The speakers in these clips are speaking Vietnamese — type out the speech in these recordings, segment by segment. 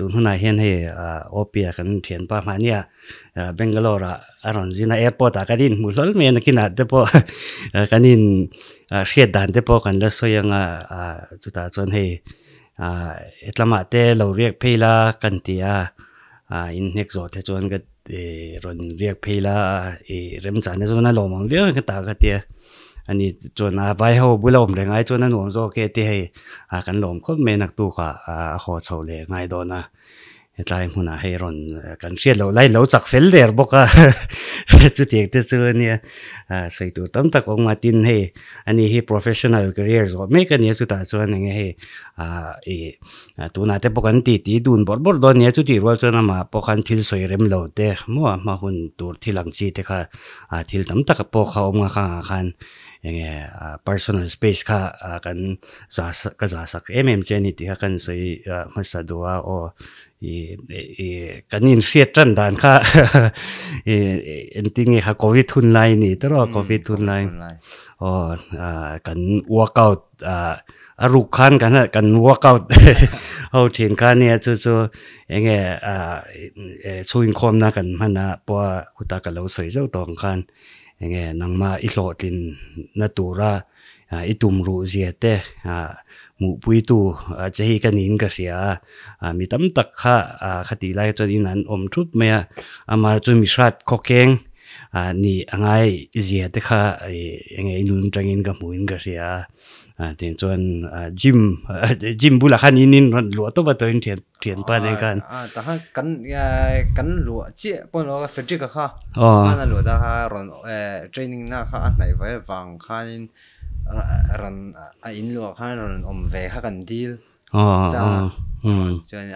Tūn hū nā hēn hē ā opi ā ka nīn tēn pā māni ā bēngā lōr zīna āirpōt ā ka nīn mē nā ki nāt tē shēt dānt tē pō ka nā hē tē rīak ā tē rōn rīak nā lō kā tā kā ā अनि जो ना बाय हो बुलाम रे गाय चो न नोम जो के ते हे आ कन लोम को मे नक तु का आ हो छौ ले गाय दो ना एतलाई मुना हे रन कन से लो लाई लो चक फेल देर बो का छु ते ते छु ने आ सई तु तम तक ओ मा तीन हे अनि हे प्रोफेशनल करियर जो मे कन ये छु ता छु ने हे आ ए तु ना ते पोकन ती ती दुन बोर बोर दो ने छु ती रोल छ न मा पोकन थिल सोय रेम मा हुन तुर थिलंग थिल तम तक पो ยังไงอ่ personal space ค่ะอากันจะก็จะสักเอ็มเอ็มเจนี่ที่กันสอิมาสะดวกโอ้อีกันนินเสียจันดานค่ะยี่ยนติงเงค่ะโควิดทุนไลน์นี่ตลอดโควิดทุนไลน์โอ้อกันวัวเก่าอ่ารูปคันกันกันวัวเก่าเอาเทียนคันเนี่ยชัวชัวยังไงอ่าช่วยคมนะกันมันนะเพราะคุณตากันเราส่ยเจ้าตองคัน ngi nangma i lo tin na tura i tum mu pui tu che hi ka sia mi tam tak kha kha ti lai chon in an om thut me a amar chu mi shat khokeng ni angai zia kha e, ngi nun tang ka mu in ka sia tin chuan gym gym bula khan in in ran lo to ba to in thian thian pa ne kan ta ha kan kan lo chi po lo ga fitri ka kha na lo da ha ron training na kha nai ve wang khan in ran a in lo khan ran om ve kha kan dil ha ha chuan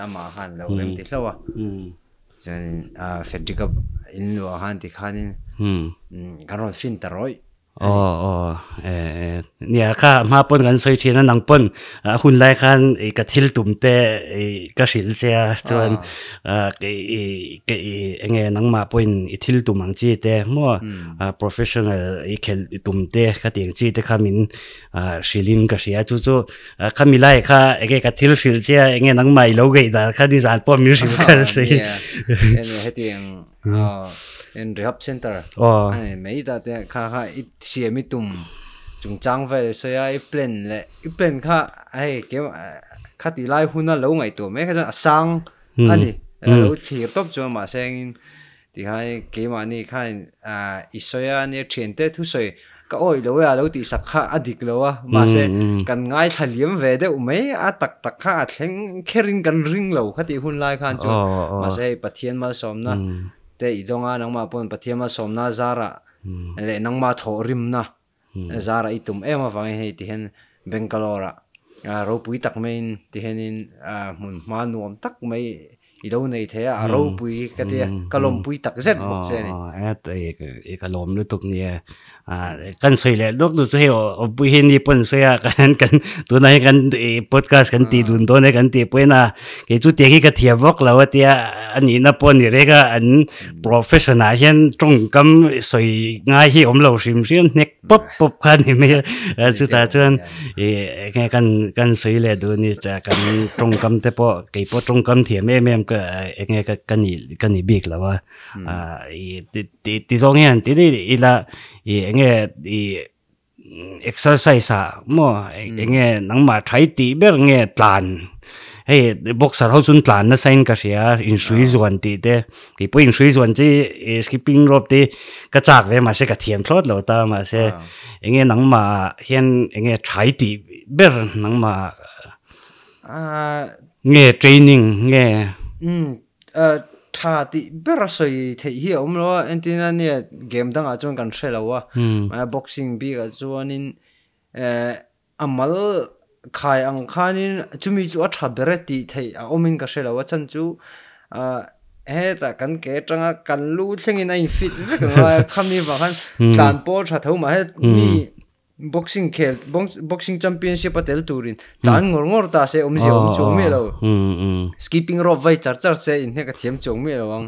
a in โอ้โอเออเนี่ยค่ะมาปนกันซอยทีนั่นนังปนหุ่นไล่คันไอกระทิลตุ่มเตอกระสิลเสียจนอ่าไอ้ไอ้ไอเงียนังมาปนไอ้ทิลตุ่มังจีเตมั่วอ่า professional อ้เขลตุ่มเตกระเิีงจีเตขามินอสิลินกระเสียจู่จู่อ่าขามีไล่ค่ะเอ้กระทิลสิลเสียเงี้ยนังมาอีโลกเกิดอ่ะขาดีสารปนมิวสิกกันสิเนี่ยเฮ้ยเตียงอ๋อ in rehab center oh. ane mei ta te kha kha it siam mi tum chung chang ve so ya i plan le i plan kha ai ke à, kha ti lai huna lo ngai tu me kha sang ani lo thi top chu ma seng in ti hai ke ma ni kha a i so ya ni chen te thu soi ka oi lo ya lo ti sak kha adik lo wa ma se kan ngai thaliam ve de u me a tak tak kha a thleng kherin kan ring lo kha ti hun lai khan ờ, chu ờ, ờ. ma se pathian mal som na te idonga nangma pon pathiama somna zara hmm. le nangma tho rimna hmm. zara itum ema wangi hei ti hen bengalora ro pui tak mein ti henin mun ma nuam tak mai ido nei the a ro hmm. pui ka te kalom pui tak zet bok se ni a ah, e te e, e kalom lu tuk ni e à, cần soi le lúc du che o bu hin ni pon se à, cần cần, tu này cần podcast kan ti dun này cần ti pe na cái chú te ki ka thia vok la wa ti ani na pon ni re cái anh, professional hian trong kam soi khi ông om xem xem, sim nek pop pop thì ni à chú ta chuan e ka cần kan soi le du ni cha kan trong kam te cái ke po trong kam thia me cái cái cái ka kan ni kan ni bik la wa ti ti zong hian ti ni ila 이 앵에 이 엑서사이즈 뭐 앵에 남마 트라이티 베르게 탄 에이 복서 하우준 탄나 사인 카시아 인 스위즈 원티데 이포 인 스위즈 원지 스키핑 로테 카차크레 마세 카티엠 트롯 로타 마세 앵에 남마 헨 앵에 트라이티 베르 남마 아 nghe training nghe ừ ờ Chadi 베라서이 테히 엄로 엔티나니 게임당 아좀 간트레라와 마 복싱 비가 juan 에 shay 카이 Maya boxing bii ga zuwa nini amal khay aang kha nini Tsu mii zu wacha berat dii thai awm hin ga shay boxing khel boxing championship pa tel turin tan ngor ngor ta se um se um ah, chung me lo ah, ah. Hmm, hmm. skipping rope vai char char se in ka thiam chung me lo ang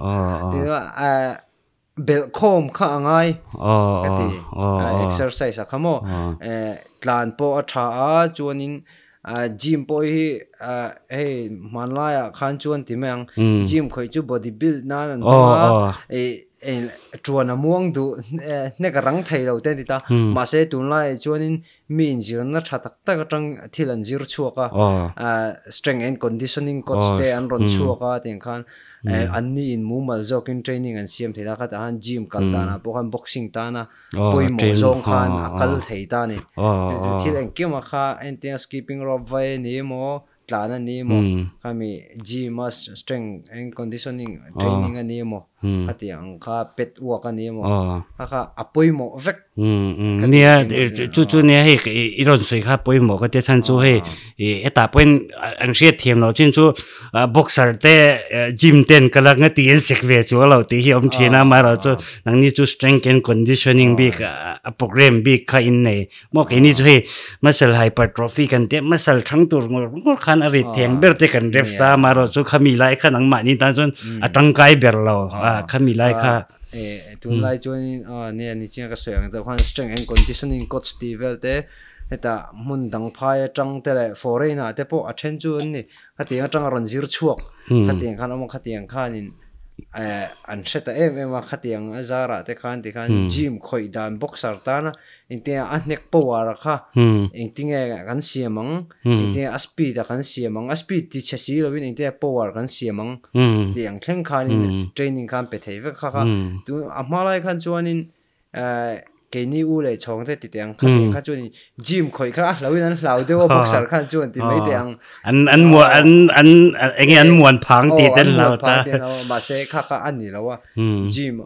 Belkom bel khom kha angai exercise a khamo e, tlan po a tha a chuanin a gym po hi a he manlaya khan chuan ti hmm. gym khoi chu body build na e, chuan na muang du and conditioning in mu mal jok in training an cm thila Hmm. Atiyang ka pet uwa ka niya mo. Oh. Aka apoy mo, vek. Hmm, hmm. Niya, eh, chu niya hei, iron sui ka apoy mo, ka tiya chan chu hei, ah. eta poin ang siya tiyam lo, chin chu ah, boxer te eh, gym ten kala nga tiyan sikve chu lo, ti hi om tiyan na mara chu, ah. nang ni chu strength and conditioning bi ka, program bi ka in nei. Mo kay ni chu hei, muscle hypertrophy kan tiya, muscle chang tur ngor, ngor kan ari tiyang ber te kan reps ta mara chu, kamila ikan ang ma ni tan chun, atang kai ber lo. kami lai ka eh tun lai jo ni ne ni chi ka so yang da khan strength and conditioning coach ti vel te eta chang te le foreigner te po attention ni ka an set a em em khati ang azara te khan te khan gym khoi dan boxer ta na in te an nek po war kha in te nge kan siamang in te aspi da kan siamang aspi ti chasi lo win in po war kan siamang ti ang khan in training kan pe ve kha kha tu chuan in cái ni u lại chong thế thì tiếng khác tiếng khác chuyện gym khởi khác lâu nên lâu đều boxer khác chuyện thì mấy tiếng anh anh mua anh anh anh anh muốn phẳng thì đến lâu ta mà sẽ khác khác anh đi lâu à gym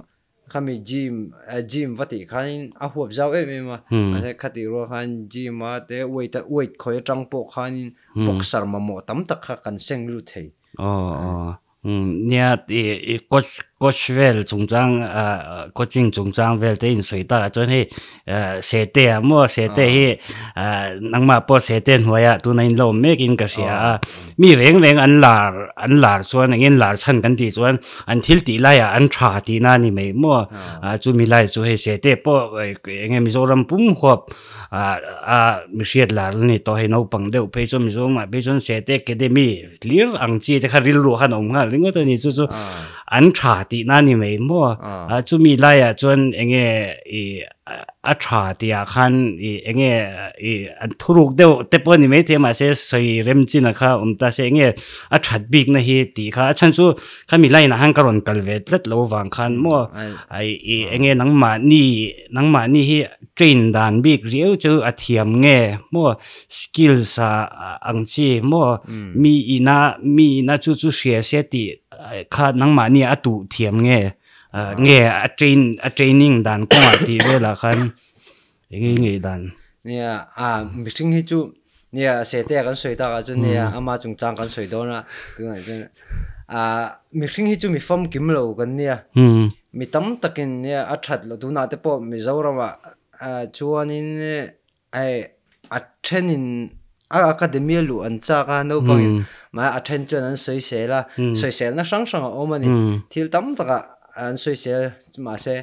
kami gym gym vati anh à huap zau em mà mà sẽ khát ro khan gym mà te weight weight khởi trang po khan boxer mà mo tam tak kha sinh seng lu thei ờ nia di kos kos vel zung zang a ko jing zung zang vel de in sui da zhe ni a se de a mo se de hi a nang ma po ya mi reng reng an la an la zuo ne in la chen an an mo zu mi po a a mishet la ni to he no pang deu pe chom zo ma be chon se te academy lir ang chi te kha ril ro kha no nga ringo to ni āchāti 칸이 āñe 이 토록데 tepo nimei tēmāsē sōi rēm jīna khā, ōntāsē āñe āchātbīk nā hii tī khā, āchānsū khā mi lāi nā hāngkā rōn kalvēt, lāt lōvāṅ khān, mō āñe āñe nāngmā nī, nāngmā nī hii trīndān bīk, rīyū chū ātīyam à nghe a train a training dan ko ma ti ve la khan ngi ngi dan nia à mi sing hi chu nia se te kan soi ta ga chu nia ừ. ama chung chang kan soi do na tu na jen à mi sing hi chu mi fam kim lo kan nia ừ. mi tam takin nia a that lo tu na te po mi zorama à chuan in ai a thenin ừ. a academia lu an cha ka no bang ma a then chuan an soi se la soi se na sang sang o mani thil tam taka an soi se ma se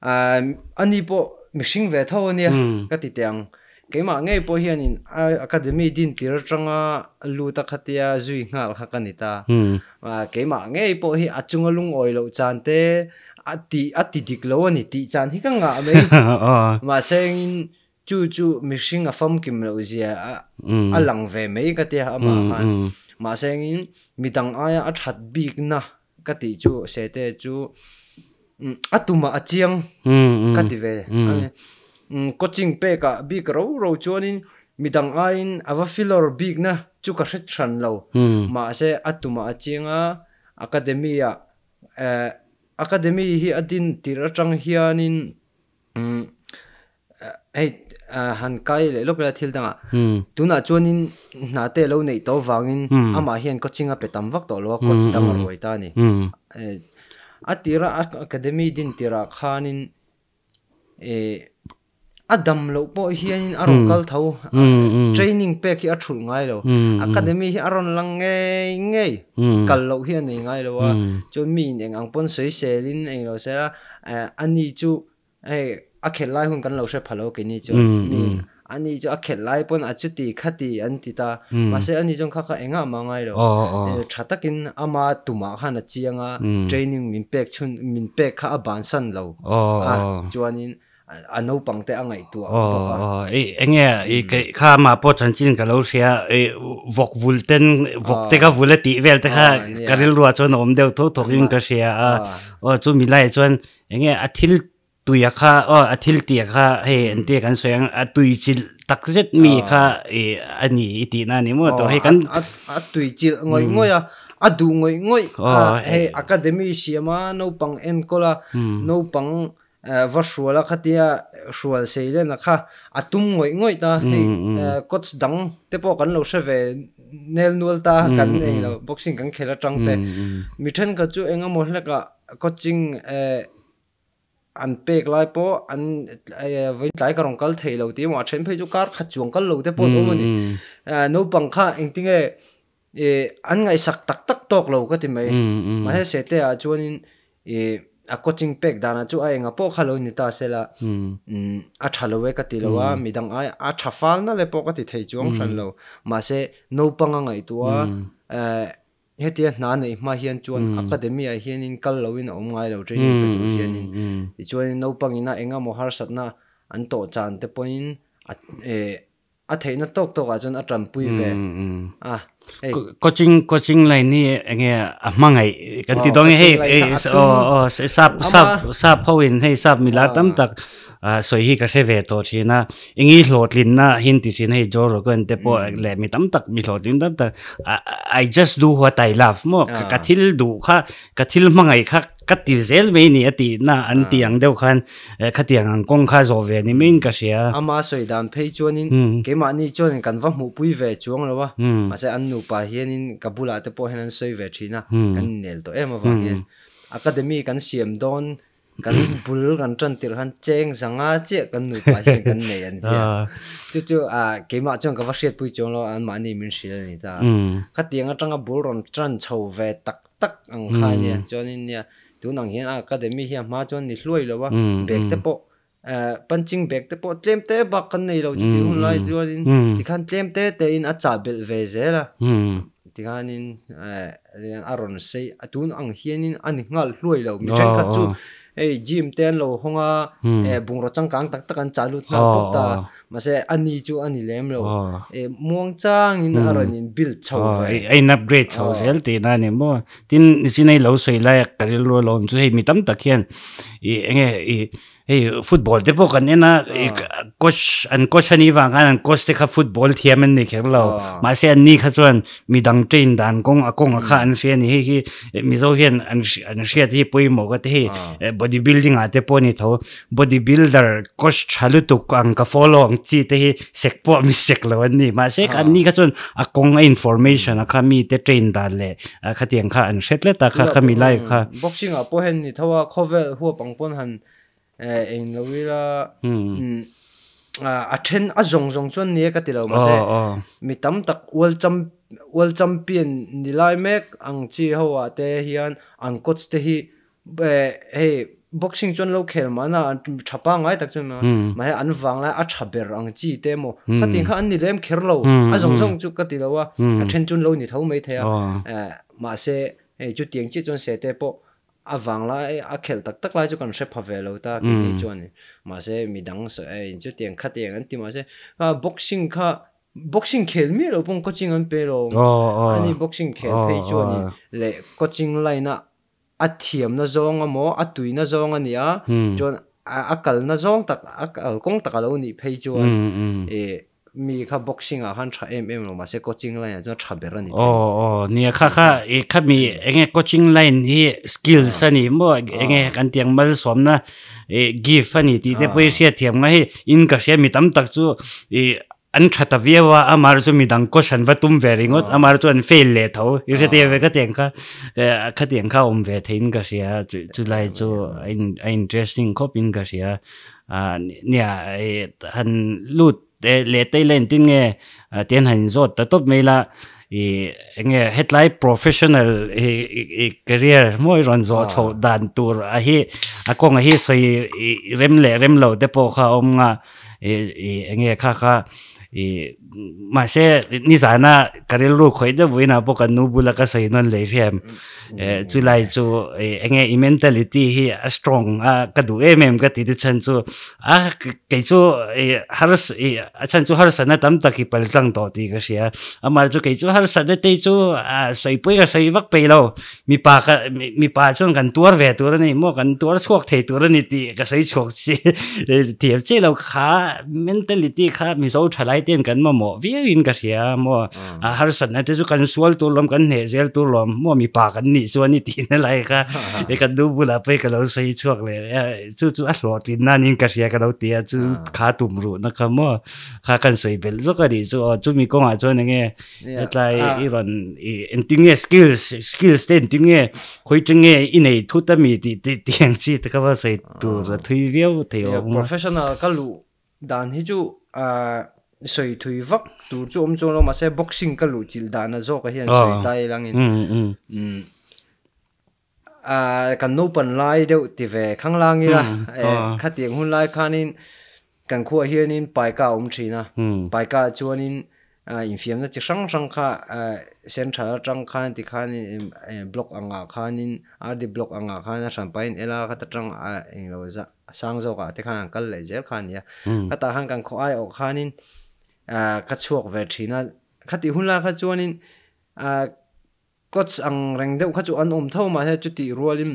an ni po mixing ve tho ni ka ti tang ke ma nge po hian in academy din tir changa lu ta khatia zui ngal kha kanita ma ke ma nge po hi achunga lung oi lo chan te ati ati dik lo ni ti chan hi ka nga me ma seng in chu chu mixing a fam kim lo zia a lang ve me ka ti ha ma ma seng in midang aya a that big na kati chu sete te chu mm, atuma achiang mm, mm. kati ve coaching pe ka big ro ro chonin midang ain ava filler big na chu ka ret chan lo ma se atuma achiang a academy ya eh, academy hi adin tiratang hianin eh, hey À, han kai le lok la thil danga tuna chuanin na te lo nei to wangin ama hian coaching a petam vak to lo ko sta mar wai ta ni a tira academy din tira khanin e adam lo po hianin aron kal ừ. tho ừ, ừ. training pack hi a thul ngai lo academy hi aron lang nge nge kal lo hian nei ngai lo wa chu mi neng ang pon soi selin à, ei lo sera ani chu ei a khet lai hun kan lo she phalo ke ni chu mm, ni mm. ani chu a khet lai pon achu ti khati an ti ta ma mm. se ani jong kha kha enga ma ngai lo oh, oh, oh. eh, thatakin ama tuma khan chianga training min pek chun min pek kha ban san lo a ah, chuanin a no pang te angai tu a e enge e kha ma po chan chin ka lo sia e vok vulten vok ah. te ka vulati vel te kha ah, karil ruwa chon om deu tho thok in ka sia a o chu milai chon enge a thil tu ya kha o athil ti kha he ante kan soyang a tu chi takset mi kha e ani iti na ni mo to he kan a tu chi ngoi ngoi a a du ngoi ngoi he academy si ma no pang en kola no pang virtual kha ti a na kha ngoi ngoi ta dang kan nel ta kan boxing kan khela te ka an pek lai po an eh, voi tlai karong kal thei lâu ti mà trên phei chỗ kar khat chuang kal lo te po mo ni mm. eh, no pang kha eng ting e, e an ngai sak tak tak tok lo ka ti mai mm, mm. ma he se à a anh in e a coaching pack à chu ai nga po khalo như ta là sela a thalo we ka ti lo wa midang ai chả thafal na le po cái ti thei chuang thran lo ma se no panga ngai tua eh, hetia hnan nei hma hian chuan academy a hian in kal loin a awm ngai lo training hmm, pe tu hmm, hian in ti hmm. chuan no pangina enga mo har satna an to chan te poin e a theina tok tok a chuan a tram pui ve a ah, coaching coaching lai ni enge a mangai kan ti dong he e, e o o sap sap sap hoin he sap milar ah. tam tak สวยฮีก็เชเวตัวทีนะอย่างนี้โหลดลินนะหินติชินให้จอรกันแต่พอแหลมีตั้มตักมีโหลดลินตั้มตัก I just do what I love มั่วกะทิลดูค่ะกะทิลมังไงค่ะกัดติเซลไม่นี่อติน่ะอันเตียงเดียวกันขัดเตียงอังกงข้าโซเวนี่ไม่ก็เสียอามาสวยดานเพยจวนินเกมานี่จวนกันว่าหมูปุยเวจวงแล้ววะมาเสอันนูปาเฮียนินกับบุลาแต่พอเฮนันสวยเวทีนะกันเนลตัวเอ็มว่าเฮียนอะคาเดมีกันเสียมดอน kan bul kan chan tir han cheng zanga che kan nu pa che kan ne yan ja chu chu a ke ma chong ka vashet pui chong lo an ए जिम तेन लो होङा ए बुङ र चंग काङ तक तक अन चालु ता पुता mà mase anh đi ani lem lo ah. e muang chang in mm. aron nhìn build chho vai ai na upgrade chho zel te na ne mo tin xin anh lâu sei la karil ro luôn, chu he mi tâm takhian hiện, enge e hey football te po kan na coach anh coach anh ấy kan anh coach thì kha football em anh đi khel lo ah. mà se anh đi kha chuan mình đang train dan công, a công, a kha an she ni hi e, mình sau hian anh anh she thì pui mo ga te ah. e, bodybuilding à te po ni tho bodybuilder coach halu tu anh có follow chi te hi sek po mi sek lo ni ma sek an ni ka chon a kong information a kha mi te train da le a kha tiang kha an shet le ta kha kha mi lai kha boxing a po hen ni thawa khovel hu pang pon han e in lo wi la a then a zong zong chon ni ka ti lo ma se mi tam tak world champ world champion ni lai mek ang chi ho wa te hian ang coach te hi he boxing chon lo khel ma na thapa ngai tak chon hmm. ma an wang la a thaber ang chi te mo hmm. khatin kha an ni lem kher lo hmm, a zong zong chu ka ti lo wa a then chon lo ni thau mai the ya ah. eh, ma se e chu tiang chi chon se te po a wang la eh, a khel tak tak la chu kan se phave lo ta ki ni chon ni ma se mi dang so e chu tiang kha an ti ma se boxing ka, boxing khel mi lo bon coaching an pe lo ah, ah. ani boxing khel pe chu ni le coaching line na a na zong a mo a tui na zong hmm. a ni a chon a na zong tak a kal kong tak lo ni phei chu an hmm, hmm, e mi kha boxing a han tha mm lo ma se coaching line jo tha ber ni o o ni kha kha e kha mi eng coaching line hi skill sa ni ah. mo ah. eng e kan tiang mal som na e give fani ti de ah. poe sia thiam ma in ka sia mi tam tak chu e an thata viewa amar zu midang ko sanwa tum wearing ot amar zu an fail le tho yu se te ve ka ten ka kha e, ten ka um ve thein ga sia chu lai zu in a interesting cop in ga sia a nia e, han lut de le te len tin nge ten han zo ta top me la e, career moi ron i ma se ni sa na karil ru khoi de buina po kan nu bula ka sai non le riam chu lai chu enge i mentality hi a strong a ka du em em ka ti de chan chu a ke chu har a chan chu har sa na tam tak i pal tang to ti ka sia a mar chu ke chu har sa de te chu sai pui ka sai vak pe lo mi pa ka mi pa chon kan tur ve tur ni mo kan tur chok the tur ni ti ka sai chok chi ti che lo kha mentality kha mi so thalai ten kan ma mo vi in ka ria mo a har sat na te ju kan sual to lom kan ne zel to lom mo mi pa kan ni so ni ti na lai ka e ka du bu la pe ka lo sai chuak le chu chu a lo ti na nin ka ria ka dau ti a chu kha tum ru na ka mo kha kan sai bel zo ka ri zo chu mi ko nga zo ne nge e i ran i en ting skills skills ten ting e khoi ting e i nei thu ta mi ti ti chi ta ka ba sai tu ra thui vi te professional ka lu dan hi soi thui vak tur chu om chu no ma se boxing ka lu chil da na zo ka hian ah. soi dai lang in um à kan no pan lai deu ti ve khang lang ira e eh, ah. kha tiang hun lai khan in kan khu hian in pai ka om thi na pai ka chuan in à in fiam na chi sang sang kha à central tang khan ti khan e, block anga khan in ar di block anga khan na san pain ela kha ta tang a eng lo za sang zo ka ti khan kal le zel khan ya ka ta hang kan kho ai o khan in ka chuak ve thina khati hunla kha chuanin coach ang reng deuh kha chu an om tho ma he chu ti rualim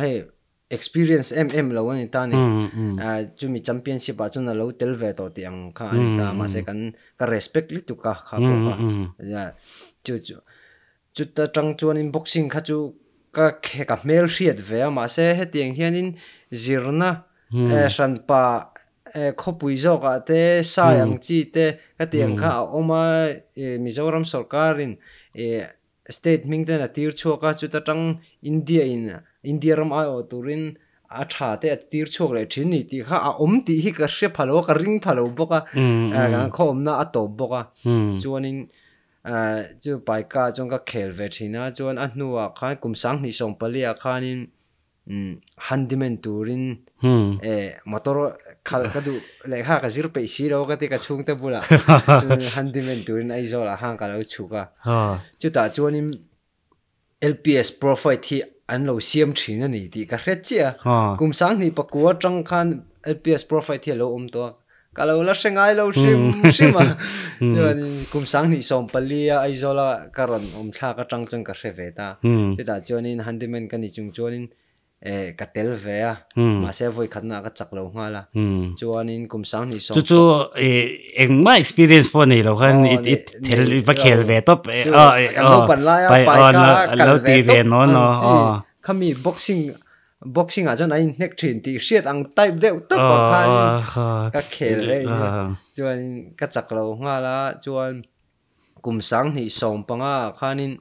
hey experience em em lo ani ta ni chu mi championship a chuna lo tel ve to ti ang kha ani ta ma se kan ka respect li tu ka kha po kha ya chu chu chu ta tang chuan in boxing kha chu ka khe ka mel hriat ve ma se he tiang hianin zirna shan pa kopuizo ka te sayang chi te ka tiang ka oma mizoram sarkar in state mingden a tir chu ka chu ta tang india in india ram ayo turin a tha te tir chu le thin ni ti kha to a handyman turin motor kadu like ha ka zir pe si ro ka te ka chung ta bula handyman turin ai zo la hang ka lo chu ka chu ta chuan im lps profit hi an lo siam thina ni ti ka hret chia kum sang ni pa ko tang khan lps profit hi lo um to ka lo la shengai lo shim shima chuan kum sang ni som palia ai zo la karon um thla ka tang chung ka hre ve ta chu ta chuan in handyman ka ni chung chuan in eh katel vea hmm. ma se voi khatna ka chak lo nga la hmm. chuan in kum sound ni so chu eh eng eh, ma experience po nei lo khan oh, it it thel va khel oh. ve top eh, ah, eh, ah, a a pan la ah, ya pa ka kal ve ve no no boxing boxing a jon ai neck thin ti shit ang type deu top pa khan ka khel re chuan ka chak lo nga la chuan kum sang ni som panga khanin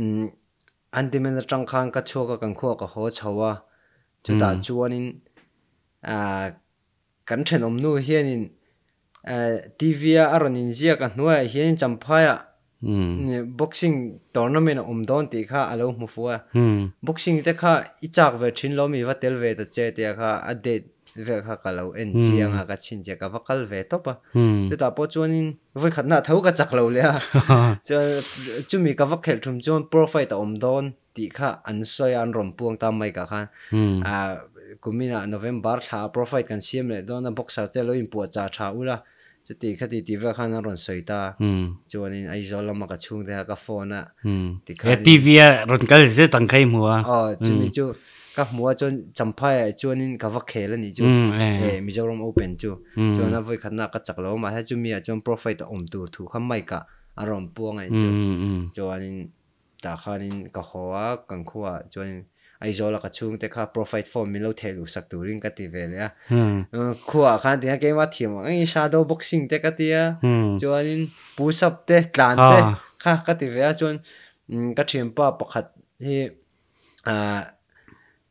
mm, ān tīmenatrāṅ khāṅ ka tsua ka kaṅkua ka hō chawā, chū tā chūwa nīn, gānta nōmnū hē nīn, tīvīyā āro nīn zīyā gānt nūyā, hē nīn chāmpāyā, bōksīng tōrnamīna ōmdōntī kā ālau mō về vek ha ka lo en chiang ha ka chin je ka vakal ve topa tu ta po chuanin voi khat na thau ka chak lo le chu chu mi ka vak khel thum chon profit om don ti kha an soi anh rom buông tam mai ka khan a kumina november tha profit kan siam le don boxer te lo in pu cha cha ula chu ti kha ti ti va khan ron soi ta chu anin ai zo lama ka chung de ka phone à ti kha ti via ron kal tăng tang khai mu a chu mi chu ก็มัวจนจำพายจวนนี่ก็ว่าเคลนี่จูเอมีจารมโอเปนจูจนนั้นว้ขนนักจักรโลมาให้จูมีจนโปรไฟต์อมตัวถูกขมไม่กะอารมณ์ปวงไงจูจวนน่แต่ขานี่ก็ขอกังขวาจวนไอ้จอละก็ช่วงแต่ข้าโปรไฟต์ฟอร์มมีเราเทลุสักตัวริงกติเวเลยอ่ะขวาข้าที่เกมว่าทีม่ไอ้ชาโดบ็อกซิ่งแต่กติอ่ะจวนนี่ปูสับเตะกลานเตะข้ากติเวจนก็เทียมป้าปกติที่อ่า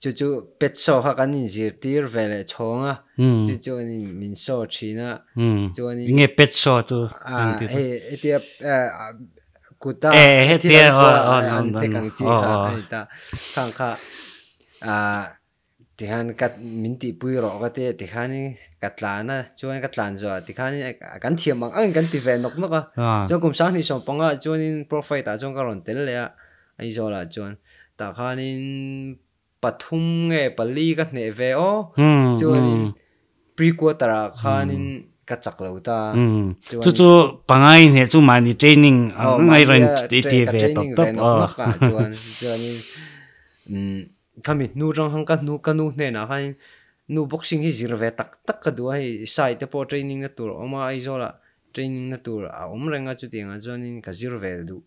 chu chu pet so ha kan in zir tir vele chonga hmm. chu chu ni min so china hmm. chu ni nge pet so tu a ah, he etia eh, kuta eh he tia ho ho te kang chi oh, ha oh. ta thằng kha à, thì ah, cắt mình a ti han kat min ti pui ro ka te ti khani katlana chuan katlan zo ti khani kan thiam anh ang kan về ve nok á, a ah. chuan kum thì ni som á, chuan anh profit a chuan ka ron tel là anh ai zo la chuan ta anh pathum nge pali ka ne ve o chu ni pre quarter kha nin ka chak lo ta chu chu pangai ne chu ma ni training ngai ren ti ti ve to to chu ni kami nu jong hang ka nu ka nu ne na kha nu boxing hi zir ve tak tak ka duai sai te po training na tur oma ai zo training na tur a um renga chu ti nga zo ni ka zir ve du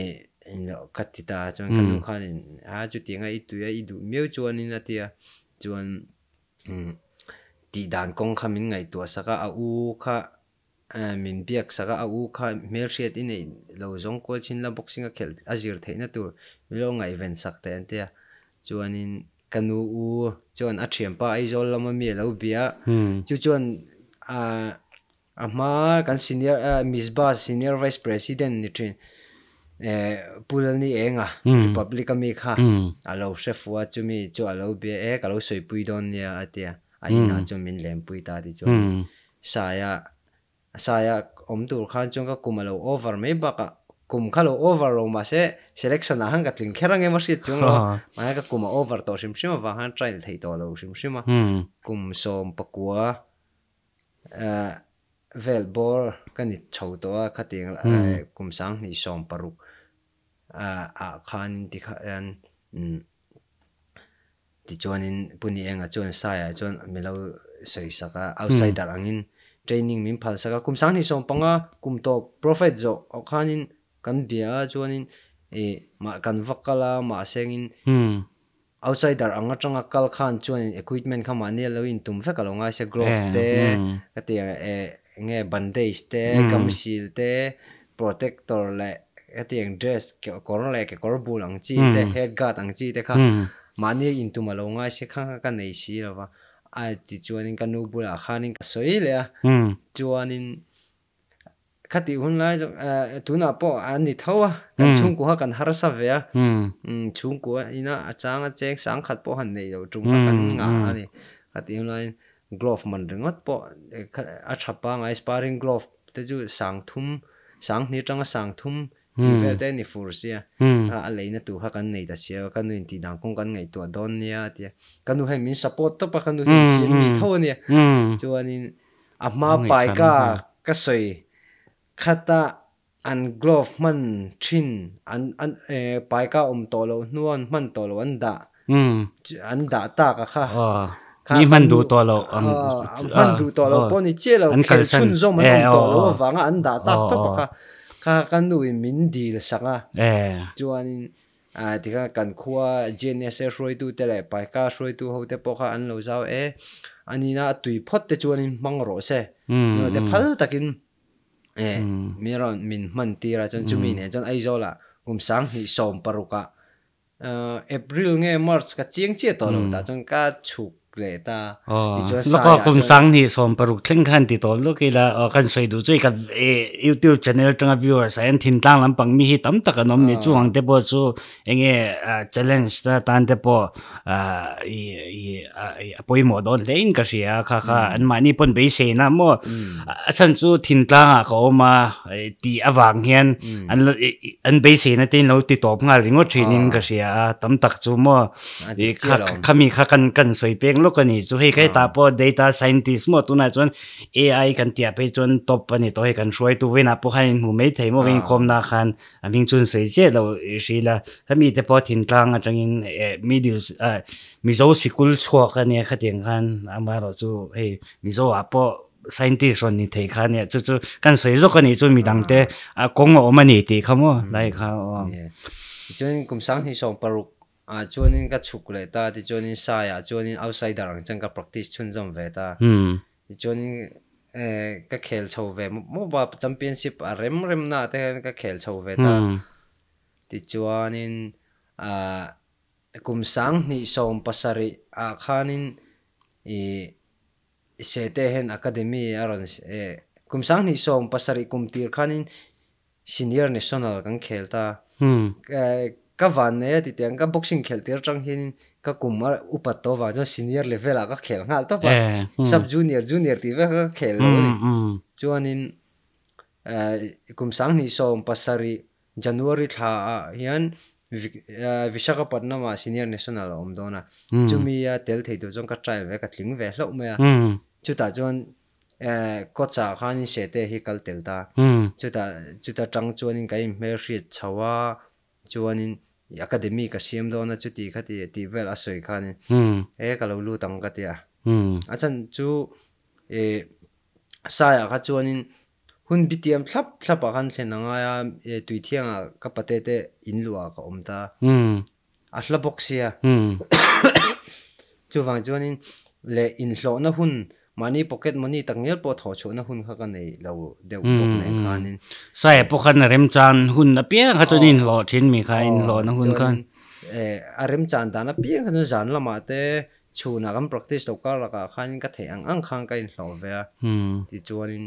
eh katita chon mm. kan khan a ju tinga i tu ya i du meu chon ni na tia chon um mm, ti dan kong kha min ngai tu sa ka a u kha min biak sa ka a u kha mel shet in lo zong ko chin la boxing a khel azir the na tu kanu a hmm. kan senior senior vice president Eh, pulani enga ah. republic mm. mi kha mm. alo se fuwa chumi chu alo be e eh, kalo soi pui don ne ah atia aina mm. chu min lem pui ta di chu saya saya om tur khan chung ka kumalo over me ba ka kum khalo over lo ma se selection hang ka tling kherang e ma si chung lo ma ka kuma over to sim sim wa han trial thei to lo sim sim kum som pakwa eh, vel bor kan ni chho to khating kum sang ni som paruk a khan di kha ngan di jwa nina puni a nga jwa nisaya jwa nga mbila wu soi saka outside-ar a ngin training mim pala saka kum sanhi songpa nga kum to profit-zo khan nina kan biya jwa nina ii maa gan wakka la maa se ngin outside-ar a nga bandage-te, gumsheal-te protector-le ete yung dress corona koron la ke koron bu lang chi hmm. te head माने ang chi से खा का ni in tu ma lo nga she kha ka nei shi la ba a ti chuan in ka nu bu la kha nin ka so i le a hmm. chuan in ka ti hun la jo tu na po an ने tho wa ka hmm. chung ko ha kan har sa ve a chung ko in a chang a cheng khat po han nei lo chung ka ka ti glove glove thum thum tivel te ni fur sia a leina tu ha kan nei da sia kan nu ti dang kong kan ngai tu don nia ti kan nu he min support to pa kan nu hin fi mi tho nia chuan in a ma pai ka ka soi khata an glove man chin an an e ờ, pai ka om to lo nuan man to lo an da ừ. an da ta ka ờ. kha ni man du to lo man du to lo po ni che lo khel chun zo man to lo wa nga an da ta ờ, to pa kha kakanuin min deal sanga eh chuanin a ah, tika kan khua gns roi tu tele pai ka roi tu hote poka an lo zau e anina tui phot te chuanin mang ro se no hmm, te hmm. phal takin e hmm. miron min man tira chon chumi ne chon ai zo la gum sang hi som paruka ah, april nge march ka chiang che to lo ta chon ka chuk เลตาแล้วก็คุณสังนี่สมปรุกทิ้งขันติดตัวลูกอล่ะกันสวยดูจุยกับเอยูทูบชาแนลตั้งวิวเออร์สายนินตั้งลำปังมีฮิตั้มตะกันน้องนี่จู่หังเดบอจู่เองเอ่อ challenge ตาตันเดบออ่าอีอีอ่าปุยหมดโดนเล่นก็เสียค่ะค่ะอันมานี่ปนไปเสียนะมอ่วฉันจู่ทินตั้งอ่ะเขามาตีอวังเฮียนอันอันไปเสียนะที่เราติดต่องายริงก็ทรีนิ่งก็เสียตั้มตะจู่มอ่วค่ะค่ะมีค่ะกันกันสวยเป้งลกันี่จู่ใใครตาปอดได้ตาสายนิสมอตวน่าจวนไอกันเตียไปจวนตบปนี่ตัวเอ้กันช่วยตัวเวนับพอกให้หูไม่เทมวิ่งคมนาคันวิ่งจวนสวยเจ้าเราสิละถ้ามีแต่พอทิ้งกลางอาจจะงินมีดิวเอ่อมีโซสกุลชัวกันเนี่ยขัดยังกันอ่ะมาเราจู่เฮ้มีโซอ่ะพอ s c i e n t i ส่วนนี้ที่เขาเนี่ยจู่ๆกันสวยสุดคนนี้จู่มีดังเตะอากงออกมาหนีตีเขาโม่ได้เขาอ๋อจู่ๆกุมสังหิส่งปลุก아 조닌 가 tsukulé ta 조닌 사야 조닌 아웃사이더 rangi tsangka praktaishchun tsuñjom vē ta mhm ticunhin kā 모바 챔피언십 wē mō wā championship 디 rima 아 naa taha kā khel ca wē ta mhm ticua nīn kum saangh nī saung pasari ā khā nīn i sē te hēn akademi pasari senior national ka van ne ti teng boxing khel tir chang hin kumar upato va jo senior level a ka khel ngal to pa eh, hmm. sub junior junior ti ve ka khel hmm, hmm. chuan in eh, kum sang ni so pasari january tha ah, hian eh, vishakapatna ma senior national om dona chumi ya tel thei do ka trial ve ka kal chawa academy ka sim do na chuti kha ti tvel asoi kha ni hmm. e ka lo lu tang ka ti a hmm. chan chu e sa ya kha chu ni hun bitiam thlap thlap a kan thle na nga ya e tu thianga ka pate te in luwa ka om ta hmm. a thla boxia chu wang chu ni le in hlo na hun มันนี่ปกเกตมันนี่ตั้งเยอะพอถอดชุดนะหุ่นเขาก็ในเราเดี๋ยวตกในคานนี่ใช่พวกคันเริ่มจานหุ่นนะเพียงขาจะนี้หล่อช่นมีใ้รหล่อนะหุ่นคันเอออารมณ์จานแต่นะเพียงขาจนจานละมาเต้ชูนะกัน practice ตัวก็แลัวก็คันก็เถียงอังคังก็อินหล่อเวียที่จวนน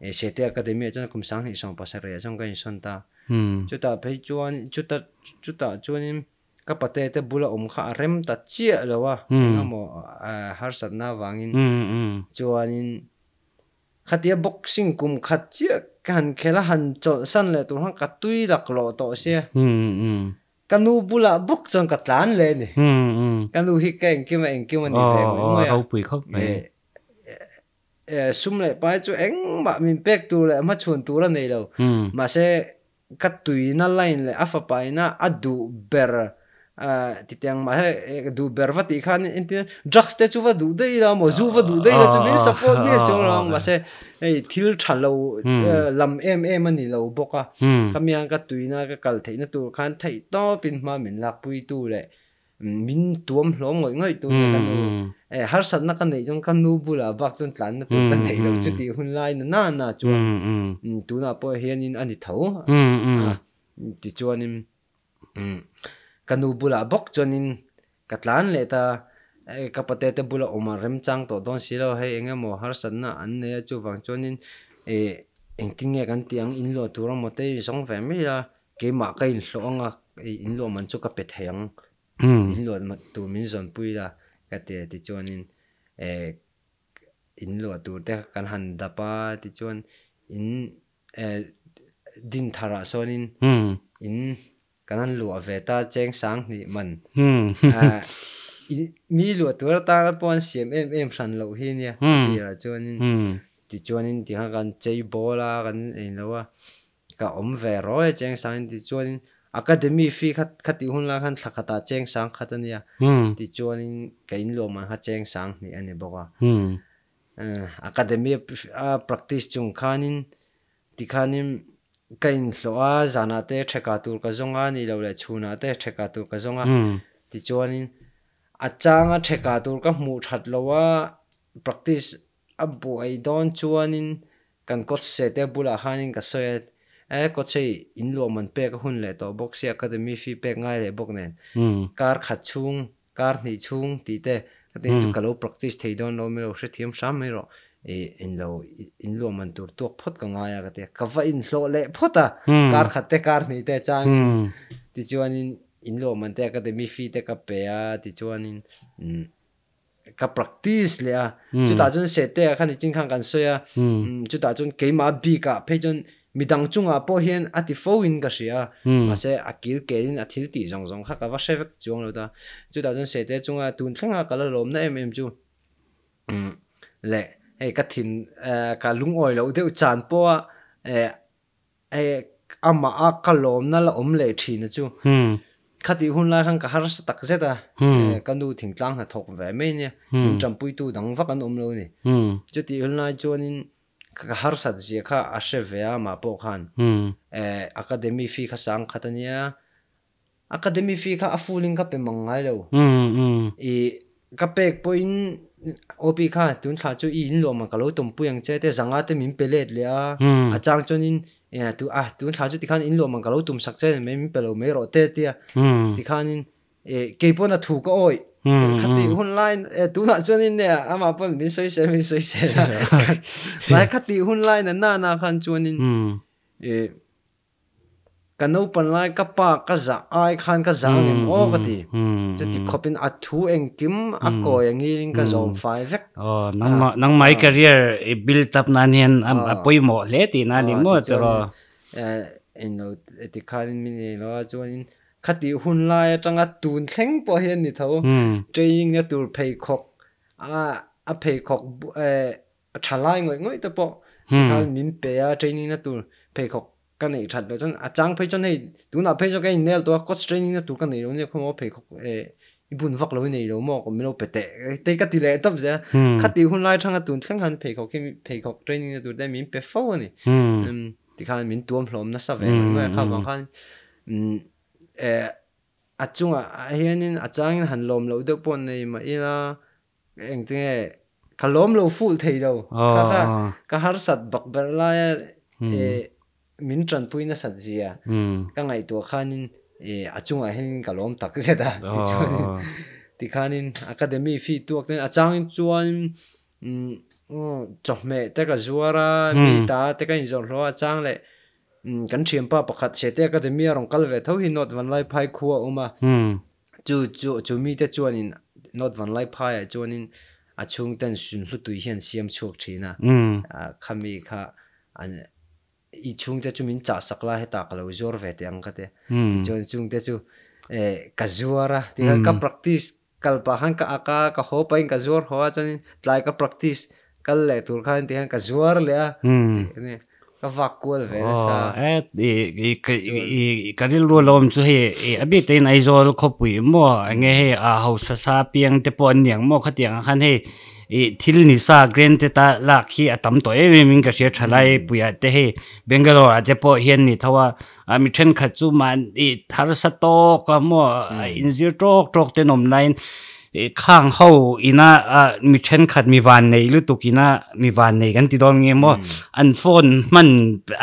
เอเีตี้อะคาเดมี่จะคุ้มสังหิส่งภาษาเรียนจังกันสันตาจุดตาเพจจวนจุดตาจุดตาจวนนี่ các ka pate te bula om kha rem ta chia lawa hmm. amo har sat na wangin hmm, hmm. chuanin khatia boxing kum khat chia kan khela han cho san le tu hang ka tui lak lo to se kanu bula box chon ka tlan le ni kanu hi ka engkim engkim ni oh, fe oh, mo ya pui khop ne eh, eh. eh, sum le pai chu eng ma min pek tu le ma chun tu ra nei lo ma se ka tui na line le afa pai na adu ber ti tiang ma he du berva ti khan in ti drugs te chu va du dei la mo zu va du dei la chu support mi chu rang ma se ei thil than lo lam em em ani lo boka kamiang ka tuina ka kal theina tur khan thei to pin ma min lak pui tu le min tuam hlom ngoi ngoi tu ka nu e har sat na ka nei jong ka nu bula bak chon tlan na tu ka nei lo chu ti hun lai na na na chu tu na po hian in ani tho ti chuan im kanu bula bok chonin katlan le ta eh, kapate te bula omar rem chang to don silo he enge mo har san na an ne chu wang chonin e eh, engtinge kan ti ang in lo turam mo song family la ke ma kai lo nga, eh, in lo man chu ka pe thayang hmm. in lo ma tu min zon pui la ka te ti chonin e in lo tu te kan han da pa ti chon in e din thara sonin hmm. in kan an lụa về ta cheng sáng ni man hmm. à, mi lụa tu ta pon siam em em san lo hi nia ti ra chuanin ti chuanin ti ha kan chei bola kan ein lo ka om ve ro cheng sáng ti chuanin academy phi khat khati hun la khan thakata cheng sang khatania hmm. ti chuanin kain lo ma ha cheng sang ni ane boka à. hmm. à, academy a practice chung khanin ti khanin kain thlawha zana te theka tur ka zonga ni lo le chhuna te theka tur ka zonga hmm. ti chuanin achanga theka tur ka hmu that lowa practice abu ai don chuanin kan kot se te bula hanin ka soya e kot se in lo man pe ka hun le to box academy fi pe ngai le bok nen hmm. kar khat chung kar ni chung ti te ka te hmm. ka lo practice thei don lo mi lo hre thiam sam mi ro e in lo in lo man tur to phot ka nga ya ga te ka va in lo le phota kar kha te kar ni te chang ti chuan in in lo man te ka te mi fi te ka pe ya ti chuan in ka practice le a chu ta chuan se te a ni jing khan kan so ya chu ta chuan ke ma bi ka phe chuan mi dang chung a po hian a ti fo in ka shi a a se a kil ke in a thil ti zong zong kha ka va shevek chuang lo ta chu ta chuan se te chung a tun thleng a kala lom na em em chu le ai eh, ka thin eh, ka lung oi lo deuh chan po a ai eh, ama a kalom na la om le thina chú, hmm khati hun lai khang hả har sa tak à, ka nu thing tlang na thok về me ne cham hmm. pui tu dang va kan om lo ni hmm. chu ti hun lai chuan in ka har sa ji kha a she ve a ma po khan eh academy fee kha sang khatania academy fee kha a fuling ka pe mangai lo i ka pek point อ o ีข้ะตุนขาจูอินหลวมก็เราตุ่มปุยังเจแต่สังอาเตมินเปเลดเลยอ่ะอาจารย์จนอินเออตุอ่ะตุนขาจูติคันอินหลวมก็เราตุ่มสักเจไม่มินเปเลไม่รอเตเตียติข้าอินเอเกี่ปนอ่ะถูกก็อ้อยคติหุ่นไลน์เอตุนอาจารย์อินเนี่ยอามาปนมินซวยเสมินซวยเสละหลคติหุ่นไล่นั่นน่านาคันจวนอินเอกันนู้ปันไลก็ปากก็จะไอคันก็จะเองโอ้ก็ดีจะติดขบินอัดทูเองกิมอักโกอย่างนี้ลิงก็จอมไฟเวกโอ้นังมานังไม่คาเรียร์บิลตับนั่นเห็นอ่ะปุยหมอเลตีนั่นลิงโม่จะรอเอ่อเอ็นเอาติดคันมินี่รอจวนคดีหุ่นไล่จังอ่ะตูนเข่งปอเห็นนี่เท่าจะยิงเนี่ยตูเพย์คอกอ่ะอ่ะเพย์คอกเอ่อฉลาดง่อยง่อยแต่ปอคันมินเปียจะยิงเนี่ยตูเพย์คอก kan nei that lo chon achang phei chon hei tuna phei cho kai nel to coach training na tur kan nei lo ne khomo phei khok e ibun vak lo nei lo mo ko melo pete te ka ti le tap ja khati hun lai thanga tun thang kan phei khok kim phei khok training na tur da min pe fo ni um ti khan min tuam phlom na sa ve ma kha wang khan um e achunga hianin achangin han lom lo de pon nei ma ina eng te lom lo full thei lo ka ka har sat bak ber la e min tran pui na sat zia ka ngai to khanin e achunga hin kalom tak se da ti chuan ti khanin academy fi tuak ten achang chuan chome te ka zuara mi ta te ka inzor hlo achang le kan thiam pa pakhat se te academy rong kal ve tho hi not van lai phai khuwa uma chu chu chu mi te chuan in not van lai phai chuan in achung ten sun hlu tui hian siam chuak thina a khami kha an i chung te chu min cha sakla he tak lo zor ve te ang ka te hmm. ti chon chung te chu e eh, ka zuara ti hmm. ka practice kal pa han ka aka ka ho pa in ka zor ho chan tlai ka practice kal le tur khan ti han ka le a hmm. ne ka vakul ve sa e i i ka ril ro lom chu he abi te nai zol khopui mo nge he a ho sa sa piang te pon niang mo kha tiang khan he thil nisa grand ta la khi atam ewe ming ka she chalai puya te he bengalore ni thawa ami then khachu man i thar sa to ka mo in zero tok ข้างเข้าอินาอ่ามีเช่นขัดมีวานในหรือตุกิน่ามีวานในกันติดองเงี้ยมั่วอันโฟนมัน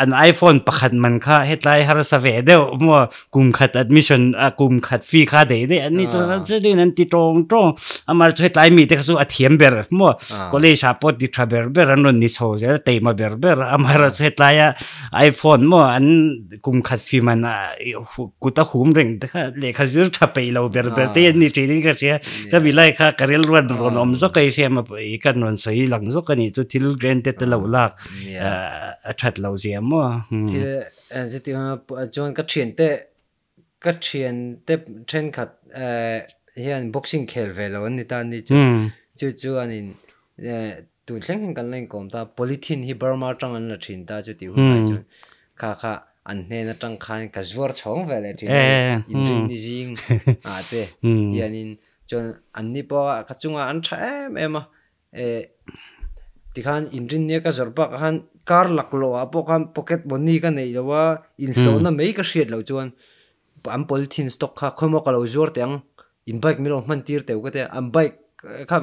อันไอโฟนประคัดมันค่าเฮ็ดไรฮาร์สเวเดวมั่วกลุ่มขัดแอดมิชชั่นอ่ากลุ่มขัดฟรีค่าเดย์เดอันนี้จนจะดีนั้นติดตรงตรงอามาเฮ็ดไรมีแต่สู้อัธยมเบอร์มั่วก็เลยชาปอดดิทราเบอร์เบอร์อันนู้นนิโซเจเตมาเบอร์เบอร์อามาเฮ็ดไลอ่ะไอโฟนมั่วอันกลุ่มขัดฟรีมันอ่ะกูตะหุ่มเร่งเลขาซื้อทับไปเราเบอร์เบอร์เตยนี่จริงก็เชื่อ vilai kha karel ruwa dro nom zo kai she ma i kan non sa ka ni tu til grant te la ula a chat la zia mo ti ze ti ma jon ka chen te ka chen te chen kha eh hian boxing khel ve lo ni ta ni chu hmm. chu chu an in eh, tu chen kan kan lain kom ta politin hi burma tang an Annyi paa kachungaa anchaaa ee maa ee dikhaan inri niya kacharpaa kachan kaar lakloaa paa kachan pocket money kaan ee lawaa inlhoonaa hmm. mei kashayad lawa juwaan aam paul thiin stokaa khaa khaa maa kalaaw zuwaar taa inbaaik mii loo man tiir teaw kataa aam baaik e, khaa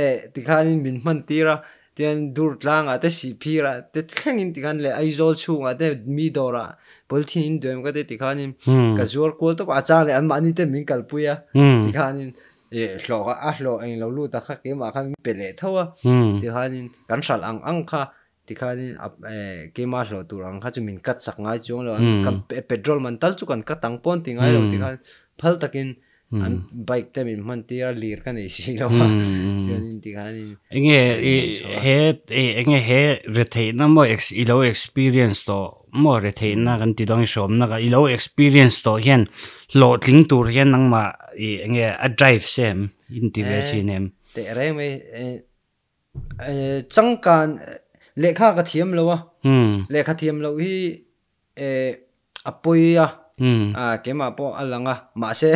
ee dikhaaniin mii man tiira dikhaaniin duur tlaa ngaa taa sii pii raa dikhaaniin dikhaaniin e hlo ga a hlo eng lo lu ta kha ke ma kha pe le tho wa ti han kan sal ang ang kha ti kha ni e ke ma lo tu rang kha chu min kat sak ngai chong lo kan petrol man tal chu kan ka tang pon ti ngai lo ti kha phal takin an bike te min man ti ar lir kan e si lo wa ti kha he e he na mo x i lo experience to na kan ti dong shom na i lo experience to lo tur nang ma nge a drive sem in ti ve eh, chi nem te re me eh, eh, chang kan lekha ka thiam lo wa hmm. lekha thiam lo hi apoi a à cái mà po alang à mà sẽ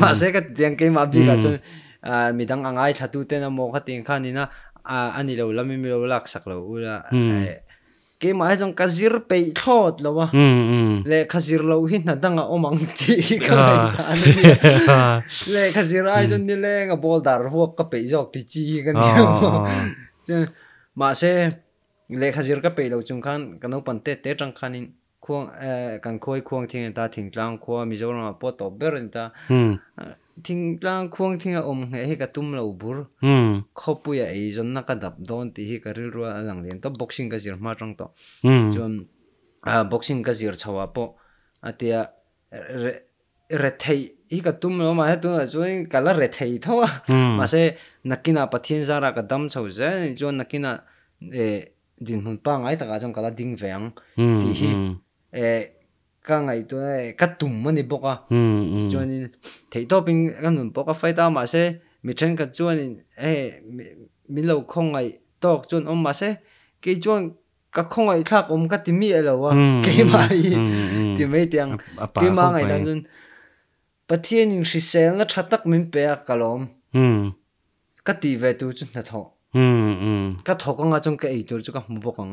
mà sẽ cái tiếng cái mà bị cái chân à mi đang ngai thatu tên mô khát tiếng khan na, à anh lâu lắm mi lâu lạc sắc lâu ula Kei maa ziong kha zirr pei thoot lo wa le kha zirr loo hin naa taa nga omaang tijii ka maai taani. Le kha zirr aay ziong ni le nga bool daar huwa ka pei zhokti tijii ka ni. Maa se le kha zirr ka pei loo ziong khaan ganaupan te, te zang khaani kuaan ee kan kuaay kuang tingi taa, tingi laang kuaan, mii ziwaar ngaa paa toberi ni taa. thing tlang khuang thing a om nge he ka tum lo bur hm khopu ya e jon na ka dap don ti hi ka ril ru alang len to boxing ka zir ma tang to hmm. chon a ah, boxing ka zir chawa po atia re thei hi ka tum lo ma eh, tu chon ka la re thei tho hmm. ma se nakina pathin zara ka dam chau je chon nakina e eh, din hun pa ngai ta ka chon ka la ding veng hmm, ti hi e eh, ka ngai to ka tum ma ni boka chuan in thei to ping ka nun boka fai ta ma se mi chen ka chuan in e mi mi lo khong ngai tok chuan om ma se ke chuan ka khong ngai thak om ka ti mi lo wa ke ma i ti mei tiang ke ma ngai dan chun pathian in hrisel na thatak min pe ka lom ka ti ve tu chun na tho ka tho ka nga chong ka ei tur chu ka mu bokang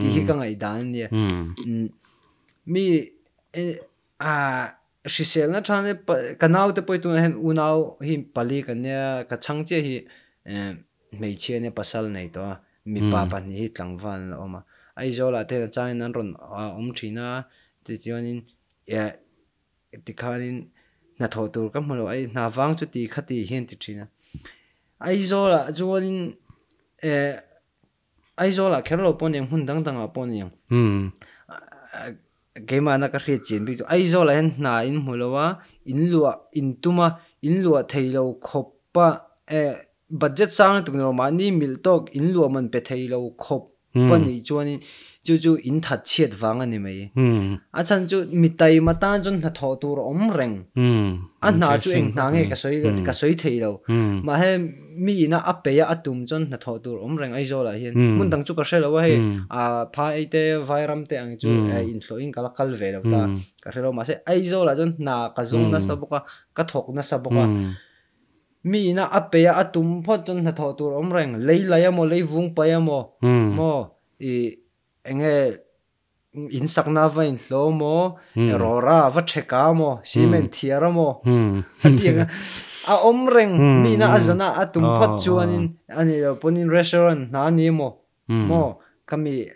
ti hi ka ngai dan ni mi E, shi hrisel na thane kanau te poitu hen unau hi pali kanya ka changche hi e, meichia ne pasal nei to mi pa hmm. pa ni tlangwan oma ai zola te chang nan ron om thina ti tionin ya e, tikhanin na tho tur ka molo ai na wang chu ti khati hian ti thina ai zola juanin e ai zola khelo pon yang hun dang dang hmm. a pon yang game na ka hriat chin bi chu ai zo la hen na in mulowa in lua in tuma in lua theilo khopa e budget sang tu no ma ni mil tok in lua man pe theilo khop pani hmm. chuanin chu chu in that chet wang ani mai a chan chu mitai mata jon na tho tur om rèn, à na chu eng na nge ka soi cái suy thei lo mà he mi na ape ya atum jon na tho tur om rèn ấy zo la hian mun dang chu ka shelo wa he a pha ai te vairam te ang chu in thlo in kala kal ve lo ta ka shelo ma se ai zo la jon na ka zong na saboka ka thok na saboka mi na ape ya atum phát jon thật thọ tur om reng lei lấy ya mo lei vung bay ya mo mo nge insak na va in lo mo hmm. ro ra va che mo si men hmm. ti ra mo hmm. ti a om mi na a a tum pat ah. chu an restaurant na mo mo kami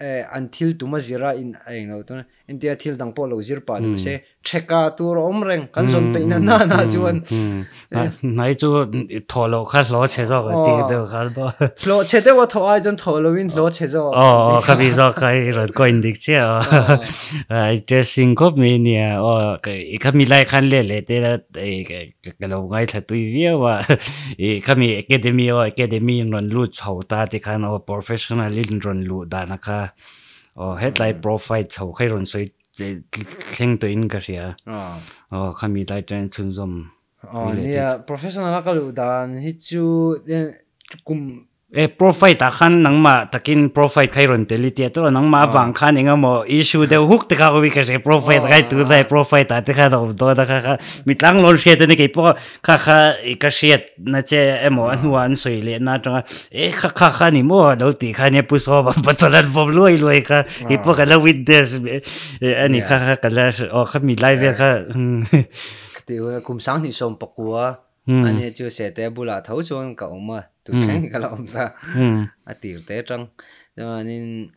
eh, until tuma in ai eh, no india thil dang po lo zir pa du hmm. se cheka tur omreng kan son pe hmm. na na na hmm. chuan eh. ah, nai chu tholo kha lo che zo ga ti oh. de ga do lo che de wa tho ai jon tholo win lo che zo o oh, oh, kha bi zo kha i ra ko in dik che a i ko me ni a i kha mi lai khan le le te da lo ngai wa kha mi academy o academy ron lu ta te professional lin ron lu da na kha headlight profile so heron so the thing to in ga sia oh oh kami dai ten chun zum oh ne professional เออโ้ profit ขันนังมาตะกินโปรไฟล์ใครรนเตลิตีตัวนังมาบางขันเองอ่ะ issue เดวหุกตะขาวิเคราะห์ไฟล์ i t ใครตัวใดโปรไฟล์ต่ตะขาดอกตัวตะขาขามีตั้งหลงเชียดนี่ก็่พอขาข้าอีกเชียดนั่นเจ้อเอ็มวันวันสวยเลยนะจังเอ้ขาข้าข้านี่มัเดูตีขานี่ปุ๊บชอบปัตตานีผมรวยลวยขากี่พอกันแล้ววินเดสเออันนี้ขาขากันแล้วโอ้ขามีไลฟ์เนยขาเดี๋ยวคุ้มสังหิสมปกัว Ừ. anh ấy chưa sẽ tế bù là thấu xuống cậu mà tụi khánh ừ. cái lòng ra ừ. à tiểu tế trăng nên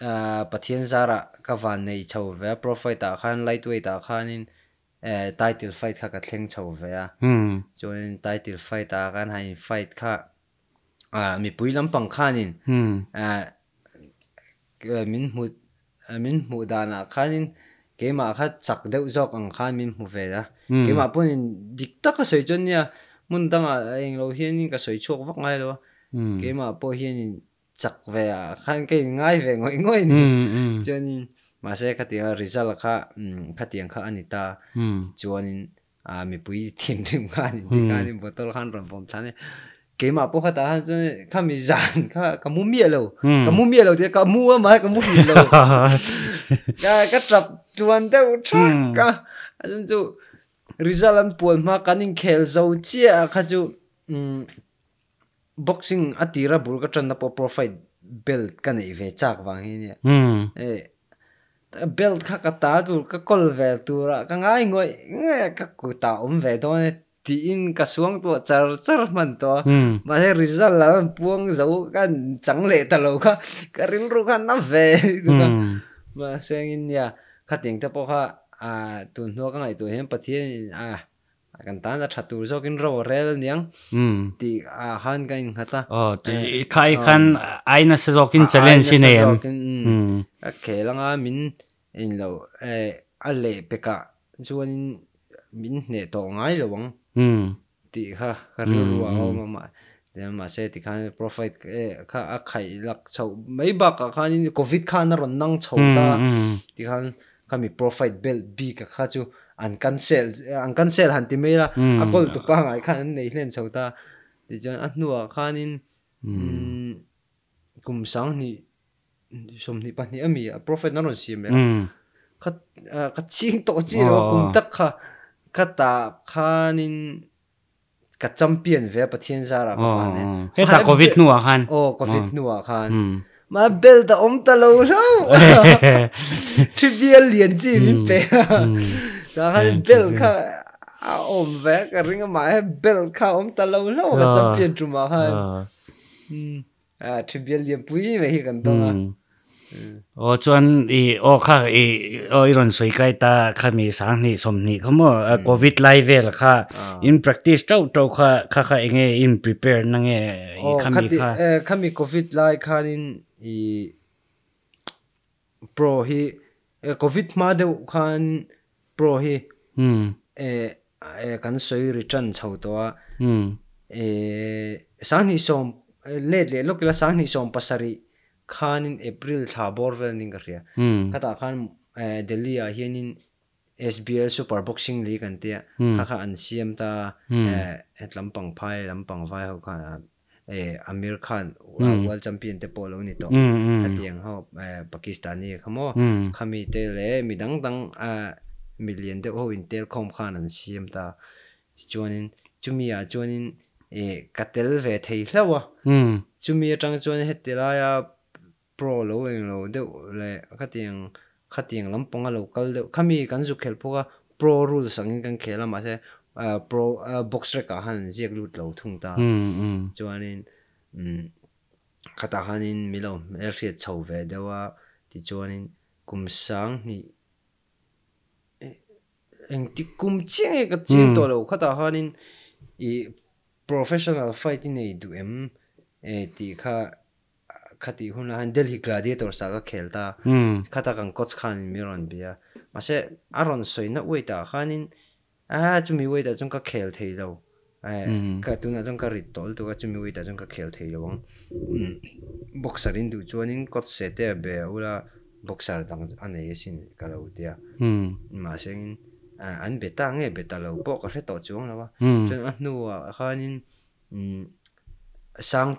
à bát thiên gia ra cái vạn này chầu về profile ta khan lấy tuổi ta khan nên eh à, title fight kha ka thleng chho ve a hm cho nên title fight ta kan hai fight kha à mi pui lam pang khan in hm à min mu min mu dana khan in ke ma kha chak deu jok ang khan min hu ve da ke ma pun dik ta ka soi chon ya mun dang a eng lo hian ni ka soi chok vak ngai lo ke ma po hian ni chak ve a khan ke ngai ve ngoi ngoi ni chon ni ma se kha tia result kha kha tiang kha anita chon ni a mi pui tin rim kha ni ti kha ni botol khan ram pom thane kế mà bố khát ta cho khá mì giản khá cả mu mía lâu cả mu mía lâu thì cả mua mà cả mu mía lâu cả cả trập chuan theo chắc ừ. cả dân chú Rizal buồn mà ma kanin khel zo chia kha chu boxing atira bul ka tran na po profile belt kan này ve chắc wang hình ne eh ừ. belt kha ka ta tu ka kol về tu ra ka ngai ngoi ka ku ta um về thôi tiin ka suang to char char man to ma he result la puang zo kan chang le ta lo ka ka ru kan na ve ka ma seng in ya kha ting ta po kha a tu no ka ngai tu hem pathian a kan tan da thatu zo kin ro re niang ti a han ka in khata o ti khai khan aina se zo kin challenge ne em a khelanga min in lo e a le peka chuanin min hne to ngai lo wang Hmm. ti kha kha ru ru ao ma ma de ma se ti profit e kha a khai lak chho mai ba ka khan covid kha na ron nang chho ta hmm, hmm. ti khan mi profit belt b ka kha chu an cancel an cancel han ti mai la a kol tu pa ngai khan nei hlen chho ta ti jan a nuwa khan in kum sang ni som ni pa ni ami a profit na ron si me kha ka ching to chi oh. ro kum tak kha cái ta khanin cái champion ve pathian zara ka fan he ta covid nu khan oh covid nu khan mà bel ta om ta lo lo trivial lian chi mi pe ta khan bel ka à om ve ka ringa ma he bel ka om ta lo lo cái champion tu ma khan a trivial lian pui me hi kan ta o chuan i o kha i o iron sui kai ta kha mi sang ni covid live la kha in practice tau tau kha kha kha in prepare nang e kha mi kha kha mi covid lai kha in i pro hi covid ma de khan pro hi hm e e kan sui return chau to a hm e sang som le le lok la sang ni som pasari khan in april tha borvel ning ria hmm. ka ta khan eh, delhi a hian in sbl super boxing league an tia hmm. kha kha an cm ta hmm. eh, et lampang phai lampang vai ho kha e amir khan world champion te polo ni to atiang ho pakistani khamo khami te le mi dang dang a million de ho in telcom khan an cm ta chuanin chumi a chuanin e katel ve thei hlawa chumi a pro lo eng lo de le khating khating lam pong lo de khami kan ju khel poga pro rule sang kan khela ma se pro boxer ka han jek loot lo thung ta chuanin hmm, hmm. um hmm, khata hanin milo er che chau ve de wa ti chuanin kum sang ni eh, eng ti kum che e ka chin to lo khata hanin i professional fighting e du em e ti kha khati huna han delhi gladiator sa ga khelta khata kan coach khan miron bia mase aron soi na wei ta khanin a chu mi wei da jung ka khel thei lo ai ka tu na jung ka ri tol tu ga chu mi wei da jung ka khel thei lo bang boxer in du chuanin ula khanin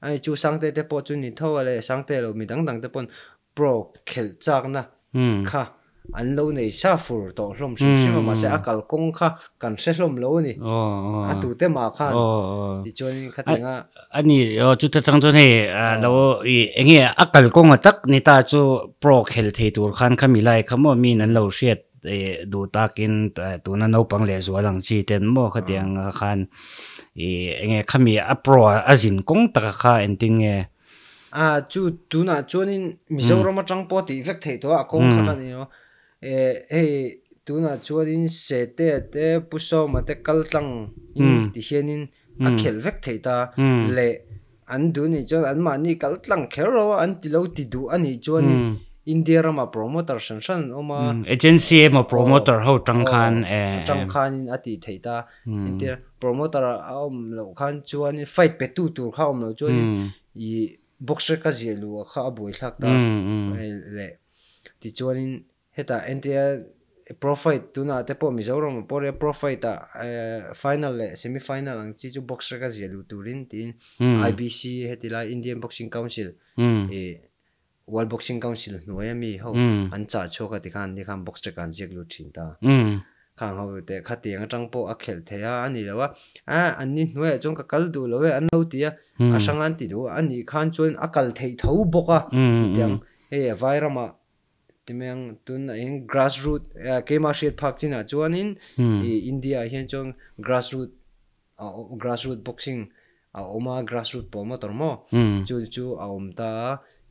ai chu sang te te po chu le sang lo mi dang dang te pon pro khel chak na hmm. kha an lo nei sa fur to hlom shi shi ma se hmm. akal kong kha kan se hlom lo ni oh, oh. a tu te ma kha oh, ti ta ta khel mi lai mo mi lo du takin tu na no pang le zwa lang chi ten mo kha tiang khan e nge khami a pro azin kong tak kha en ting e a chu tu na chu nin mi so ro ma chang po ti vek thei to a ko kha ni yo e e tu na chu din se te te pu so ma te kal tang in ti hian in a khel vek thei ta le an du ni chu an ma ni kal tang khe ro an ti lo ti du ani chu ni India rama promoter san san oma ừ, agency ma ờ, promoter ho tang ờ, khan eh tang e. khan in ati theita India promoter om lo khan chuan fight pe tu tur kha om lo chuan i boxer ka zelu kha aboi thak ta ừ, ừ. le ti chuan in heta India profit tu na te po mizoram po re profit ta e, final le semi final ang chi chu boxer ka zelu turin tin IBC hetilai Indian Boxing Council eh World Boxing Council noyami ho mm. ancha choka de kan de kan box de kan jeklu thin ta mm. kan ho de khati ang tang po a khel the ya ani lawa a ani no chung ka kal du lawe anau ti ya mm. a sang an ti du ani khan chuin a kal thei tho boka tiang e vairama timeng tun e, in grassroot ke ma shit phak china chuanin india hian chung grassroot grassroot boxing a oma grassroot po ma tor mo chu chu aum ta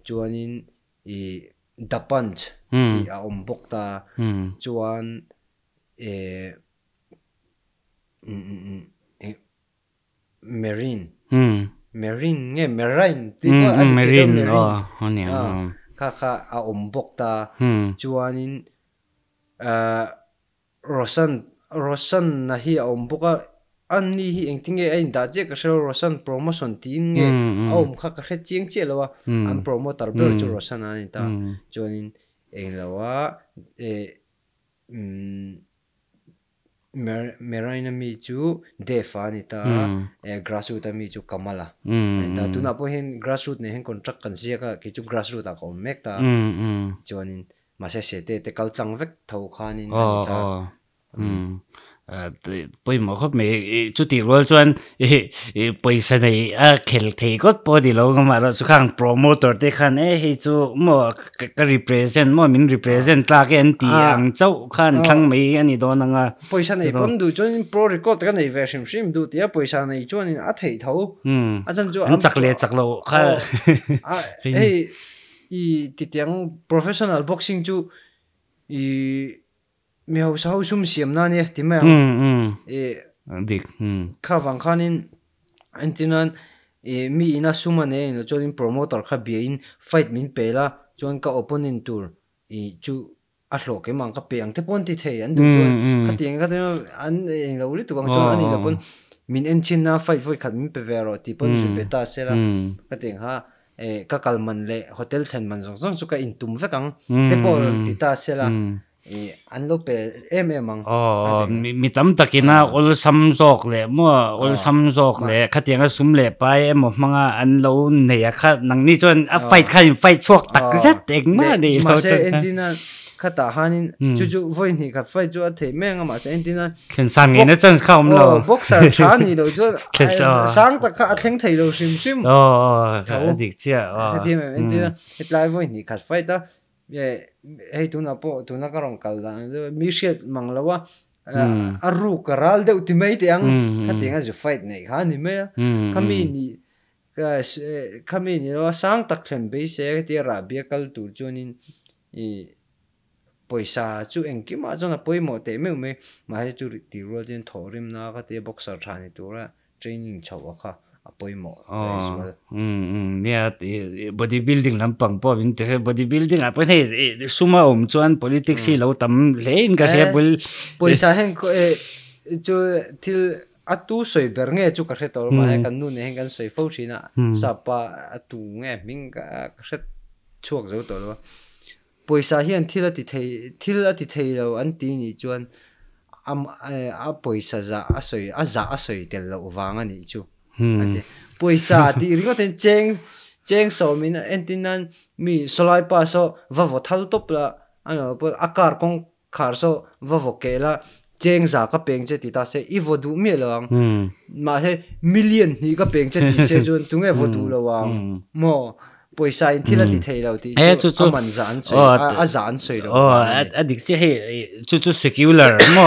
chuanin i the punch hmm. ti a om bok ta hmm. chuan e, mm, mm, mm, e marine hmm. marine nge marine ti pa marine ka oh, oh, ah, kha a om bok ta chuanin a ah, rosan rosan na hi a om bok a ani hi eng tinge ein da je ka shro roshan promotion tin nge om mm, mm. kha ka khre ching che lawa mm. an promoter ber chu roshan an ta joining eng lawa e mm merina mi chu defa ni ta e grassroot mi chu kamala ta tu na po hin grassroot ne hen contract kan sia ka ki chu grassroot pwimo khob me chuti rol chuan pwisa na a khel thei got po di loo ngoma professional boxing Mio sao sum siam na ne mm, mm. E, mm. ti ma. Mm dik. Ka van khanin antinan e mi ina suma ne no chodin promoter kha bia in fight min pela chon ka opponent tour e chu a lo ke mang ka pe ang te an du ka ti ang ka an e lo ri tu kong la pon oh. min en chin fight voi khat min ka e, ka le hotel man in anlope em emang oh mi tam takina ol samjok le mo ol samjok le khatenga sum le pai em manga anlo neya kha nangni chon a fight kha in fight chok tak jat ek ma ni lo to endina khata hanin chu chu voi ni kha fight chu athe menga ma se endina khen san ni na chance kha um lo boxer cha ni lo jo sang tak kha athleng thai lo sim sim oh dik chia oh endina hetlai voi ni kha fight ta 예 에이 두나 포 두나 가롱 칼다 미셰 망라와 아루 카랄데 우티메이트 양 카팅 아즈 파이트 네 카니메 카미니 ka kami ni lo sang tak chen be se ti ra bia kal tu chon in i poisa chu eng ki ma zo te me me ma he chu ti ro jen thorim na ka te tu appointment as well. Mm, mm, yeah, bodybuilding lampang po. Bodybuilding apa ni? Suma om chuan politics hi lo tam lein ka se bul. Poisa hen ko e chu til atu soi ber nge chu ka hretol ma kan nu ne hen kan soi fo china sapa atu nge ming ka hret chuak zo to lo. Poisa hian thil ati thei thil ati thei lo an ti ni chuan am a poisa za asoi a za asoi tel lo wanga ni chu. Hmm. poisa ti ringo ten cheng cheng so min entinan mi solai pa so va vo thal top la ano po akar kong khar so va vo ke la cheng za ka peng che ti ta se i vo du mi lawang hmm. ma he million ni ka peng che ti se jun tu nge vo du lawang hmm. mo poisa in thila mm. ti đi lo ti chu chu man zan soi oh, a zan soi lo oh adik che he chú chu secular mo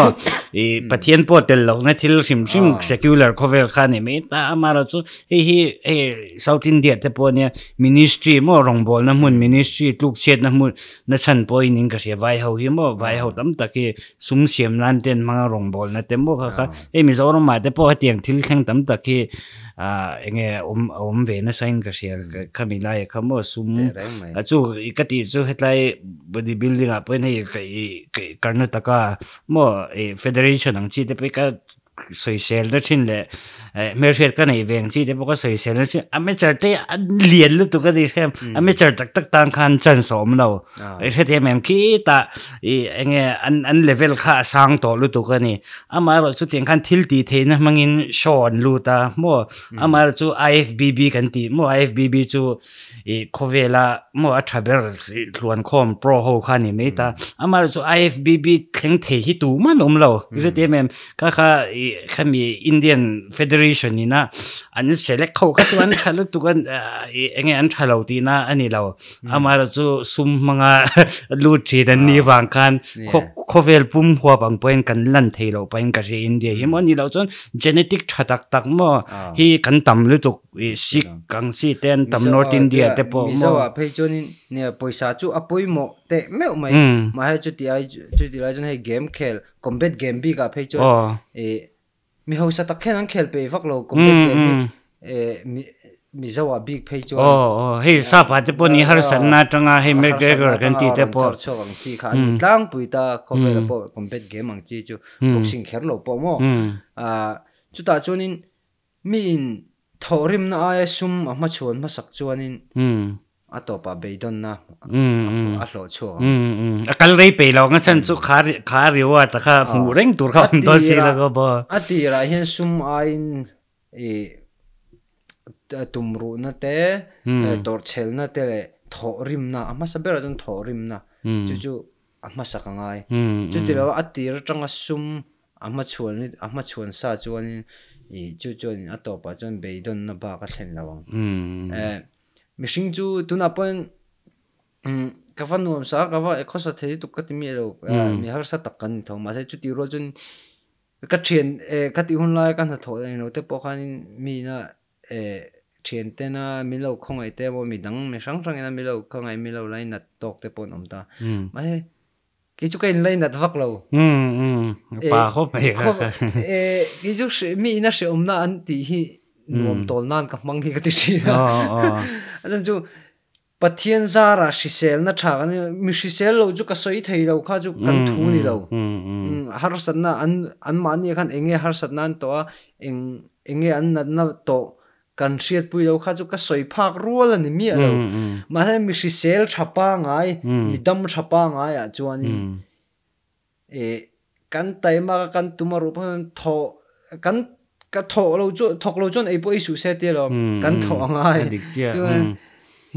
e mm. pathian po tel lo na thil rim rim ah. secular khovel khane me ta mà chú he he he south india thế po ne ministry mo rong bol na mun mm. ministry lúc chết na mun na chan po in ing ka se vai ho hi mo vai ho ah. ta ke sum siam lan tiền, ma rong bol na te mo kha kha e mi zorom ma te po hatiang thil thang tam ta ke inge om om vene sein ka sia ka mi ka mo sum a ikati chu hetlai body building a pen he ka karnataka e, federation ang chi te ka สวยเซลนั่นชินเลยเมื่อเช้าก็ในเวียงจีเด็กบอกว่สวยเซลนั่นชินอเมจัดเตะเลียนลุกตุ๊กตาเองอเมจัดตักตักตังคันจันสมเราไอ้เทียมแม่คิดแต่ไอ้เงี้ยอันอันเลเวลข้าสังโตลุกตุกตานี่อามาเราชุดเตียงคันทิลตีเทนะมังอินชอนลุตาโมอามาเราชุดไอเอฟบีบีกันตีโมไอเอฟบีบีชุดไอ้โคเวล่าโมอัตราเบอร์สิลวนคอมโปรโฮคันนี่ไม่ตาอามาเราชุดไอเอฟบีบีแข่งเทฮิตูมันอมเราไอ้เทียมแม่ก็ค่ะ khami khami Indian Federation ina an select kho ka chuan thalo tukan enge an thalo tina ani lo amara chu sum manga lu thi dan ni wang kan kho khovel pum hua bang point kan lan thelo pain ka re India hi mo ni lo chon genetic thatak tak mo hi kan tam lu tuk sik kang si ten tam north India te po mo pe chonin ne paisa chu apoi mo te meu mai ma he chu ti ai chu ti lai jon he game khel combat game bi ka pe chon e mi ho sa takhen an khel pe vak lo kom pe e mi mi za wa big pe jo oh oh he sa pa de po ni har san na tanga he me ge ge gan ti te po cho wang chi kha ni tang pui ta ko pe po kom pe ge mang boxing kher lo po mo a chu ta nin min thorim na a sum a ma chon ma sak chuan in atopa beidon na mm-hmm. alo cho mm-hmm. kal rei pe lo nga chan chu khar khar yo at kha mureng tur kha ndo si la go ba ati ra hen sum ain e tumru na te tor mm. e, chel na te tho rim na ama sa ber don tho rim na mm. ju ju ama sa ka ngai mm-hmm. ju ti ra ati ra tang sum ama chuan ni ama chuan ni e, ju ju atopa chuan beidon na ba ka mishing chu tuna pon kafa nuam sa kafa ekho sa thei tukati mi lo mi har sa takkan tho ma se chu ti ro jun ka thien ka ti hun lai kan tho no te po khan mi na e thien te na mi lo khong ai te bo mi dang me sang sang na mi lo khong ai mi lo lai na tok te pon om ta ma he ki chu kai lai na vak lo pa ho pe e ki chu mi na she om na an ti hi nuam tol naan ka mangi ka tishi adan ju patien zara shisel na chaga mi shisel lau ju kaso i thai lau ka ju kan thu ni lau har sat na an, an maani akhan enge har sat naan toa en, enge an na na to kan shiat pui lau ka ju kaso i paak ruwa la ni mia lau ma thai mi shisel chapa ngai mi dam chapa ngai a juani e kan ka kan tumarupan to ka thok lo jo thok lo jo ei boi su se te lo kan thok nga ai dik che hmm.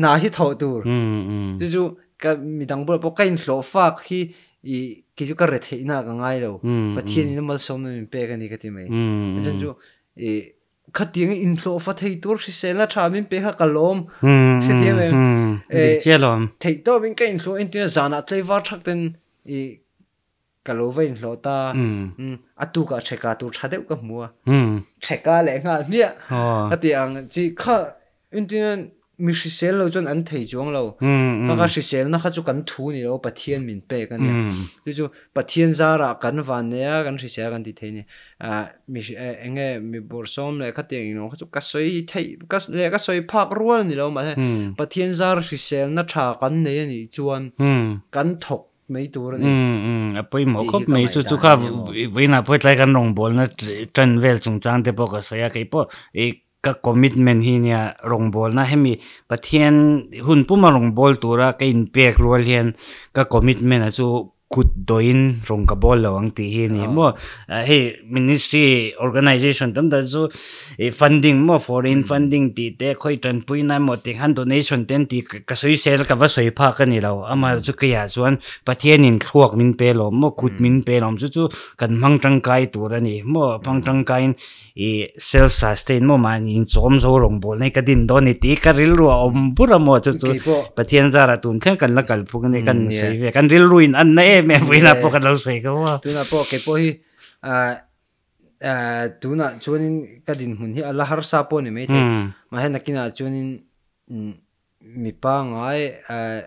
na hi thok tu mm mm ju ka mi dang bo ka in lo fa khi i ki ju ka re the ina ka lo hmm, hmm. pa thien ni mal som ni pe mai ju ju e ka ting si se la tha min pe ka kalom se ti mai e eh, dik che lo thei to bin ka in kalovain lo ta mm. Mm. atu ka cheka tu chade ka mu mm. cheka le nga ni a ti ang chi kha indian michisel lo jon an thei jong lo ka ka sisel na kha chu kan thu ni lo pathian min pe ka ni chu chu pathian zara kan va ne a kan sisel kan ti thei ni a mi e, nge mi bor som le kha tiang no kha chu ka soi thei ka le ka soi phak ruol ni lo ma pathian zar sisel na tha kan ne ni chuan kan thok mei tūra ni. Apoi mokop mei tū tū kā wē nā pōi tlai kān rōngbōl nā tēn wēl tsūng tsāng tē pō kā sāyā kā i pō i kā komitmen hi nia rōngbōl nā kut doin rong ka bol lawang ti hi ni ah. mo ah, he ministry organization tam da zo e eh, funding mo foreign hmm. funding ti te khoi tan pui na mo te han donation ten ti ka soi sel ka va soi pha ka ni law ama hmm. zu ka ya zuan pa thien in khuak min pe lo mo kut min hmm. pe lom zu zu kan mang tang kai tu ra ni mo pang tang kai e sel sustain mo man in zom zo rong bol nei ka din don ti ka ril ru om pura mo zu zu pa thien za ra tun kan la kal pu ne kan soi ve kan ril ruin an ne Eh, e me bhhuiile po an sé go bhá. Dúna po ke pohí dúna chunin ka din hun hi a lahar sápó ni mé ma hena kina chunin mipa mm, ngai eh,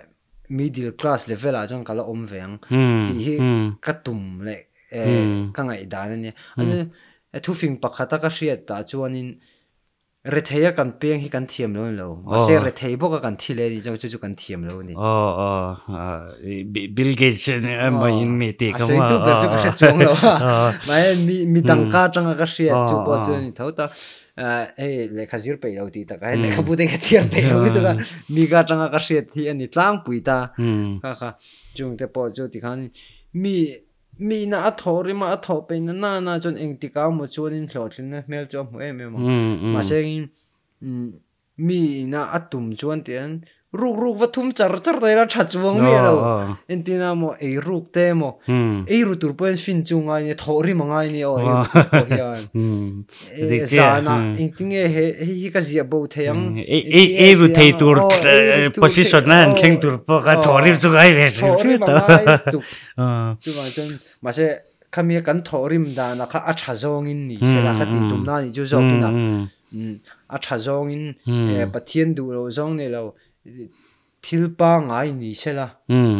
middle class level a chon kala Veng, mm, ti hi ka mm. tum le ka eh, ngai dan ni e thu fing pakhata ka hriat ta chuanin 레테야 간 뱅히 간 티엠로로 어세 레테이보가 간 티레 이제 저쪽 간 티엠로니 어어빌 게이츠 마인 미티 그거 아세 또 저쪽 저쪽로 마에 미 미당카 장아 가시야 쪽어 저니 타우타 에 레카지르 페이로티 타가 에 카부데 게치르 페이로티가 미가 장아 가시야 티에니 탕 부이다 카카 중데 포조 mi na a tho ma a tho pe na na na chon eng ti ka mo chon mm, mm. in thlo thlin na mel cho mo em em ma se mi na a tum chon tian ruk ruk va thum char char dai ra thach wang mi ro entina mo e ruk te mo e ru tur pen fin chunga ni thori mangai ni o e sa na entinge he hi ka zia bo theyang e ai ru thei tur position này anh na thing tur po ka thori chu gai ve chu ta chu ma chen ma se khamia kan thorim da na kha a thazongin ni se la kha ti tumna ni à zokina a thazongin pathian du ro zong ne lo tilpa ngai ni chela mm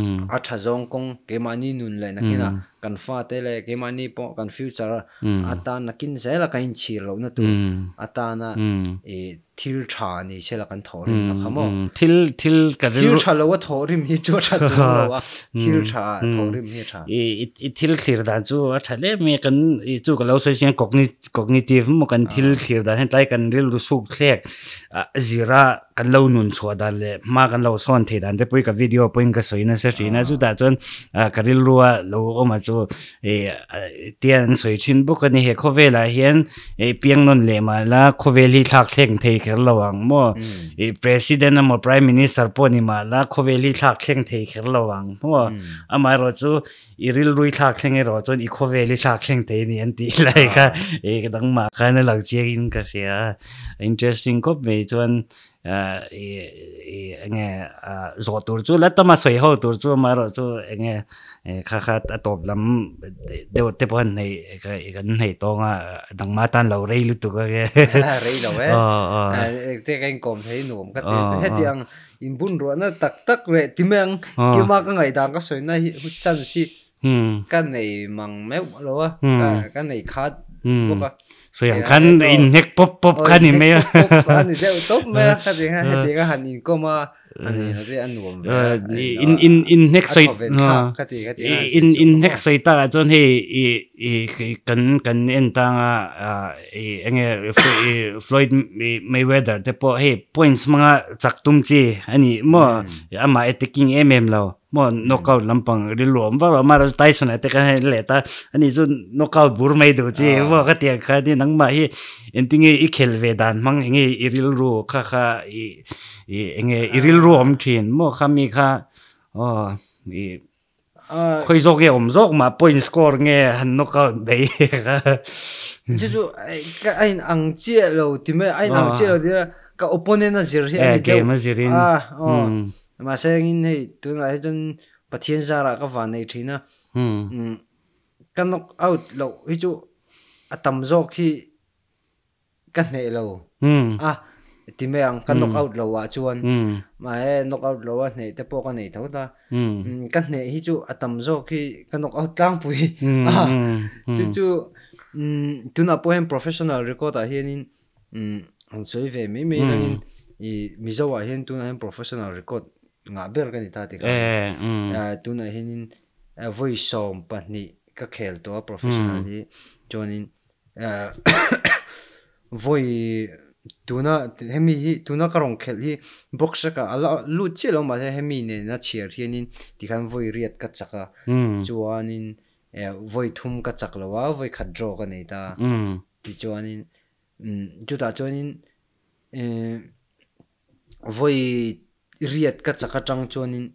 mm a cha zong kong ge ma nun la na ki na kanfa tele ke mani po kan future mm. ata na kin sel ka in chi lo na tu mm. ata na mm. e til tra ni sel kan thor na khamo mo til til ka ri til tra lo wa thor mi chu cha chu lo wa til tra thor mi tha e e, e til khir da chu a tha le me kan e chu ka lo so sian cognitive cognitive mo kan ah. til khir da hen lai kan ril ru su khlek zira kan lo nun chu da le ma kan lo son the dan de pui ka video pui ka so ina se ti ah. na chu da chon ka ril ru wa lo ma zo e tian soi chin bu kan he khove la hian e piang non le ma la khove li thak thleng thei khir lawang mo e president mo prime minister po ni ma la khove li thak thleng thei khir lawang mo ama ro zo i ril rui thak thleng e ro zo i khove li thak thleng nge zo tur chu la tama soi ho tur chu ma rồi chu nge à, kha kha ta top lắm, de te pon này, cái, cái này to nga đằng ma tan lo rei lu tu ka rồi, rei lo e te kain kom thei num ka te he tiang in bun ro na tak tak re timeng ki ma ka ngai dang ka soi na hu chân si ừ. cái này mang me á, ừ. cái này nei khat ừ. boka 虽然看因那卜卜看你没有，你在都没有，他这个他这个喊你干嘛？呃，因因因那水啊，因因那水大啦，总是伊伊伊跟跟因当啊啊，伊那个 Floyd Mayweather 这波嘿 points 嘛，砸东西，安尼么，阿妈一定 MM 了。mō nōkāu lāmpāng rī lō, mō mā rā tāi sō nā tē kā nā lē tā, anī zō nōkāu būr mai dō chī, mō kā tē kā tē nāng mā hī, ān tī ngē i khēl vē dān, māng ngē i rī lō kā kā, ngē i rī lō om tīn, mō kā mī kā, khuay mà sẽ in hay tôi lại chân bà thiên gia là các vạn này thì um, cái nó out lâu ấy chỗ à tầm do khi cái này lâu ừ. à thì mấy anh cái nó out lâu à chuan mà cái nó out lâu à này tiếp cái này thôi ta cái này ấy chỗ à tầm do khi cái nó out lang bụi à chứ chỗ tôi là bọn em professional record à hiện in um anh soi về in tu 很随便，每每当因以米少话现都很 professional record。nga ber ga ni ta ti ga eh tu na hin a voice song pa ni ka khel to professionally join in voi tu na he mi tu na ka rong khel hi box ka ala lu che lo ma he mi ne na chher hi nin ti kan voi riat ka chaka chuan in voi thum ka chak lo wa voi kha draw ka nei ta ti chuan in ju ta chuan in voi riat ka chaka tang chuanin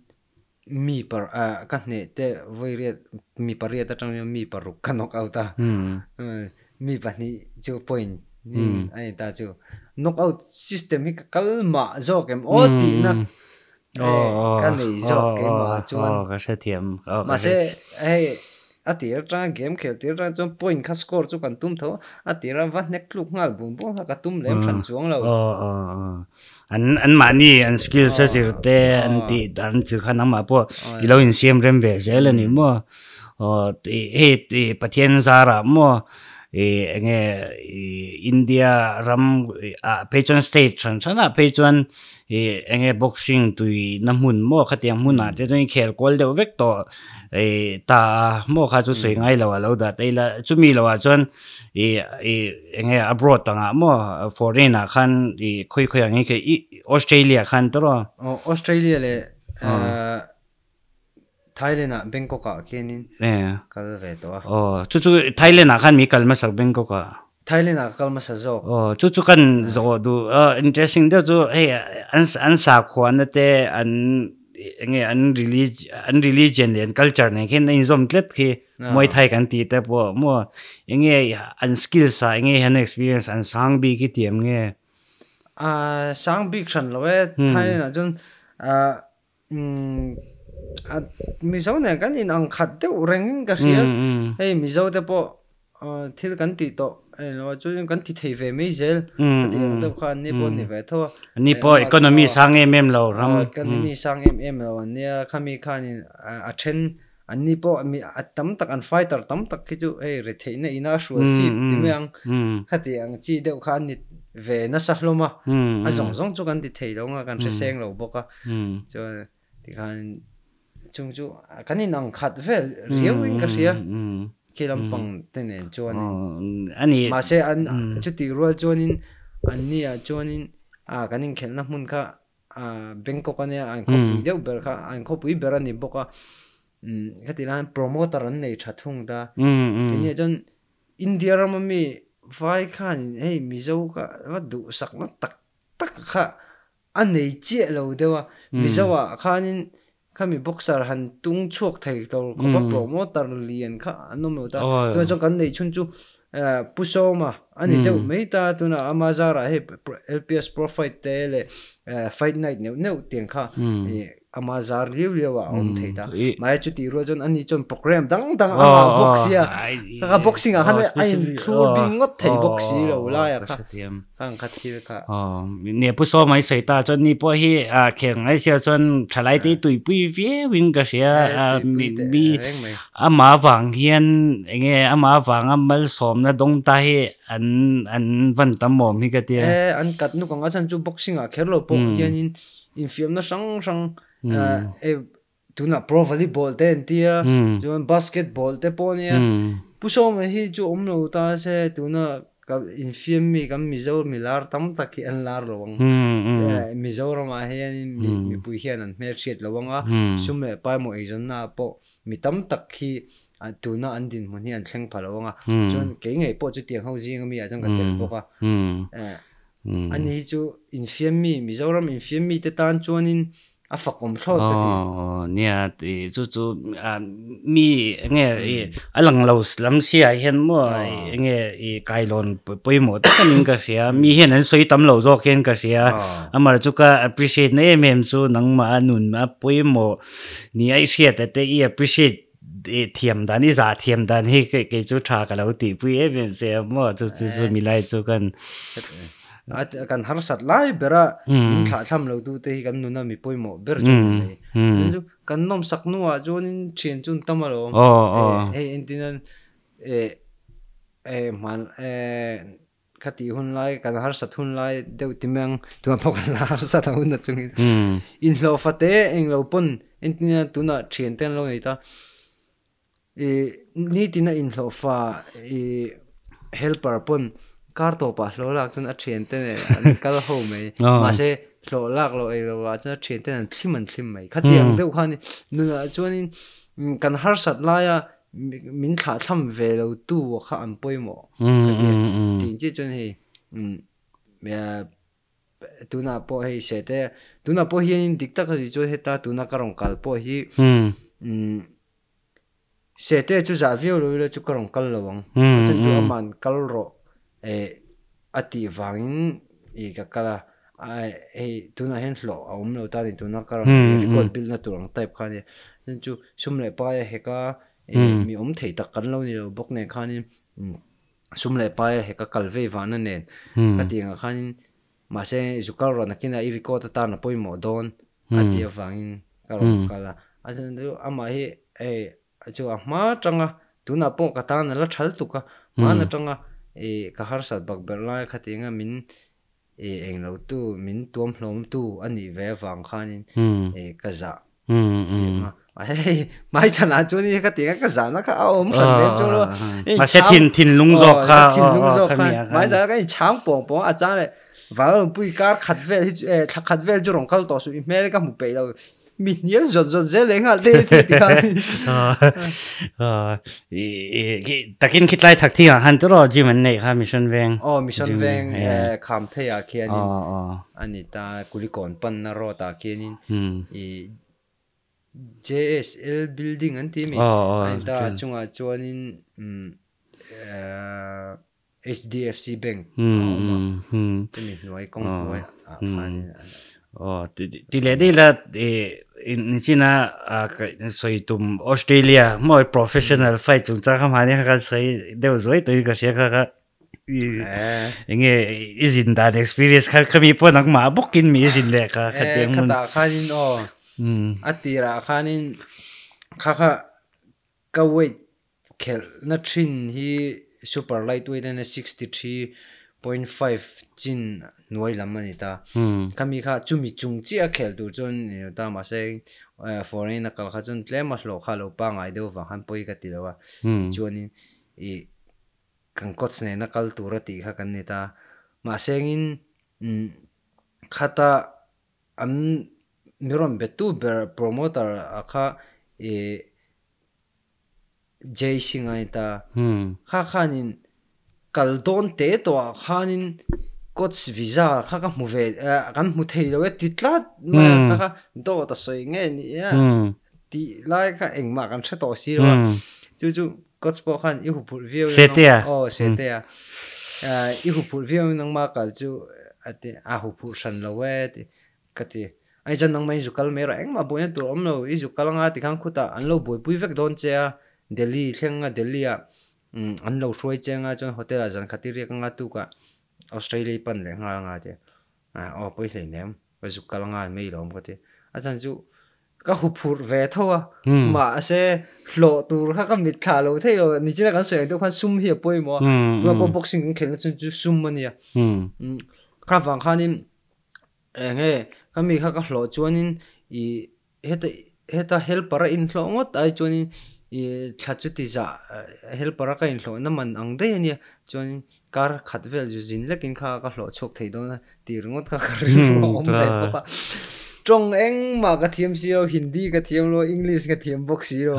mi par a ka hne te voi riat mi par riat atang mi par ruk kanok auta hmm. mi pahni chu point ni hmm. ai ta chu knock out system hi kalma zo kem o ti na hmm. eh, ka oh, nei oh, zo kem ma oh, chuan ma se hey atir ra game khel tir ra chon point kha score chu kan tum tho atir ra van nek luk ngal bum bo ka tum lem than ừ. chuang lo ờ, ờ, ờ. an an mani an skill sa zir te an ti dan chir khan ma po ilo in sem rem ve zel ni mo o ti he ti patien zara mo 에게 인디아 람 페이전 스테이트 전선아 페이전 에게 복싱 पेचवन 남문 ए ए ए ए 켈 ए 오벡토 ए ए ए ए ए ए ए ए ए ए ए ए ए ए ए ए ए ए ए 타일레나 벵코카 케닌 네 가르베도 어 추추 타일레나 칸 미칼마사 벵코카 타일레나 칼마사조 어 추추칸 조도 어 인트레스팅 데조 에 안사 안사 코안테 안 enge an religion an religion le an culture ne khen in zom klet ki moi thai kan ti te po mo enge an skill sa enge han experience an sang bi ki tiem nge a sang bi khran lo we thai na jun a mizo ne kan in ang khat te urengin ka ria hey mizo te po thil kan ti to lo chu kan ti thei ve me zel ti ang te kha ni po ni ve tho ni po economy sang em em lo ram economy sang em em lo ne khami khan in a then an ni po mi atam tak an fighter tam tak ki chu hey re thei na ina shu fi ti me ang khati ang chi deu khan ni về nó sắc luôn mà, à giống giống chỗ gần thì thấy đúng mà gần sẽ xem lâu bốc à, cho thì khan chung chu kan ni nang khat ve riau in ka ria ke lam pang ten ne chuan ani ma se an chu ti rual chuan in an ni a chuan in a kan in khel na mun kha a bangkok ane an ko pi deu ber kha an ko pi ber ani boka ka ti lan promoter an nei thathung da ke ừ, ừ. ni chuan india ram mi vai khan hei mi zo ka va du sak na tak tak kha an nei che lo dewa mi zo wa khanin ข้ามีบ็อกเซอร์หันตุ้งชวกไทยตัวเขาบอกโปรโมเตอร์เลียนข้าอันนู้นมาตาตัวจังกันในชุนจูเอ่อปุ๊โซมาอันนี้เดี๋ยวไม่ตาตัวน่ะอามาซาระเฮ้ LPS Profile เตะเลยเอ่อ Fight Night เนี่ยเนี่ยเตียงข้า amazar zar liu liu wa om thei da ma chu ti ro jon ani chon program dang dang ama boxia ka boxing han ai thru bing ngot thei boxi lo la ya ka kang khat ki ka ne pu so mai sei ta chon ni po hi a kheng ai sia chon thalai te tui pui ve win ka sia mi mi ama wang hian enge ama wang amal som na dong ta hi an an van tam mom hi ka te an kat nu ka nga chan chu boxing a khelo po hian in in film na sang sang Ờ, ừ. e, tu na pro volleyball te entia jon ừ. basketball te ponia ừ. pusom hi chu omlo ta se tuna ka infiem mi kam mizo milar tam tak hi an lar lowang mizo rama hian mi mi pui hian an mer chet lowanga sume pai mo ejon na po mi tam tak hi tuna an din mun hi an thleng phalawanga chon ke ngei po chu tiang ho jing mi a chang ka tel po ka eh, anh hi chu infiem mi mizoram infiem mi te tan chuanin a fa kom thlo ka ti nia ti chu chu mi nge a lang lo slam si a hen mo nge i kai lon poi mo ta ning ka sia mi hen an soi tam lo zo khen ka sia amar chu ka appreciate ne mem chu nang ma nun ma poi mo ni ai sia à, ta te i appreciate เทียมดันนี่สาเทียมดันให้เกิดจุดชากันแล้วตีปุ้ยเอ็มเสียมั่วจุดจุดมีไรจุดกัน kan har sat lai bera hmm. in cha cham lo du te hi kan nuna mi poimo ber jo hmm. ne hmm. kan nom sak nu a jo nin chen chun tamaro e oh, oh. e eh, in eh, tin e eh, e man e kati hun lai kan har sat hun lai de timang tu a pok la har sat hun na chung in lo fa te eng lo pon in tin tu na chen ten lo ni ta karto pa lo lak chun a thian te ne kal ho mai ma se lo lak lo ei lo wa chun a thian te an thim an thim mai khatiang mm. deuh khan nu na chuan in mm, kan har sat la ya mm, min tha tham ve lo tu kha an poi mo tin chi chun he tu na po he se te tu na po hian in dikta ka chu he ta tu na karong kal po hi se te chu za vio lo chu karong kal lo wang chun tu man kal ro ati vangin i ka kala ai tuna hen lo a um lo ta ni tuna ka ra ko bil na turang taip kha ni nin chu sum le pa he ka e, hmm. mi um thei tak kan lo ni lo bok ne kha ni hmm, sum le pa he ka kal ve va na ne hmm. ati nga kha ni ma se ju ka ro na kin a i ko ta ta na poi e ka har sat bak ber lai khatinga min e eng lo tu min tuam hlom tu ani ve wang khanin e ka za hmm, hmm. mai chan a chu ni khatinga ka za na kha a om khan le ah, chu lo ah, ah. ma se thin thin lung zo oh, kha thin lung oh, oh, zo kha mai za ka chang pong pong a chang le vào bụi cá khát về thì khát về chỗ rồng cao to số mẹ cái mù bể đâu mình nhớ giọt giọt dễ lấy ngạt đi thì ờ, ờ, ờ, ta kinh khít lại thật thi à hắn tức là chỉ mình này ha mission vang oh mission vang cảm thấy à kia nên anh ta cúi còn pan nà rồi ta kia nên ừ. JSL building anh tìm anh ta chung à cho nên SDFC ừ, bank, ừ, ừ, ừ, cái mình nói công nói, à, ừ. à Oh, tila nila China sina soi tum Australia mo professional fight chung cha kham hani ka soi de zoi to ka she ka inge is in that experience ka kami po nak mabukin mi is in le ka ka te mun ka oh atira ka nin ka ka ka wait kel na thin hi super lightweight and 63.5 chin nuai lamani ta hmm. kami kha chumi chung chi a khel du chon ta ma se e, foreign kal kha chon tle ma lo kha lo pa ngai do wa han poi ka ti lo wa hmm. chuani e kan kot sne na kal tu ti kha kan ni ta ma se ngin mm, kha ta an nirom be tu ber promoter a kha e jay singa ta hmm. kha khanin kal don te to kha nin coach visa kha ka mu ve eh, kan mu thei lo titla tla hmm. ka ka do ta soi nge ni ya eh. hmm. ti lai ka eng ma kan tha to si ro hmm. chu chu coach po khan i hu pul vi o se te ya eh, i hu pul vi nang ma kal chu ate a hu pul san lo we ti ka ti ai jan nang mai zu kal mera eng ma boyan tu om lo i zu kal nga ti kan ta an lo boi pui vek don che ya delhi thleng nga delhi ya an lo shroi che nga chon hotel a jan khatiri ka nga tu ka Australia pan le nga nga te à ah, o oh, poi le nem wa zu kal nga me lom ko te a ah, chan zu ka hu phur ve thowa hmm. ma se hlo tur kha ka mit kha lo thei lo ni chi kan se do khan sum hi poi mo hmm, tu po hmm. boxing khen chu chu sum mani ya um kha wang khan in eh, nge ka mi kha ka hlo chuan in i heta heta helper in hlo ngot ai chuan in i thatchu ti za helper ka in hlawna man ang dei ani chuan kar khat vel ju jin lekin kha ka hlo chok thei don ti rungot ka kar om dai pa trong eng ma ka thiam si lo hindi ka thiam lo english ka thiam box si lo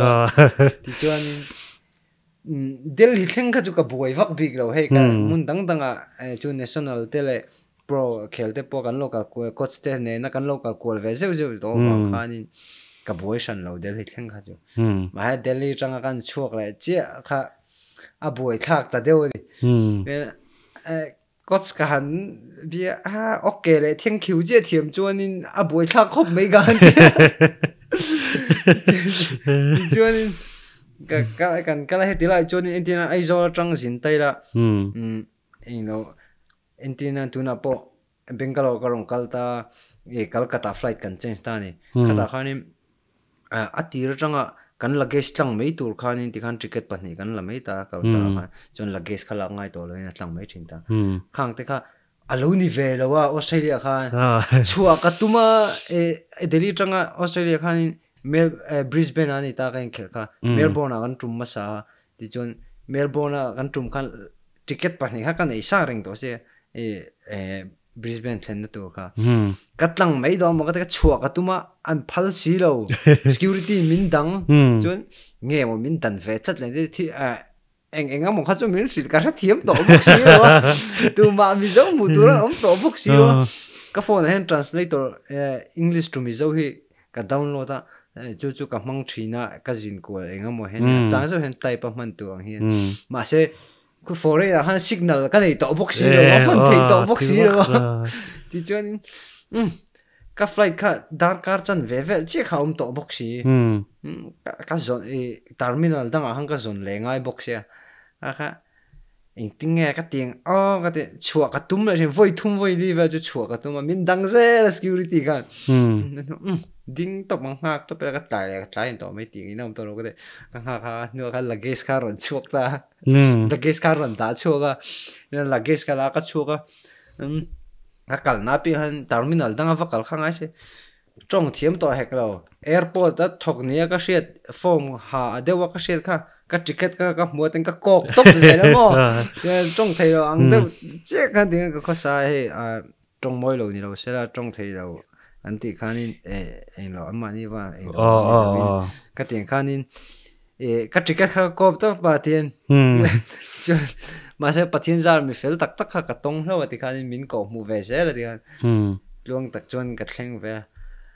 ti chuan del hi thleng kha chu ka boi vak big lo hei ka mun dang dang a chu national tele pro khelte po kan lo ka coach te ne na kan lo ka kol ve zeu zeu do ma khanin กับวยสันเราเดลิทั้งข้าจูมาให้เดลิจังกันช่วงเลยเจ้าข้าอาบวยทักแต่เดียวดิเออก็สกันเบียฮะโอเคเลยทิ้งคิวเจ้าเทียมจวนนี่อาบวยทักคบไม่กันจวนนี่ก็ก็กันก็เลยที่ละจวนนี่ที่นั่นไอ้โซ่จังสินไตละอืมอืมเองเราที่นั่นตัวน่ะปอเบงกาลก็ลงกัลตาเอกัลกัตาไฟล์กันเจนสตานี่กัตาข้านี่ ātīrā tānga kāna lāgēs lāng mēi tūr kāni tī kāna trīket pātni kāna lā mēi tā kā utarā kā tion lāgēs kā lāg ngāi tōla wē nāt lāng mēi tī ndā kāng tī kā ālaunī vē lā wā āustraliā kā tsua kā tūma ātīrī tānga āustraliā kāni Brisbane āni tā kā yīng khir kā Melbourne āgan tūm mā sā tī tion Melbourne āgan tūm kāna trīket pātni kā kāna āsā Brisbane thlen na tu ka katlang mai do ma ka chua ka tuma an phal si lo security min dang chun nge mo min tan ve that le thi eng eng mo kha chu min sil ka ra thiam to buk si lo tu ma mi zo mu tu ra om to buk si lo ka phone hen translator english to mi zo hi ka download a chu chu ka mang thina ka jin ko eng mo hen chang zo hen type man tu ang hian ma se 그 포레 한 시그널 가네 또 복시로 한테 또 복시로 디전 음 카플라이 카 다르카르찬 베벨 지 카움 또 복시 음 가존 이 터미널 당아 한가 존 랭아이 복시야 아카 인팅에 가팅 어 가데 추아 가툼 레신 보이 툼 보이 리베 주 추아 가툼 민 당세 스큐리티가 음 ding to mang hak to pe ka tai ka tai to me ting ina um to ko de ka ha ha no ka luggage ka ron chuk ta hmm. luggage ka ron ta chu ga ina luggage ka la ka chu ga um hmm. ka kal na pi han terminal dang va kal khang ai se trong thiam to hek lo airport da thok ne ka shet form ha de wa ka shet kha ka ticket ka ka mua ten ka kok top ze la mo trong thai lo ang de hmm. che ka ding ka khosa he a ah, trong moi lo ni lo se la trong thai lo an tih khanin eng eh, eh, lo ama ni wa ka tiang khanin ka tri ka kha kop ta pa tien hmm. ma se pathian zar mi fel tak tak kha ka tong hlo ti khanin min ko mu ve se la ti khan hmm. luang tak chuan ka thleng ve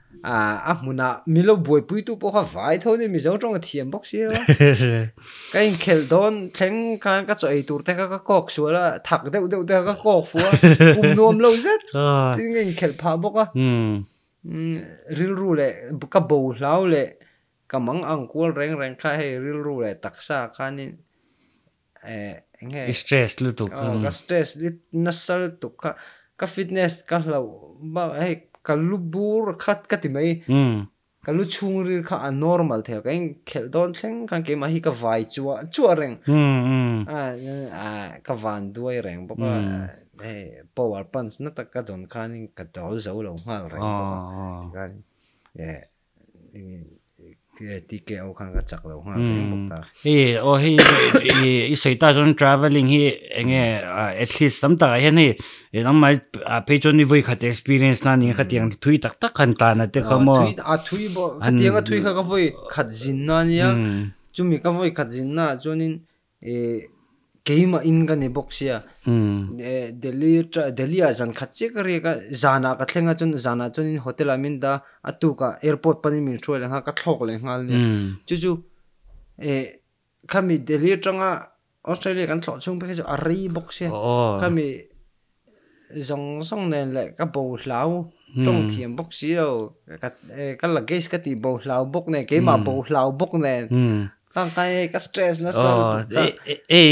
à ah, à ah, muốn à mình lo bồi bùi tu bỏ vài thôi nên mình giống trong cái thiền bốc xíu cái anh khéo đón thằng cái cái trời tu thế cái cái cọc xíu là thắc đều đều đều cái cọc phua cùng nuông lâu rất thì anh khéo phá bốc á rilru le ka bo hlau le ka mang ang kul reng reng kha he rilru le taksa khani eh nge stress lu tu ah, ka mm. stress li nasal tu ka ka fitness ka hlau ba he eh, ka lu bur khat ka ti mai mm ka lu chung ri kha a normal the ka khel don cheng ka ke mai ka vai chua chua reng mm mm ah, eh, ah, ka van reng mm. eh, power pants na ta ka don kan ka ta za ulo ma ra ti ke o kan ga chak lo ha ta e o hi e i sei ta jon traveling hi enge at least tam ta he ni e nam mai a pe jon ni voi khat experience na ni khat yang thui tak ta kan ta na te kamo a thui bo khat yang a thui kha ga keima in ka ne bok sia delhi delhi a zan khatse ka re ka zana ka thlenga chun zana chun in hotel amin da atu ka airport pani min thol ha ka thok le ngal ni hmm. chu chu e eh, khami delhi tanga australia kan thlo chung pe chu a boxia, bok oh. sia khami zong song ne le ka bo hlau hmm. trong thiểm bốc xí đâu cái cái là cái cái tí bầu lao bốc này cái mà bầu lao bốc này kan kan he ka stress na so e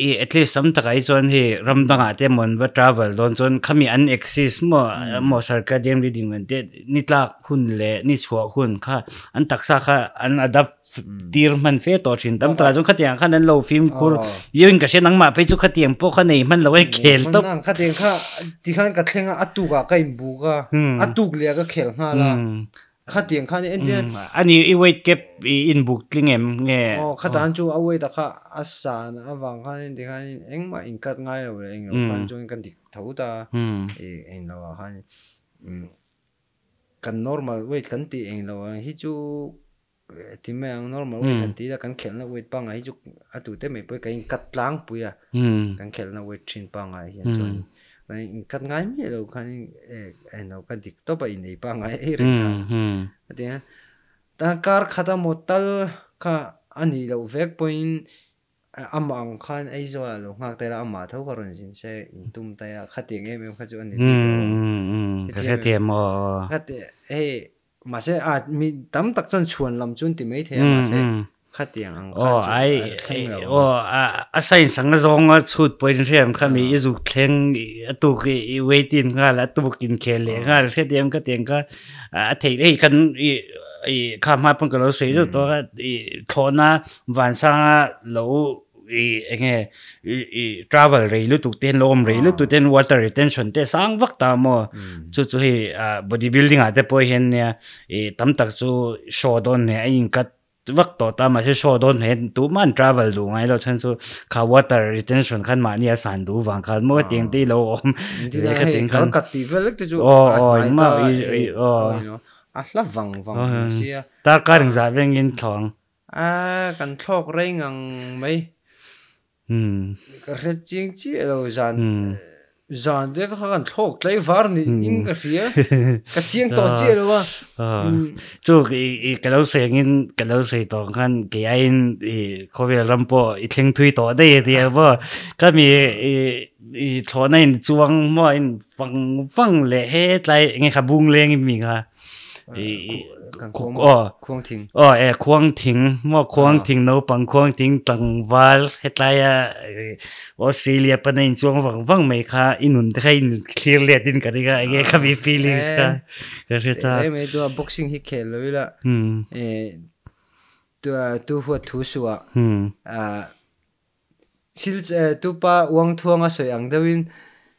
e at least sam ta kai chon he ram da nga te mon va travel don chon khami an exist mo mo sar ka dem ri ding te ni tla hun le ni chua hun kha an taksa kha an adapt dir man fe to chin tam tra jong khatiang khan an lo film kur yeng ka she nang ma pe chu khatiang po kha nei man lo e khel to nang khatiang kha ti khan ka thlenga atu ka ka imbu ka atu le ka khel nga la khá tiền khá nên thế ừ, anh yêu yêu weight gap in book tiếng em nghe oh ờ, khá ờ. tan chú away đó khá asan avang khá nên thì khá nên anh mà in cắt ngay rồi anh làm ừ. quan chú anh cắt thịt thấu ta ừ. anh là khá cần normal weight cần tì anh làm hi chú thì mẹ anh normal weight cần tì là cần khéo là weight băng ai chú à tụi thế mày bây cái cắt lang bây à cần khéo là weight chin băng ấy hiện kan ngay mi lo kan en lo kan dik to ba in nei pa ngai e re ka de ta kar khata motal ka ani lo vek point à, amang khan ai zo lo ngak te la ama tho karon sin se tum ta ya khati nge me kha chu ani ta se te mo khati e ma se a mi tam tak chon chuan lam chun ti mei the ma se khatiyang oh, ang kha chu ai o oh, a a sai sang zo nga chut poin rem kha mi ah. ah. a a वक्तो ता मा शो दो ने तु मान ट्रैवल दु गाय छन का वाटर रिटेंशन खान मा सान दु खान मो लो ओम खान का ती ते जो ओ ओ सिया ता जा वेंग इन थोंग आ कन थोक मै हम ची लो जान zan de ka kan thok tlai var ni hmm. in ka ria ka chiang to che lo wa ah. Ah. Hmm. chu ki ka lo se ngin ka lo se to kan ki ain i ko ve ram po i thing thui to de de ba ka mi i i tho na in chuang mo in fang fang le he tlai nge kha bung le ngi mi 国哦，昆廷哦，哎，昆廷，莫昆廷，侬帮昆廷等完，迄大呀，我水里不能装旺旺没卡，一弄的开，一弄 clear 了，顶个那个，哎，卡比 feelings 卡，可是他，哎，没多 boxing 去开了啦，嗯，哎，多多或图书啊，嗯，啊，其实呃，多把王图啊，水样的 win，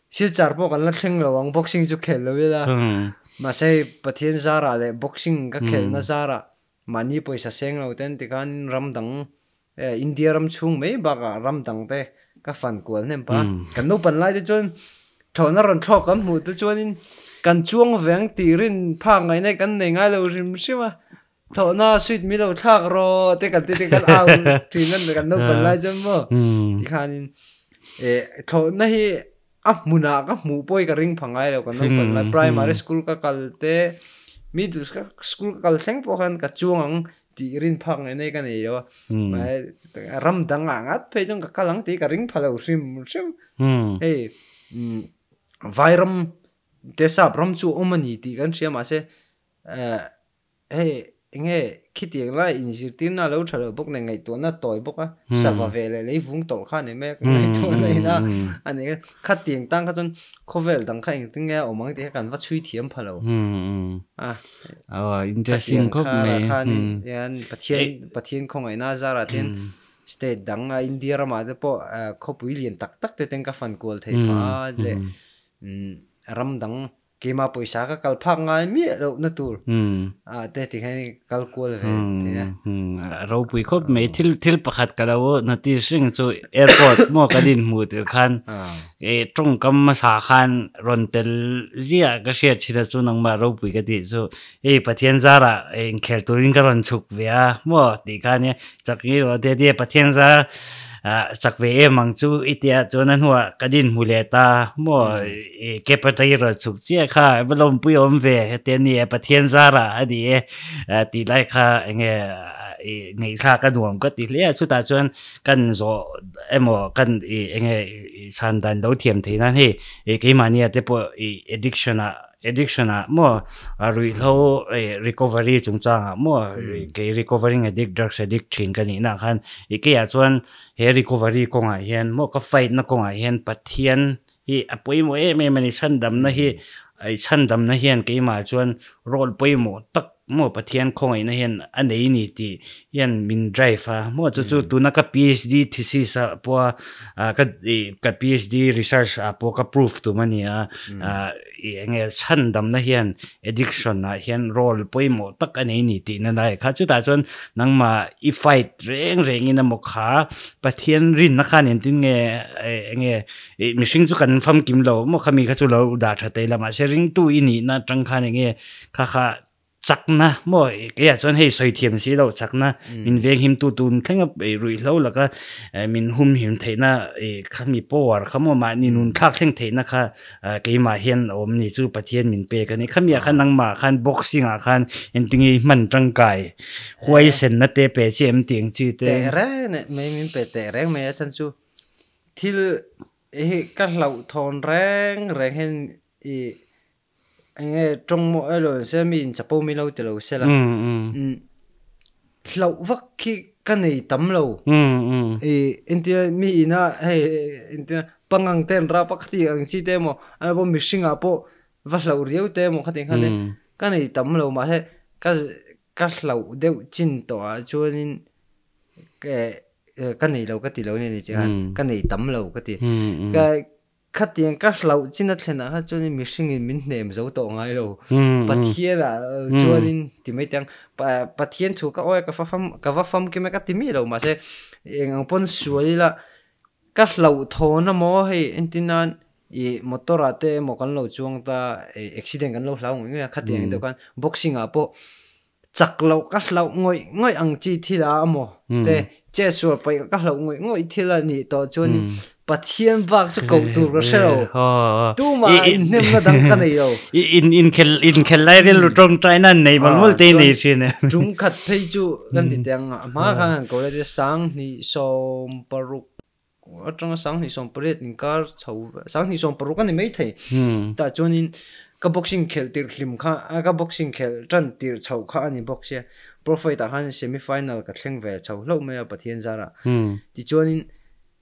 其实咋不讲了，听了王 boxing 就开了啦，嗯。mà sẽ bát thiên zara để boxing các khéo na hmm. zara mà ni poi sang lâu tên thì can ram đằng eh, India ram chung mấy bà cả ram đằng pe các phản cuốn nên pa cái hmm. nô bẩn lại thì chôn thọ nó rần thọ cắm mù thì chôn in cần chuông vén tỉ rin pha ngay này cần này ngay lâu rim xí mà thọ nó suýt mi lâu thác rồi thế cần thế cần ao thì nên cần nô bẩn lại chứ mà thì khan in eh, thọ nó hi ah muna ka mu poi ka ring phangai lo kan kan la primary hmm. school ka kalte middle ka school ka kal theng po kan ka chuang ti rin phang ne ka nei yo hmm. ma ram dang angat pe jong ka kalang ti ka ring phalo rim rim hmm. hey mm, vairam tesa bram chu omani ti kan sia ma se eh hey nge khi tiếng lại in sự tin na lâu chờ bốc này ngày tuần na tội bốc á sa vào về lại lấy vung tổ khăn này mẹ ngày tuần này na hmm, hmm. anh ấy khát tiếng tăng khát chân khó về tăng khát tiếng nghe ở mang tiếng cần vắt suy thiểm phải lâu à à, interesting khóc này khăn này bát thiên bát thiên không ai na ra là thiên hmm. state đăng à India mà đó po khóc bùi liền tắc tắc tới tên cả phần cool thế mà để ram đăng kima po isa ka kalpa nga mi ro na tur hm a te ti hen kalkul ve hmm, ti ya hm pui khop me til til pa khat kala wo na ti sing chu airport mo ka din mu te khan ah. e tong kam ma sa khan ron tel ji a ga chi da chu nang ma ro pui ka ti so e pathian zara en khel turin ka ron chuk ve a mo ti khan ya chak ni ro te ti pathian À, sắc ve em mang chu itia chonan hua kadin muleta mo kepatai ra chuk che kha belom pui om ve hete ni pathian zara adi à, ti lai kha nge ngai kha cái nuam cái ti lệ chu ta số em zo emo kan nge san dan lo thiam thein han he ke mania te po addiction a à, addiction a mo aru lo recovery chung cha mo ke recovering addict drugs addict thing ka ni na khan ike ya chuan he recovery ko nga hian mo ka fight na ko nga hian pathian hi apui mo e me manisan dam na hi ai chan na hian ke ma chuan role poi mo tak mo pathian khong ina hen a nei ni ti yan min drive a mo chu chu hmm. tu na ka phd thesis a po a ka e, ka phd research a po ka proof tu mani a i hmm. e, nge chan dam na hen addiction na hen role poi mo tak a nei ni ti na dai kha chu ta chon nang ma i fight reng reng ina mo kha pathian rin na khan en tin nge e, nge mishing chu kan fam kim lo mo khami kha chu lo da tha te la ma sharing tu ini na tang khan nge kha kha จักนะมั่วเกี่จนให้สอยเทียมสิเราจักนะมินเวงหิมตูตูนทั้งกับไอรุ่ยเราแล้วก็มินหุ่มหิมเทน่ะไอ้ขามีปวดขามัวมานี่นุนทักทั้งเทนะค่ะเกี่ยมาเห็นอมนี่จู่ปะเทนมินเปกันนี่ขามีอาคันนังมาคันบ็อกซิ่งอาคันเอ็นติงมันร่างกายหวยเส้นนัดเตะเปเจมเตียงชื่เตะตแรงเนี่ยไม่มินเปแต่แรงไม่อาจฉันจู่ที่เอ้ก็เราทอนแรงแรงเห็นอี anh trong mỗi lo sẽ mình chụp bao mi lâu từ lâu sẽ là lâu ừ, ừ. ừ. vắt khi cái này tắm lâu ý anh ta mi na hay anh ta băng anh tên ra bắc ti anh chỉ tên mà anh bảo mi sinh apo à, vắt lâu riêu tên mà cái này cái này tắm lâu mà thế, cái cái lâu đều chín tòa cho nên cái ờ, cái này lâu cái tỷ lâu này chỉ cái này tắm lâu cái tỷ cái khát tiền cắt lẩu chín đất lên ha cho nên mình sinh nhật mình ném dấu tổ ngay lâu bắt thiên à cho nên thì mấy tiếng bắt thiên chú các ôi các pháp phẩm các pháp phẩm cái mấy cái tìm lâu mà sẽ ngang pon suy là cắt lẩu thô nó mò hay anh tin anh một i motor ate một con lẩu chuang ta accident kan lo hlau ngi kha tiang do kan boxing a po chak lo ka hlau ngoi ngoi ang chi thila amo te che sur cắt lẩu hlau ngoi ngoi là ni to chu ni pathian vak chu cầu tur ro sao? tu mà, in nem đăng dang này yo in in khel in khel lai rel lu tong trai na nei bang mol te nei chú ne tum khat phei mà gan anh gọi là cái sáng ko le sang ni som paruk atang sang ni som pret in kar sáng sang ni som paruk kan mấy thai ta cho in ka boxing khel tir hlim kha ka boxing khel trận tir chau kha anh box ye profit ta han semi final về thleng lâu chau lo me pathian zara ti cho in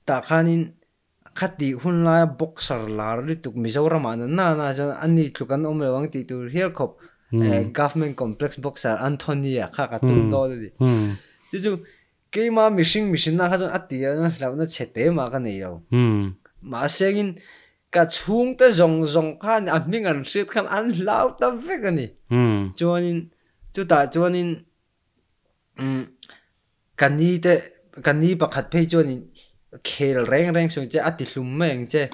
ta khan anh khati hun la boxer lar ri tuk mizoram an na na jan ani tlukan om lewang ti tur here khop hmm. eh, government complex boxer anthony kha hmm. ka tum do di chứ chứ cái mà mình sinh mình sinh na cái át tiền nó là nó chết tế mà cái này đâu mà sẽ in cả xuống tới rong rong khan ăn miếng ăn sét khan ăn lau ta về cái này hmm. cho nên cho ta cho mm, nên cái này cái này bạc hạt phê cho nên khel reng reng sung che ati hlum ma eng che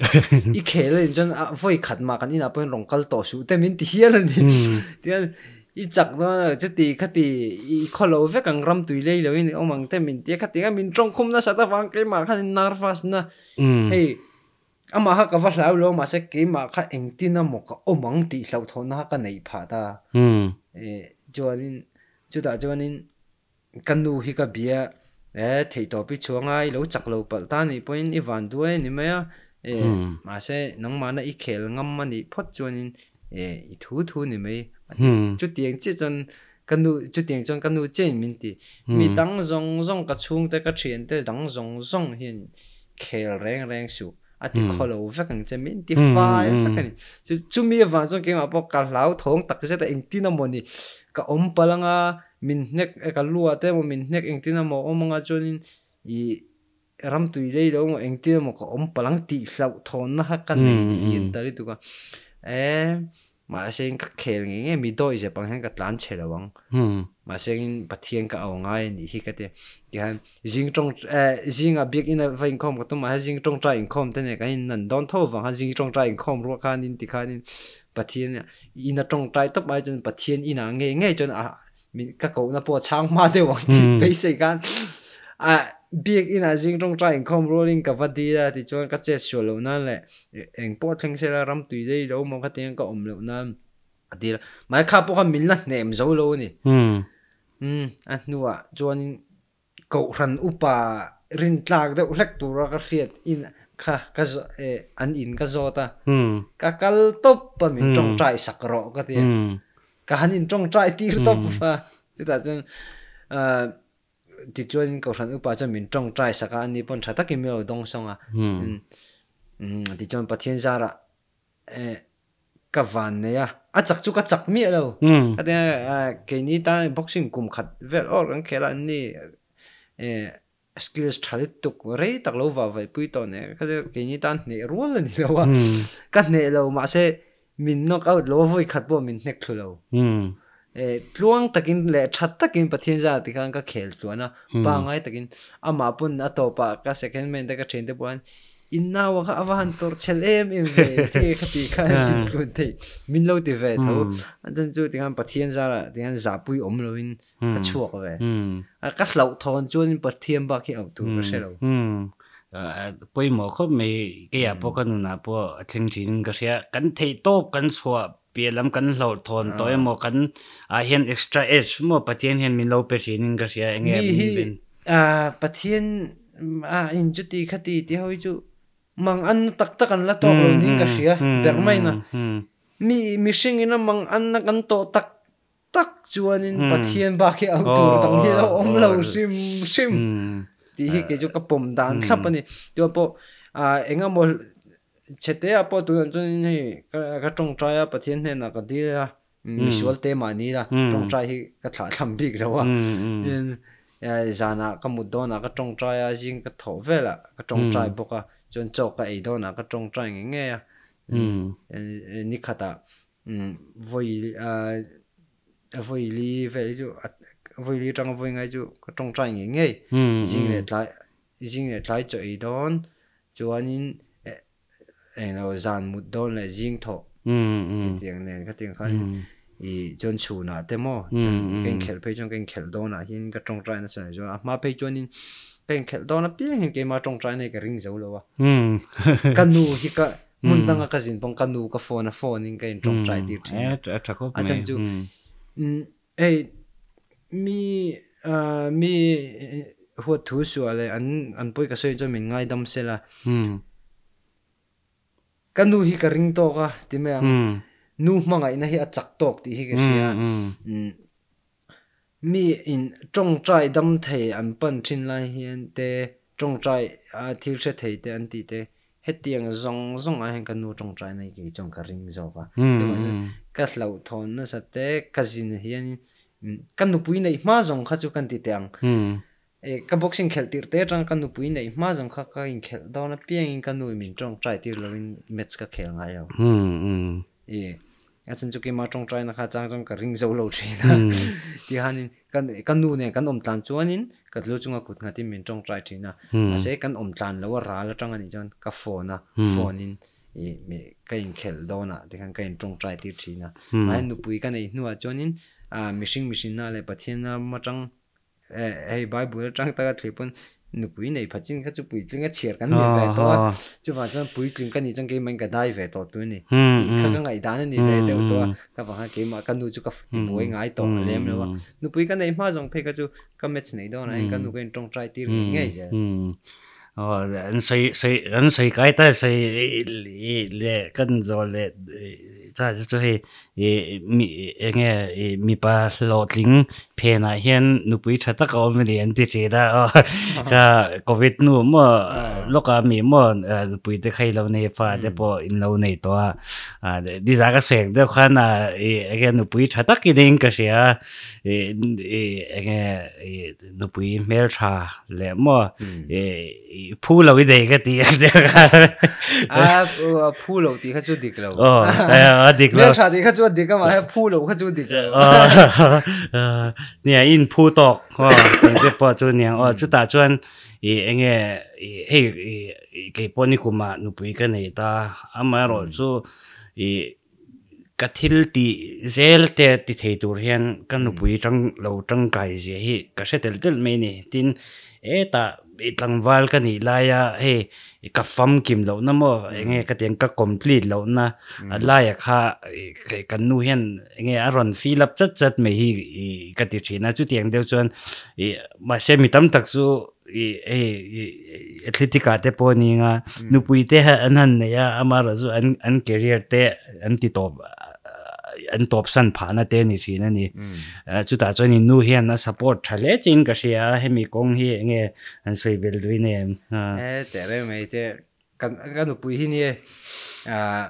i khel in jon a voi khat ma kan in apen rong kal to su te min ti hian ni hmm. tian i chak no che ti khati i kholo ve kang ram tui le lo in omang te min ti khati ga min trong khum na sa ta wang ke ma khan nervous na hmm. hey ama ha ka va lau lo ma se ke ma kha eng ti na mo ka omang ti hlau tho na ka nei pha da hmm. e eh, joanin chu da joanin kanu hi ka bia e thei to pi chuanga i lo chak lo pal ta ni point i van duai ừ. ni maya e ma se nang ma na i khel ngam ma ni phot chuan in e i thu thu ni mai ừ. chu tiang chi chon kan nu chu tiang chon kan nu chen min ti ừ. mi dang zong zong ka chung te ka thian te dang zong zong hin khel reng reng su a ti kholo ve kang che min ti fa ve kan chu chu mi van zong ke ma po ka lau thong tak se ta in ti na mo ni ka om palanga min hnek e ka lua te mo min hnek eng tina mo omanga chuanin i ram tui dei lo mo eng tina mo ka om palang ti hlau thon na ha kan nei mm, in mm. tari tu ka e ma seng ka khel nge nge mi doi je pang hen ka tlan chela wang hmm. ma seng in pathian ka au ngai e ni hi ka te ti han jing tong jing e, a big in a vain kom ka tuma jing tong tra in kom te ne ka in nan don tho wang ha jing tong tra in kom ro khan in ti khan in pathian in a tong trai top ai chun pathian in a nge nge chun a มีก็กูนับปวดช้างมาเดี๋ยววันที่ไปเสกันอ่ะเบียกอินอาจิงตรงใจอิคอมโรลิงกับวัดดีละที่ชวนก็เจ็ดชัวร์แล้วนั่นแหละเอ็งปวดทั้งเสียรมตุยได้แล้วมองก็เตียงก็อมเหล่านั้นดีละไม่ขับพวกมิลล์เนี่ยมันจะรู้นี่อืมอืมอันนู้อ่ะชวนกูรันอุปารินตากเดี๋ยเล็กตัวก็เครียดอินค่ะก็จะเอออันอินก็จะตาอืมก็กลับตบเป็นตรงใจสักรอก็เตียง ka hanin tong trai ti to pa ta chen ti chuan ko ran upa chen min tong trai saka ani pon tha takin meo dong song a ti chuan pa thiên ra ra ka van ne ya a chak chu ka chak mi lo a de ke ni ta boxing kum khat vel or an khela ni skills thalit tuk re tak lo va vai pui to ne ka ke ni tan ne rule ni lo wa ka ne lo ma se min knock out lo voi khat bo min nek thu lo mm e tluang takin le that takin pathian za ti kan ka khel chuana hmm. pa ngai takin ama pun atopa ka second man da ka train te buan inna wa ka awan tor chel em em ve te ka ti ka hmm. tin kun te min lo ti ve tho hmm. an chan chu tingan pathian za la tingan za pui om lo in ka chuak ve a ka hlau thon chuan pathian ba ki au tu ka shelo Puey mo ko mei kiyaa po po atling sii niin kan thay to kan suwaa, biya lam kan lau toon, doi mo kan ahiyan extra edge mo patiyan hiyan mii laupe sii niin kasiyaa, ee Mi hii, ah, in ju dii ka dii dihawii juu, mang an tak tak an mang an kan to tak, tak tang lau shim, shim. pi hi ke ju ka pom dan thap ani tu po a enga mo chete a po tu chun ni ka tong tra ya pathian ne na ka dia visual te mani la tong tra hi ka thla tham bi grawa zana ka mudona ka tong tra ya jing ka tho vela ka tong tra bo ka chun chok ka ei dona ka tong tra nge nge ya ni khata voi a voi li ve ju vui li trang vui ngay chu trong trai nghe nghe jing le tlai jing le tlai cho i don chu anin eh no zan mut don le jing tho tiếng này cái tiếng khác ý chon chu na te mo ken khel pe chon ken khel don na hin ka trong trai na sa jo ma pe chon in ken khel don na biết hiện cái mà trong trai này cái ring luôn à, wa kanu hi ka mun cái gì zin pong kanu cái phone na phone in cái trong trai ti thi a chẳng chu ei mi mi huwa tuusu ale an an poi ka soi jomin ngai dam se la hmm. kanu hi ka ring to ka ti me ang hmm. nu ma ngai na hi a chak tok ti hi ka hi hmm, a mi in chong chai dam thei an pan chin lai hi an te chong chai a thil se thei te an ti te he tiang zong zong a hen kanu chong chai na ki chong ka ring zo ka ka lau thon na sa te ka jin hi an kanu pui nei ma jong kha chu kan ti tang hmm. e eh, ka boxing khel tir te tang kanu pui i ma jong kha ka in khel da na pian in kanu min chong trai tir lo in match ka khel nga yo hmm e a chen chu ki ma chong trai na kha chang chang ka ring zo lo chi na hmm. ti han in kan kan nu ne kan om tan chuan in ka lo chunga kut nga ti min chong trai thi na a se kan om tan lo ra la tang ani chan ka phone na phone in e me kain khel do na de kan kain chong trai ti thi na ma nu pui kan ei nu a chuan in à mixing machine na le pathian na ma chang hei bible chang ta thli pon nu pui nei phachin kha chu pui tlinga chiar kan ni ve to chu wa chan pui tling kan ni chang ke man ka dai ve to tu ni ti kha ka ngai dan ni ve de to ka wa ke ma kan nu chu ka ti moi ngai to lem lo wa nu pui kan nei ma jong phe ka chu ka match nei do na kan nu ken tong try ti ngai je ờ anh xây xây anh xây cái ta xây lệ cân rồi lệ ta zu he mi nge mi pa lo tling pēnā, hēn nū pūi chātā kāo mē lēn tē chē rā, kā COVID nū mō lōkā mē mō nū pūi tē khai lō nē pā, tē pō in lō nē tō ā, dī zā kā suēk dē khuā nā, ā nū pūi chātā kī dēng kā shē ā, ā nū pūi mēl chā Niyaa in po toq, ho, ngiyaa po cho niyaa, o, cho ta chuan, ngiyaa, hei, itlang wal ka ni laya he ka fam kim lo na mo nge mm. ka teng ka complete lo na mm. laya kha kan nu hen nge aron feel up chat me hi ka ti china chuan ma se mi tam tak e, nga mm. ha ya an career te an top san phana te ni thina ni mm. eh, chu ta chani nu hian na support thale chin ka sia hemi kong hi nge an sei bel dui ne e te re me te kan kan nu pui hi ni e. a ah,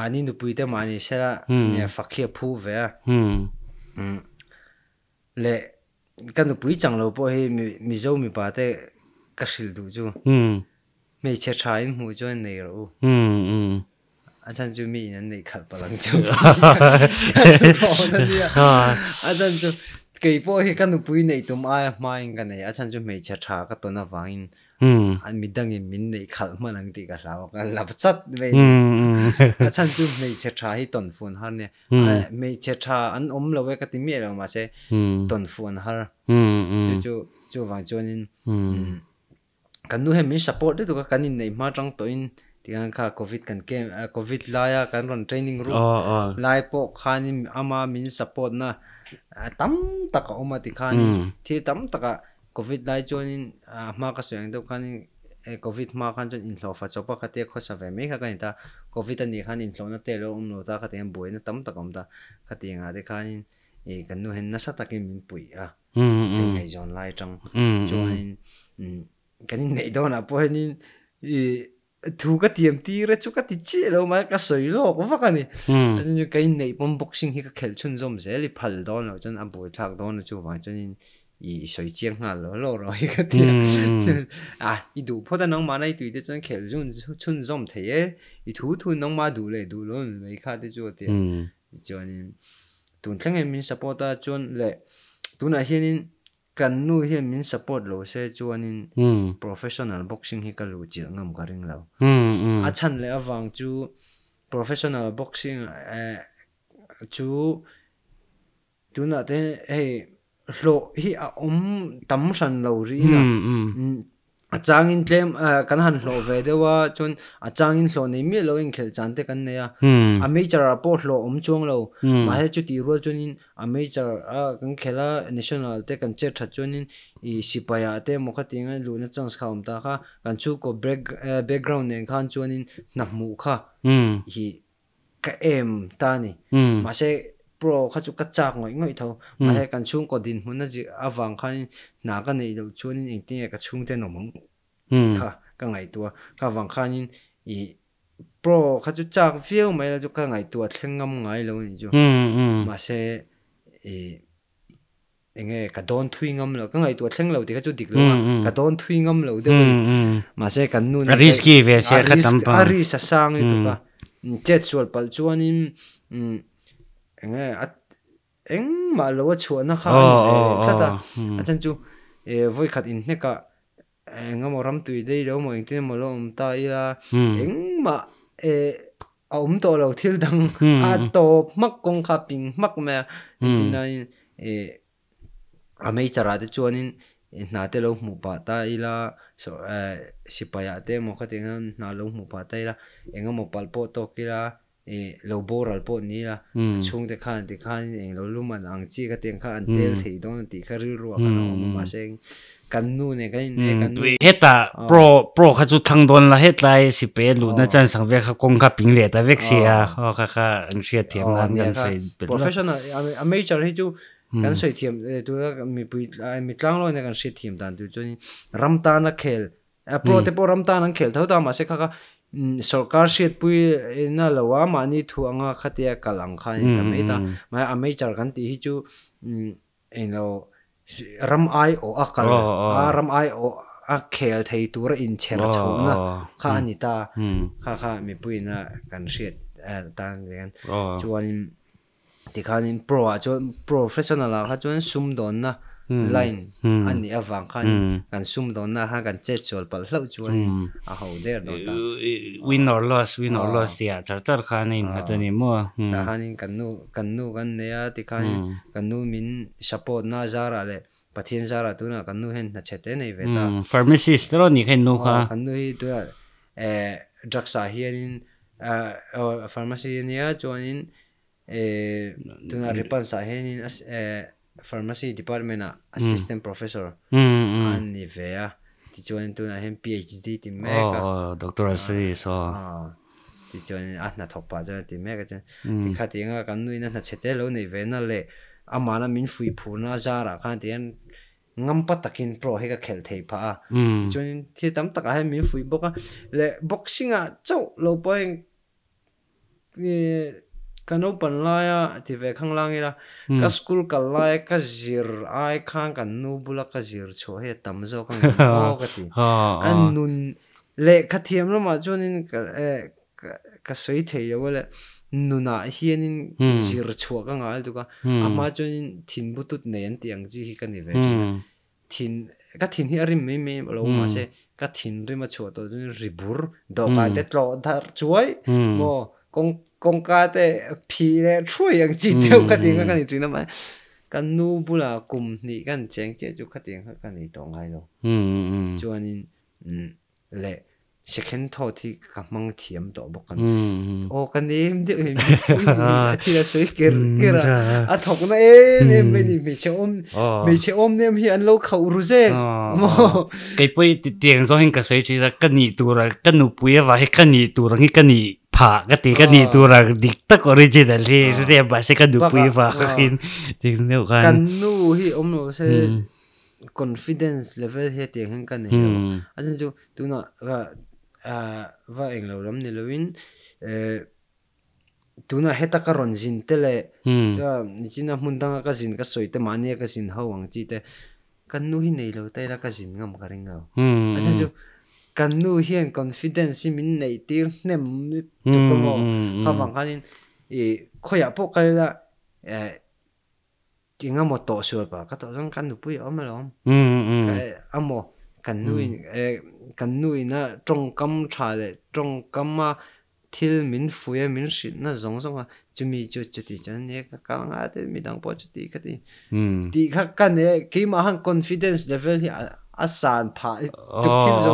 mani nu pui te mani sera hmm. ne fakhia phu ve hmm. mm. le kan nu pui chang lo po hi mi mi zo mi pa te ka shil du chu hmm. me che thain mu join nei ro chân chú mi nên này khát bà lăng chú à chân chú cái bộ hệ căn nụ bùi này tụm ai mai cái này à chân chú mấy chả chả cái tuần vàng in anh mi đang in mình này khát mà lăng gì cả sao cái lập chất về à chân chú mấy chả chả hi tuần phun hơn nè mấy chả chả anh ôm lâu cái tim mẹ rồi mà sẽ tuần phun hơn chú chú chú vàng chú nên cái nụ hệ mình support đấy tụi cái cái này mà trong tụi in tingan kha covid kan kem eh, covid laya kan ron training room oh, oh. lai po khani ama min support na eh, tam taka oma ti khani hmm. thi tam taka covid lai join eh, ma ka syang do khani covid ma khan jon in lo fa chopa kha te kho sa ve me kha kan ta covid ani khan in lo na te lo um lo ta kha te boi na tam taka um ta kha ti nga de khani e kan nu hen na sa takin min pui a ngai hmm, hmm, jon lai chang join mm, kan nei do na po hen thu cái tiam ti ra chỗ cái tiệm chi lo ma ka soi lo phải fa ka ni cái ka in nei pom boxing hi ka khel chun zom ze li phal don lo chon am boi thak don chu wa chon in i soi chiang ha lo lo ro hi ka ti a i du pho da nong ma nai tu de chon khel chun chun zom the thu thu nong đủ du đủ du mấy cái đó de chu ti chon in tun thang mình support ta chon le tun a hian in cần nu hiện mình support lo se chuan in professional boxing hi ka lu chi ngam ka ring lo a chan le awang chu professional boxing chu tu na te hey lo hi a om tam san lo ri na achangin tlem uh, kan han lo ve de wa chun achangin uh, lo ne mi lo in khel chan te kan ne hmm. a major report lo om chung lo hmm. ma he chu ti ro chun a major a uh, kan khela national te kan che tha chun in i sipaya te mo kha tinga lu na chang kha um ta kha kan chu ko background ne kan chun in na mu kha hmm. hi ka em ta ni ma se pro kha chu ka chak ngoi ngoi tho hmm. ma he kan chung ko din hun na ji awang khan na ka nei lo chuan in te ka chung te no mong cả cái ngai tua ka vàng khan in i pro kha chu chak view mai la chu ka ngai tua thlengam ngai lo ni chu hmm, hmm. ma se e enge ka đón thui ngam lo ka ngai tua thleng lo te ka chu dik lo ka đón thui ngam lo de ma se kan nu risky ve se khatam pa a ri sa sang ni tu ka chết sual pal chuan in enge eng ma lo chu na kha oh, oh, eh, ta, oh, hmm. achan chu e voi khat in neka enga eh, mo ram tui dei lo mo ing tin mo lo um ta ila hmm. eng ma e a um to lo thil dang hmm. a to mak kong kha ping mak ma tin na in e a mei chara de chuanin na te lo mu pa ta ila so e sipaya te mo kha tenga na lo mu pa ta ila enga mo palpo to kila เออลบอรลปนี่ละช่วงเดคันเดขันเองเราลุมันอังจีก็เตียงขันเตลถีดอนตีขรรัวกันออกมาเสงกันนู่นเองกันเนี่ยกันนู่นเฮตาโปรโปรขจุทังโดนละเฮต้าสิเปรลุนั่นจังสังเวกกงกับปิงเลตเวกเสียโอ้ค่ะค่ะอังเชียเทียมงา่นสิเป็น professional อเมอเมจอร์ให้จู kan soi thiam tu mi มี i ai mi tlang loi na k เ n ีย i t thiam dan นี้รัมตานักเขล khel a pro te po ram ta na khel เ h a u ta ม a se kha kha sarkar shet pui na lawa mani thu anga khatya kalang kha ni ta mai ta mai amai char gan ti hi chu en lo ram ai o a kal a ram ai o a khel thei tur in cher chho na kha ni ta kha pui na kan shet tan line an ni awang khan kan sum don na ha kan che chol pal hlo chuan a ho der do ta ừ, ừ, ừ, win or loss win or ờ. loss ya char char khan in ha tani mo ta han in kan nu kan nu kan ne ya ti khan kan nu min support na zara le pathian zara tu na kan nu hen na chete nei ve ta pharmacist ro ni khen nu ờ, kha kan nu ờ, hi tu eh drug sa hian in pharmacy ni ya chuan in eh tu na ripan sa hian in eh pharmacy department a ah, mm. assistant professor ah. mm, mm, an ni ve a ah, ti chuan tu na hem phd ti me ka oh, oh doctoral series so ti chuan a na thopa ja ti me ka chen ti khati nga kan nui na na chete lo nei ve na le amana min fui phu na ra, khan ti an ngam pa takin pro he ka khel thei pha a ti chuan thi tam tak a hem min fui boka le boxing a chau lo poeng kan open laia ti ve khang lang ila hmm. ka school kal lai ka zir ai khang kan nu bula ka zir cho he tam zo kan ko ka ti an nun le kha thiam lo ma chon in ka e ka sei the yo le nuna hian in hmm. zir chua ka ngal du ka hmm. ama chon in thin bu tut nen tiang ji hi ka ni ve thin ka thin hi arim me me lo ma se ka thin ri ma chua to ri bur do ka te tro dar chuai mo kong công ka te phi le thui chỉ chi cái ka cái ka ni chi na mai kan nu bula kum cái kan cheng ke cái ka cái ka ni tong hai lo um um chuan in le second tho thi ka mang thiam to bok kan o kan em de em thi la sei ker là, a thok nó em em me ni me che om me che om nem hi an lo khau ru je mo tiền rồi hình cái zo hin ka cái chi ra kan cái tu ra kan nu pui va he kan ni tu ra hi pha ka ti ka ni tu ra dik tak original hi ah. re ba se ka du pui fa khin ah. tik ne kan kan nu hi om no se hmm. confidence level he te kan kan ne hmm. ajin ju tu na va va eng lo ram ni lovin e, tuna heta ka ron zin tele hmm. cha nichina mundanga ka zin ka soite mania ka zin hawang chi te kan nu hi nei lo te ra ka zin ngam ka ringa acha chu kan nu hian confidence si min nei ti nem tu ko mo ka wang kan in e khoya po ka la e kinga mo to sur pa ka to kan nu pui om lom amo kan nu in e kan nu na trong kam cha le trong kam ma thil min fuya min shit na zong zong a chumi chu chuti chan ne ka ka nga te mi dang po chuti ka ti ti kha kan e ki ma han confidence level hi a san pha tuk thin zo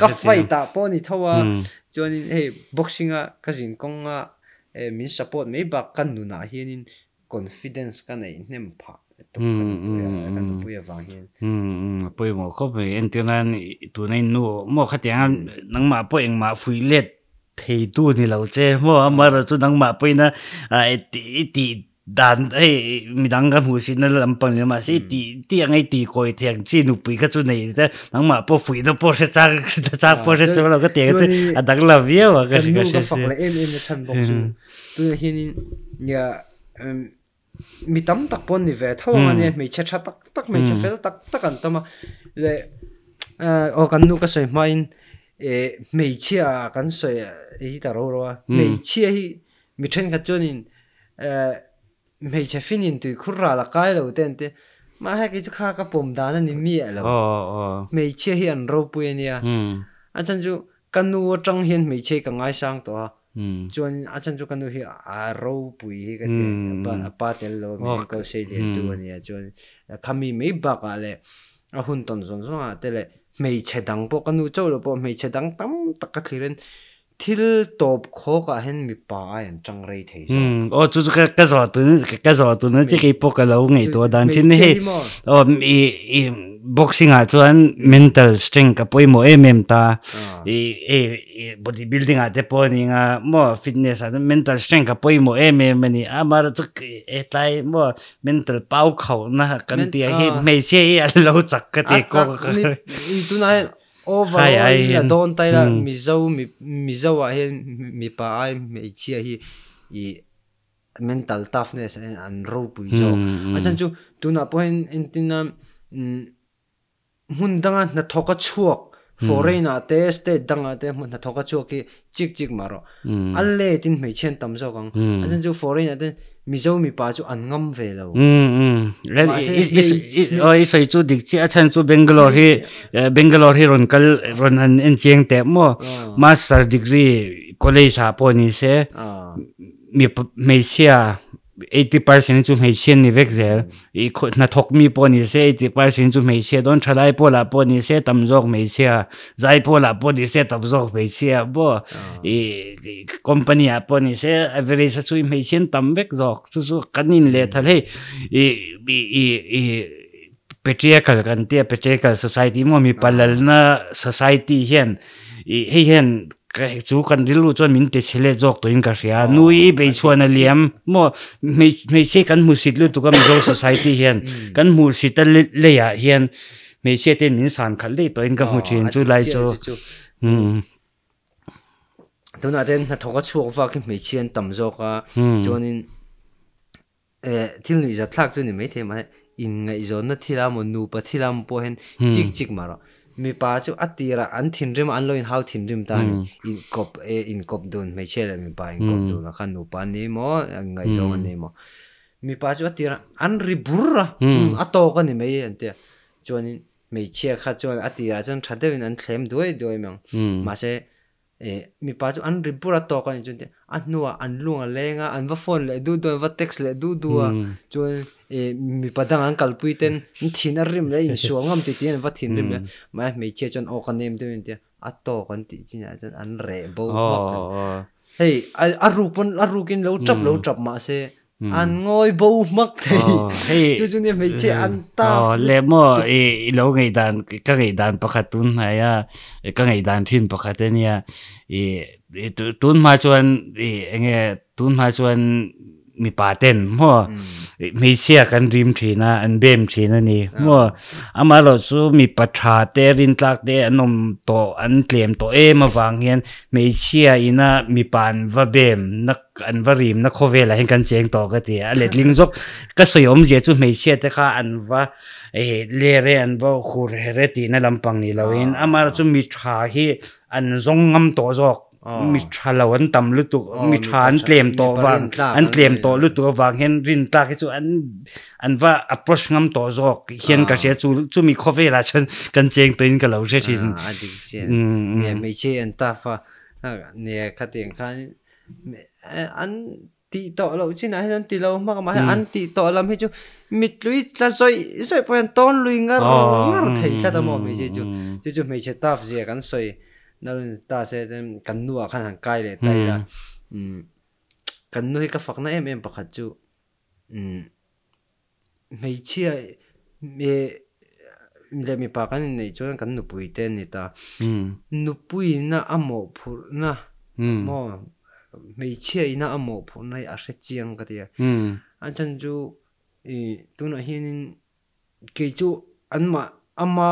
ka fai ta po ni thowa chuan in hey boxing a ka jin kong a min support me ba kan nu na hian in confidence ka nei nem pha puya wang hian puya mo ko be entilan tu nei nu mo kha tiang nang ma po eng ma fui let thei tu ni lo che mo amara chu nang ma poina ti ti dan ei eh, midang kan husin na lampang ni ma si hmm. ti ti ang ei eh, ti koi thiang chi nu pui ka chu nei ta nang ma po fui do po se cha cha ah, po se chu lo ka ti a dang la via wa ka ka se fak la em em chan bok chu tu hmm. hin ya mi tam tak pon ni ve thaw ma ne hmm. mei cha cha tak tak mei cha fel tak tak an tama le o kan nu ka soi main e mei chia kan soi ei eh, ta ro ro mei cha hi mi chen ka chu nin eh meja finin tui kurra la kai lau ten te maa hek iju kaa ka pom dana ni mi oh, oh. mei che hi an rau pui ni ya hmm. a chan ju kan chang hien mei che ka ngai sang to ha hmm. a chan ju kan nu rau pui ka ten hmm. mei mei che chau po mei che dang til top kho ka hen mi pa ayan chang rei thei hm o chu chu ka ka sa tu ka ka sa tu na chi ke po ka la ung ei to dan chin ne o i boxing a chuan mental strength ka poi mo em em ta i e bodybuilding a te po ni nga mo fitness a mental strength ka poi mo em em ni a mar chu e tai mo mental pau khau na kan ti a he me che a lo chak ka te ko ka i tu overall na don tai la ừ. mi zo mi mi zo a hen mi pa ai mi chi hi i mental toughness and an ro pui ừ, zo a ừ. chan chu tu na tin um, hen entina hun danga à, na thoka chuak foreign artist te dang te mun na thoka chu ki chik chik maro mm. alle tin me chen tam so gang mm. anjen ju foreign artist mi zo mi pa chu an ngam ve lo mm mm le is is oh, oh, is chu dik chi achan chu bangalore hi mm. eh, bangalore hi ron kal ron an en cheng te mo master degree college sa po ni se ah. mi me sia एी पा पर्सेन्ट चुहै सेन्से नथोमिपो निति पार्से चुहै सेदो थपोला पो निसे तैसे जाइपोला पो निसे तैसे ए कम्पनी पो निसे एभरेजु त पेट्रियाकल के पेट्रेकल सोसाइटी मि पल सोसिटी हेन zhū kān rilu zhō min tē chēlē zhōk tō yīn kār shiā, nū yī bēi chua nā liyam, mō mē chē kān mū shīt lū tū kā mī zhō sō sāi tī hiān, kān mū shīt tā lē yā hiān, mē chē tē min sān kā lē tō yīn kā mū chēn zhū lai zhō. Tō nā tē nā mi pa chu atira an thin rim an loin how thin rim tan mm. in cop e in cop don me chele mi pa in cop mm. don kan nu pa ni mo ngai zo mm. ni mo mi pa chu atira an ri burra a to ga ni me en te chon in me che kha chon atira chan thade win an thlem doi doi mang ma se Eh, mi pa chu an ripura to ka chu an nuwa an lunga lenga an va phone le du du va text le du du hmm. chu eh, mi pa dang an kal pui ten thina rim le in shuang am ti ten va thin rim le hmm. ma me che chon o ka nem te te a to kan ti chin oh, a chan an re bo hey a ru pon a ru kin lo chap lo hmm. chap ma se Ừ. ăn ngôi bâu mất thì chú chú nên mấy chị ăn ta ờ, lẽ mò ý lâu ngày đàn các ngày đàn bạc hạt tuôn hay à các ngày đàn thiên bạc hạt tên nha à, ý tuôn mà cho anh ý nghe tuôn mà cho มีป่าเต้นมั่วมีเชียกันริมทีนะอันเบมทีนะนี่มั่วอามาเราสู้มีปัชาเตรินตักเตอนมโตอันเตรียมโตเอมาวางเงียนมีเชียอีน่ะมีปานว่าเบมนักอันว่าริมนักโคเวลเห็นกันเจงต่อกันเตียเลดลิงซกก็สยมเสียจุดมีเชียแต่ข้าอันว่า เอเลเรียนว่าคูเรตีนั่นลำปังนี่เราเองอามาเราสู้มีชาที่อันทรงงำโตซอกมีชาลวันต่ำลุตุมีชาอันเตรียมตัววางอันเตรียมตัวลุตุวางเห็นรินตาคืออันอันว่า approach งำตัวจอกเขียนกระเช้าจูจูมีข้อเวลาฉันกันเจงตื่นกับเราเช่นเนี่ยไม่ใช่อันตาฟ้าเนี่ยคติงคันอันตีต่อเราที่ไหนนั้นตีเรามากมาอันตีต่อเราให้จูมิดลุยจะซอยซอยเป็นต้นลุยงารงาร์ไทยถ้าตามองไม่ใช่จูจูไม่ใช่ตาฟเสียกันซอย nalu ta se tem kan nu khan han kai le tai um, kan nu hi ka fak na em em pakhat chu mei chia me le mi pa kan nei chu kan nu pui te ni ta nu pui na amo phur na mo mei chia na amo phur na a she chiang ka dia an chan chu e tu na hianin ke chu an ma ama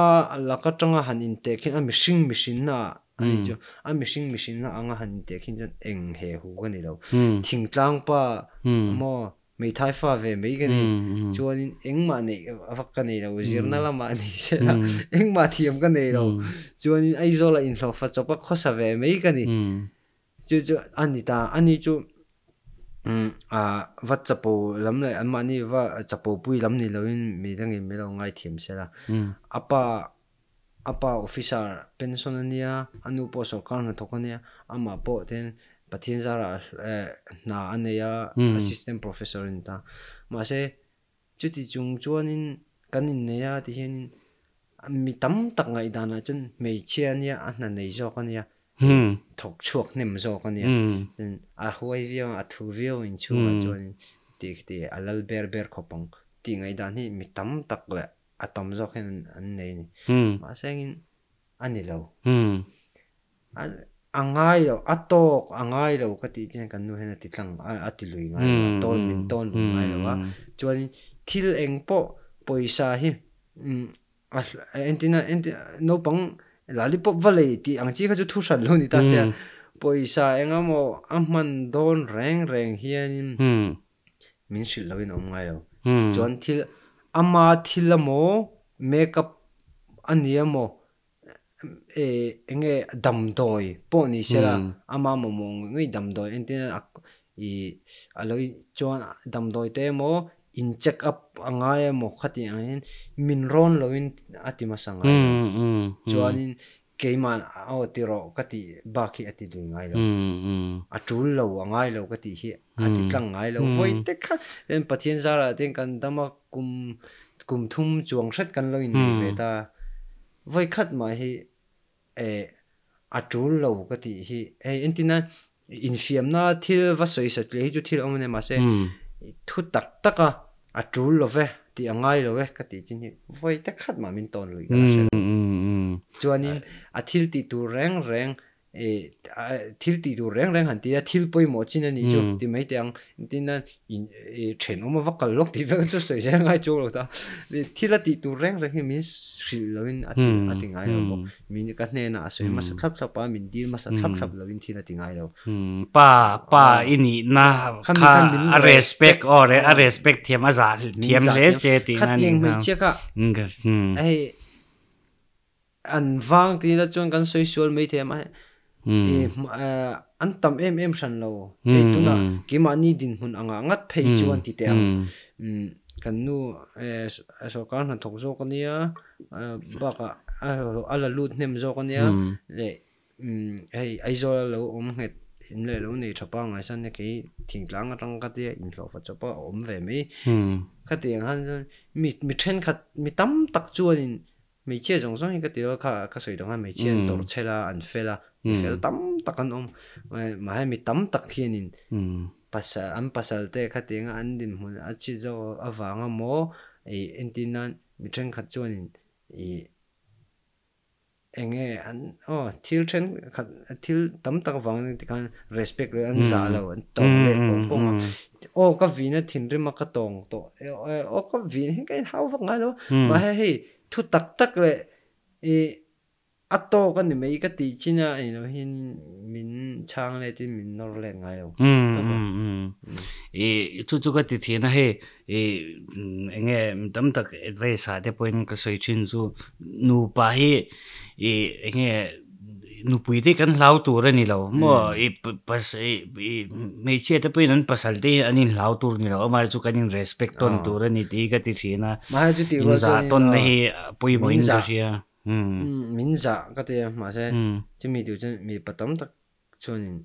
la ka tanga han in te khin a mishing mishin na 아니 저 아미싱 미싱나 앙아 한데 킨전 엥해 호가니 로 팅짱파 뭐 메이타이 파베 메이가니 저는 엥마네 아파카네 로 지르나라 마니 셰라 엥마티 엠가네 로 저는 아이졸라 인로 파초파 코사베 메이가니 저저 아니다 아니 좀 à vắt chập bộ lắm này anh mà ni vắt chập bộ bùi lắm này lâu in mình đang nghe mình lâu ngay thiểm sẽ là apa apa officer pensionnia anu po so kan na thokonia ama po ten pathin zara eh, na aneya hmm. assistant professor in ta ma se chuti chung chuan in kanin neya ti hen mi tam tak ngai dana chen me chenia an na nei zo kania hm thok chuak nem zo kania hm a huai viu a thu viu in chu ma hmm. chuan ti ti alal ber ber ti ngai dani mi tam tak le atom zo khin an nei ni ma sengin ani lo angai lo atok angai lo ka ti ken kan nu hena ti tlang a ti lui ngai ton min ton bu ngai lo wa chuan thil eng po poisa hi entina ừ, à, entina no pang lollipop vale ti ang chi kha chu thu sat lo ni ta se poisa enga mo amman don reng reng hianin min shil lo in om ngai lo chuan thil amma thila mo makeup aniya mo e eh, nge dam doi po ni she la hmm. amma mo mo nge dam doi i aloi chon dam doi te mo in check up anga ye mo khati ang min ron loin atima sanga hmm, hmm, chuan in keiman ao ti ro ka ti ba ki ati ding ngai lo mm, mm. a chul lo ngai lo ka ti hi a ti mm. tlang ngai lo voi te kha en pathian zara ten kan dama kum kum thum chuang shat kan lo in ve ta voi khat ma hi e a chul lo ka ti hi e entina in fiam na thil va soi sat le hi chu thil omne ma se thu tak taka a chul lo ve Tī āngāi lo wēhka tī jīni Wēi tēkhāt maa mīn tōn lo wī ka nā shērā Cua nīn Āthīl tī tū rēng 诶啊，铁地图两两汉地啊，铁杯莫进啊，你就地没当，地那因诶，全我们发个落地方做水先爱做了哒，你铁了地图两两去民是了因啊定啊定爱了不，民个那那水嘛是差差把民地嘛是差差了因铁了定爱了。嗯，爸爸，因你那看啊 respect 哦嘞啊 respect 天嘛啥天嘞这地那。看定会这个。嗯个嗯。哎，安放地那种跟水水没天嘛。e an tam em em san lo e tuna ke ma ni din hun anga ngat phei chuan ti te am kan nu so kan han thok zo kan ya ba ka ala lut nem zo kan ya le ai ai zo lo om het in le lo nei thapa ngai san ne ke thingtlang atang ka te in lo fa chapa om ve mi ka te han mi mi then khat mi tam tak chuan in mei che jong song ka te ka ka soi dong ha mei che tor chela an fela fel tam takan om ma mi tam tak hianin pasal an pasal te kha te nga an din hun a chi zo awanga mo e entinan mi thang khat chuanin e enge an o thil chen khat thil tam tak wang ti kan respect re an sa lo an to le pom pom o ka vina thin re ma ka tong to o ka vin he kai hau wa nga lo ma he he thu tak tak le e ato kan ni mei ka ti china you know hin min chang le tin min nor le ngai lo mm e chu chu ka ti thina he e enge dam tak advice ate point ka soi chin chu nu pa he e enge nu pui te kan lau tur ni lo mo e pas e me che te pui nan pasal te ani lau tur ni lo ma chu kan in respect ton tur ni ti ka ti thina ma chu ti wa ton me he pui mo in chu 嗯，明啥个的嘛噻，这米就真米不懂得做人，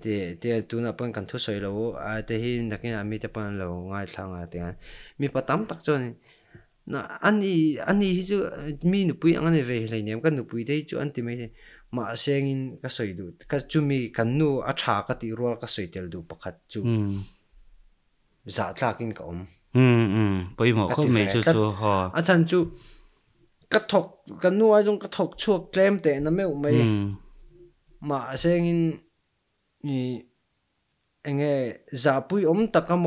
对对，都那帮干土水了，啊，对些那个米得帮了，爱唱啊，对啊，米不懂得做人。那安尼安尼迄种米奴杯安尼 về lại niệm cái 奴杯 đấy cho anh tìm mấy mà xem in cái sợi đồ cái chú mi cái nô à cha cái tí rồi cái sợi tel đồ bắt chú giả ra kinh cổng ừ ừ bây mà không mấy chú chú ha à chân chú กระถกกันนัวจงกระถกชัวเคลมแต่นะไม่อุไม่มาเซงินนี่เองเอจาปุยอมตะกโม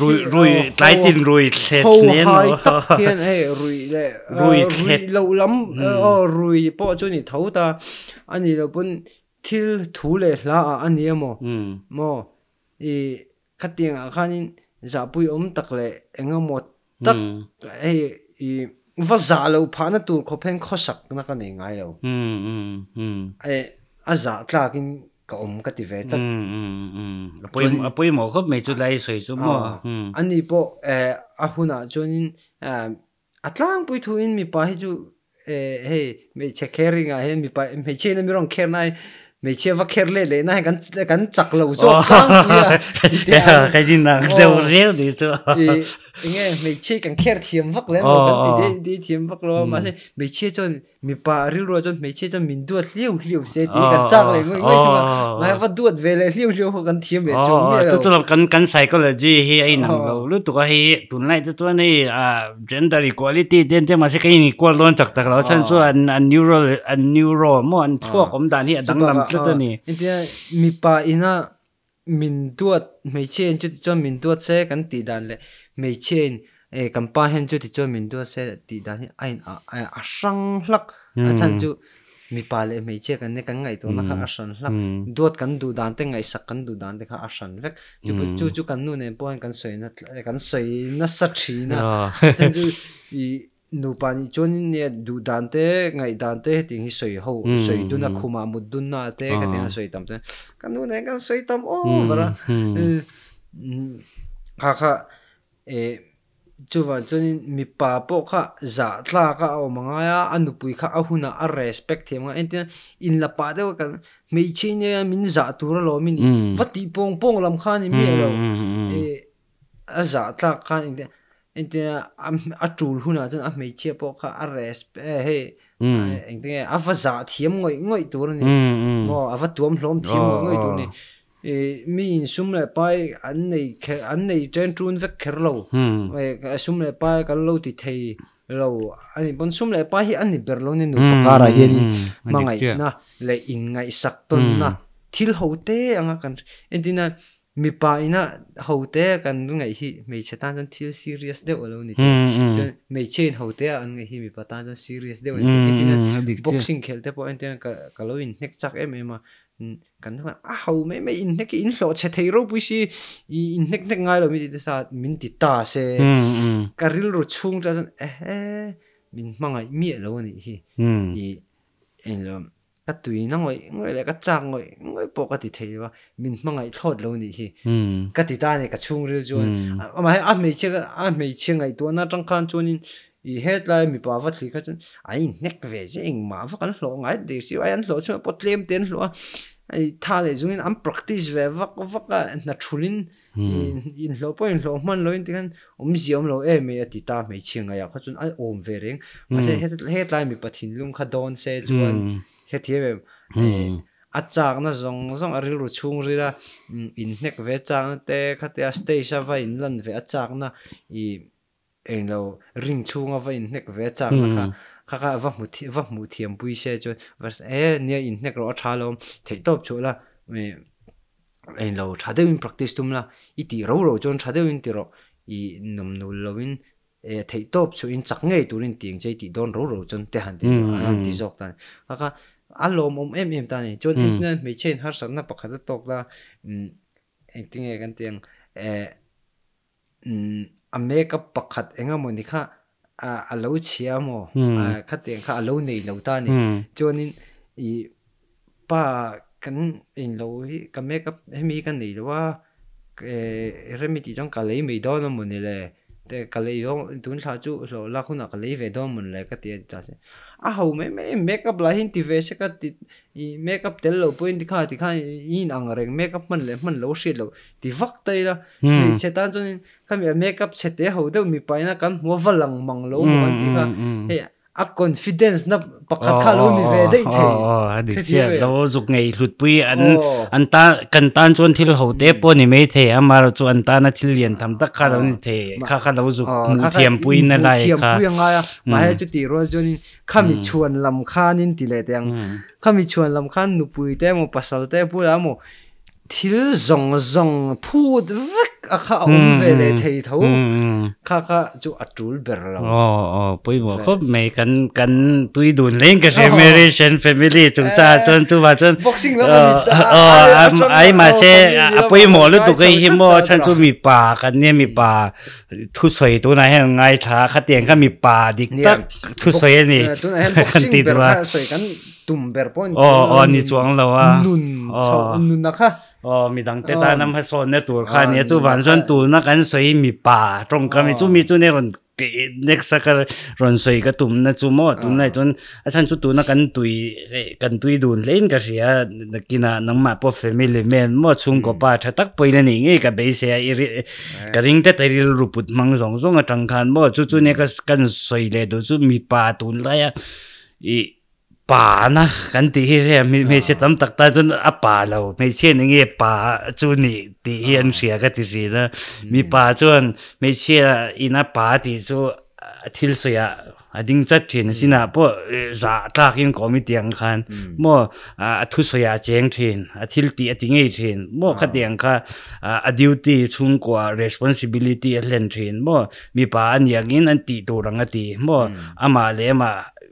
รุยรุยไลตินรุยเสร็จเนี่ยเนาะเฮียนเอ้รุยเลยรุยเสร็จเราล้ำเออรุยป้อจนนี่เท่าตาอันนี้เราปุ่นทิลถูเลยละอันนี้มั้งมั้งอีขัดเตียงอ่ะข้านี่จาปุยอมตะเลยเองเอหมดตักเอ้ va za lo pha na tur kho phen kho sak na ka nei ngai lo mm mm mm e eh, a za tla kin ka om ka ti ve ta mm mm mm apoi mà, mo kho me chu lai soi chu mo ah, hmm. ani po e eh, a huna chonin eh, atlang pui thu in mi pa hi chu e he me che caring à, he mi pa me che na mi rong care này mấy chia vắc khéo lệ lệ này gắn gắn chặt lầu cho cái gì nào đều riêu đi chứ nghe mấy chia càng khéo thiêm vắc lên mà gắn đi đi thiêm vắc lo mà thế mấy chia cho mình bà riêu lo cho mấy chia cho mình đuột liu liu xe đi gắn chặt lại ngay ngay mà mà vắt về lại liu liu gắn thiêm về cho mình cho cho gắn gắn cái là gì ai nằm lâu lúc tụi hi tụi này cho tụi này à, gender equality trên trên mà sẽ cái equal luôn thật thật là chân cho anh anh neuro anh neuro mà anh thua cũng đàn hi đang làm tani intia pa ina min duat mei chen chu ti chuan min duat se kan ti dan le mei chen e kan pa hen chu ti chuan min duat se ti dan hi ain a a sang hlak a chan chu mipa le mei che kan ne kan ngai to na kha a san hlak duat kan du dan te ngai sak kan du dan te kha a san vek chu chu chu kan nu ne point kan soi na kan soi na sa thi na chan chu nupani choni ne du dante ngai dante ti hi soi ho soi du na khuma mu du na te ka ne soi tam te ka nu ne ka soi tam o bara ka ka e chu wa choni mi pa po kha za tla ka o ma nga ya anu pui kha a respect te ma en ka me chi ne min za tu ra lo min wa ti pong a za tla kha inte a tul huna chun a mei chia po kha a res e, he engte mm. a vaza thiam ngoi ngoi tur ni mm, mm. mo a va tuam hlom thiam oh, ngoi ngoi tur ni oh. e, mi in sum le pai an nei khe an nei chen tun vek kher lo hmm. e sum le pai kal lo ti thei lo ani bon sum le pai hi ani ber lo ni nu pakara hmm, hi ni hmm, mangai na le in ngai sak ton na thil ho te anga kan entina mi pa ina ho te kan du ngai hi me che tan jan til serious de olo ni te me che ho te an ngai hi mi pa tan jan serious de olo ni te boxing khel te point te ka nek chak em ma kan du a ah, ho me me in nek in lo che thei ro bu si in nek nek ngai lo mi te sa min ti ta se hmm, hmm. ka ril ro chung ta jan eh min mang ai mi e lo ni hi ni hmm. en lo ka tui na ngoi ngoi le ka chak ngoi ngoi po ka ti thei wa min ma ngai thot lo ni hi ka ti ta ne ka chung ri ju a ma a mei che a mei che ngai to na tang khan chu in i het lai mi pa va thli ka chun ai nek ve je ing ma va kan hlo ngai de si ai an hlo chu po tlem ten hlo ai tha le jung in am practice ve va va ka na thulin in hlo ừ. po in hlo man lo in tikan om ziom lo e me ti ta mei che ngai ka à, chun ai om ve reng ma ừ. se het het lai mi pathin lum kha don se ừ. chuan he thiebe hmm. eh, acha na zong zong aril ru chung ri la mm, in nek ve chang te in eh, in e in อัลโลมอมเอ็มเอ็มตานี่จนอินเนอร์ไม่เช่นฮาร์สันนับประคัตตกละอืมเอ็งติงเอกันเตียงเอออืมอเมริกาประคัตเอ็งอะมอนี่ค่ะอ่าอัลโลเชียมอ่าคัตเตียงค่ะอัลโลในเหล่าตานี่จนอินอีป้ากันอินเหล่ากันเมกับเฮมีกันนี่หรือว่าเออเรื่องมีที่จังกะเลยไม่ได้นะมอนี่เลยแต่กะเลยต้องดูนชาจูโซลาคุณอะกะเลยเวดอมันเลยก็เตียงจ้าเส ahau me me makeup la hin ti ve se ka ti i makeup tel lo point ti kha ti kha in ang reng makeup man le man lo shi lo ti vak tai la ni hmm. che tan chon kam ya makeup che te ho de mi paina kan mo valang mang lo man ti kha he a confidence na pakhat kha lo ni ve dei the a di che lo zuk ngei hlut pui an an ta kan tan chon thil ho te po ni me the amar chu an ta na thil lian tham tak kha lo ni the kha kha lo zuk mu thiam pui na lai kha thiam pui nga ya ma he chu ti ro chu ni kha mi chuan lam khan in ti le teng kha mi chuan lam khan nu pui te mo pasal te pu la mo thil zong zong phut vek ข้าอุ้มเฟรเทยเท้าข้าข้าจูอัจูลเบรลอ๋ออ๋อปุ้ยหมอคบไม่กันกันตุยดูนเล่นกับเชมเรชันแฟมิลี่จุจ้าจนจูว่าจนบ็อกซิ่งแล้วมันอ๋อไอ้มาเช่ปุ้ยหมอรู้ตัวก็ฮิมโมฉันจูมีป่ากันเนี่ยมีป่าทุสวยตัวไหนให้ไงช้าขัดเตียงก็มีป่าดิกตักทุสวยนี่ขันติดว่าสวยกันตุ่มเบรปอนอ๋ออ๋อนี่จวงแล้วว่านุนนุนนะคะอ๋อมีดังเตตาน้ำพระโซนในตัวข้าเนี่ยจูว่า反正赌那跟水米吧，中个米做米做那种给那啥个软水个赌那做么赌那种，啊，像做赌那跟对跟对赌练个是啊，那给那能买不 family man 么中国吧，他 tak pay 了你个白些一个，个人在这里入不忙松松个张看么，做做那个跟水来都做米吧赌来呀，一。pa na kan ti hi re mi me tam tak ta jun a pa lo me che ning e pa chu ni ti hi an shi a ga na mi pa chuan me che in a pa ti chu thil su ya a ding po e, za ta kin ko mi tiang khan hmm. mo a thu su ya cheng thin a thil ti a ding e thin mo kha ah. tiang chung kwa responsibility a len mo mi pa an an do hmm. ama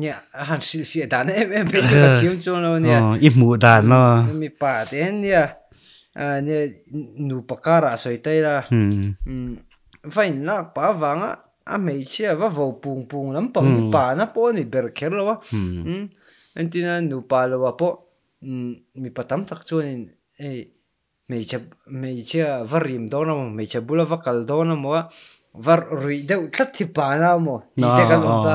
เนี่ยหันสิลฟีดานเอ็มเอ็มเป็นทีมจนเราเนี่ยอิมูดานเนาะมีป่าเต้นเนี่ยอ่าเนี่ยนูปากการะสวยเตยละอืมอืมไฟนักป่าวังอ่ะอ่ะไม่เชื่อว่าวัวปุงปุงน้ำปังป่านะปอนี่เบรคเคอร์ละวะอืมอันที่นั่นนูป่าละวะปออืมมีปะตั้มตักชวนเอ้ยไม่เชื่อไม่เชื่อว่าริมโดนมั้งไม่เชื่อบุลว่ากัลโดนมั้งว่าว่ารีเดวทัดที่ป่านะมั้งที่เด็กกันลงตา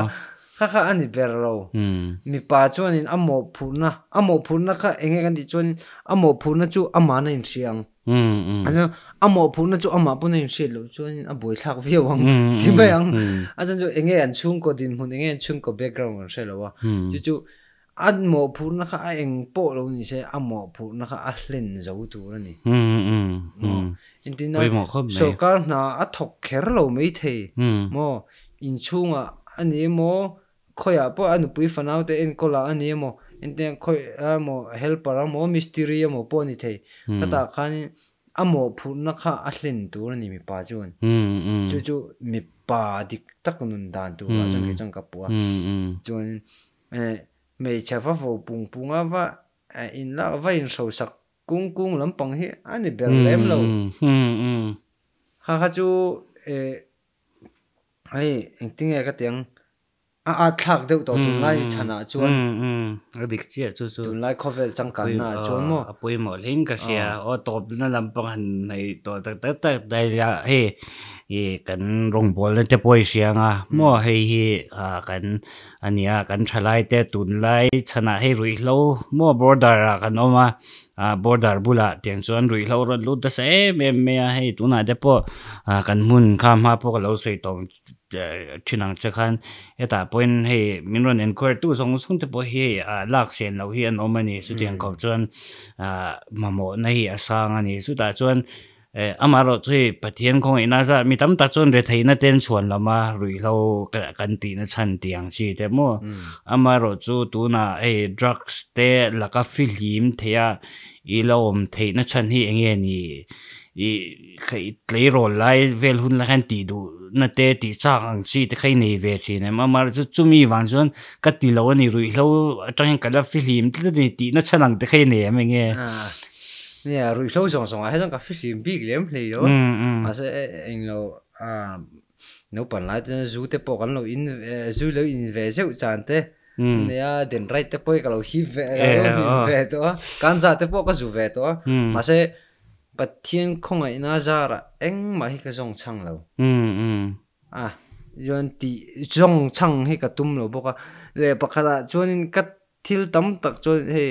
kha kha ani ber lo hmm. mi pa chuan in amo phurna amo phurna kha enge kan ti chuan amo phurna chu ama na in riang hmm, hmm. ajan amo phurna chu ama pu na in ri lo chuan in a boi thak vi wang ti ba yang ajan chu enge an chung ko din hun enge an chung ko background an shelo wa chu chu an mo phurna kha a eng po lo ni se amo phurna kha a hlen zo tu ra ni in tin so kar na a thok kher lo mei the mo in chunga ani mo koya po anu pui fanao te en kola ani emo en koi amo helper amo mystery amo po ni thei hmm. kata khani amo phu na kha ahlen tur ni mi pa jun hmm, hmm. ju ju mi pa dik tak nun dan tu ma jang jang ka pu jun e, me cha fa fo pung pung va e, in la va in so sak kung kung lam pang he ani der lem lo ha ha ju eh ai ting e ka tiang อาอาทักเดียวตัวตุนไล่ชนะจวนอืมอืดิกเจียจู่จู่ตุนไล่คอเฟลจังกันนะจวนมั้งปุยหมอเล่นกันเสียโอ้ตบนั่นลำปังในตัวตักตักตได้ละเฮ่ยกันรงบอลน่จะปุยเสียงอ่ะมั่วเฮ้ยอ่ากันอันนี้กันชะัย่แต่ตุนไล่ชนะฮหยรุ่ยโล่มั่วบอร์ดาร์กันออกมาอ่าบอร์ดาร์บุลาเตียงจวนรุ่ยโล่ารถลุดเสเมเมียฮหยตุนอาจจะป่ออ่ากันมุ่นข้ามมาพวกเราสวยตรง chinang chakhan eta poin he minron en kwer tu song song te po he a lak sen lo he no mani su tiang mm. kop chuan a mamo na hi asa nga ni su ta chuan e, amaro chui patien kong ina sa mi tam ta chuan re thai na ten chuan la ma rui lo kan ti na chan tiang chi te mo mm. amaro chu tu na e drugs te la film te i lo om chan hi engeni i khai tleiro lai vel hun la kan ti du na te ti chak ang chi te khai nei ve thi ne ma mar chu chumi wan zon ka ti lo ni rui hlo atang ka la fi him ti ni ti na chanang te khai nei me nge ne rui hlo song song a hezang ka fi him big lem hle yo mm, mm. ma se e, e, eng lo um no pan lai te zu te po kan lo in e, zu lo in ve zeu chan te mm. ne a den right te po ka lo hi ve eh, oh. ve to kan za te po ka zu ve to ma se pathian khong ai na zara eng mà hi cái zong chăng lâu ừ ừ à yon ti zong chang hi ka tum lo boka le pakala chuan in kat thil tam tak chuan he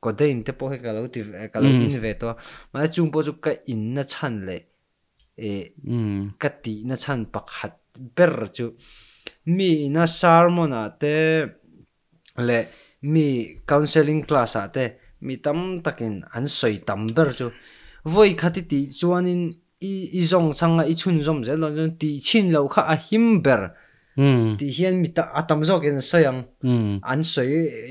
có đây hmm. in tiếp cái lâu thì cái lâu in về to mà chúng bố chụp cái in nó chăn lệ cái tí nó chăn bạc hạt bẹt chú mi nó sarmon à thế lệ mi counseling class à thế mi tâm takin an soi tâm bẹt chú voi khati ti chuanin i i zong changa i chun zom zel lo ti chin lo kha a him ber hmm. ti hian mi ta atam zok en soyang hmm. an soi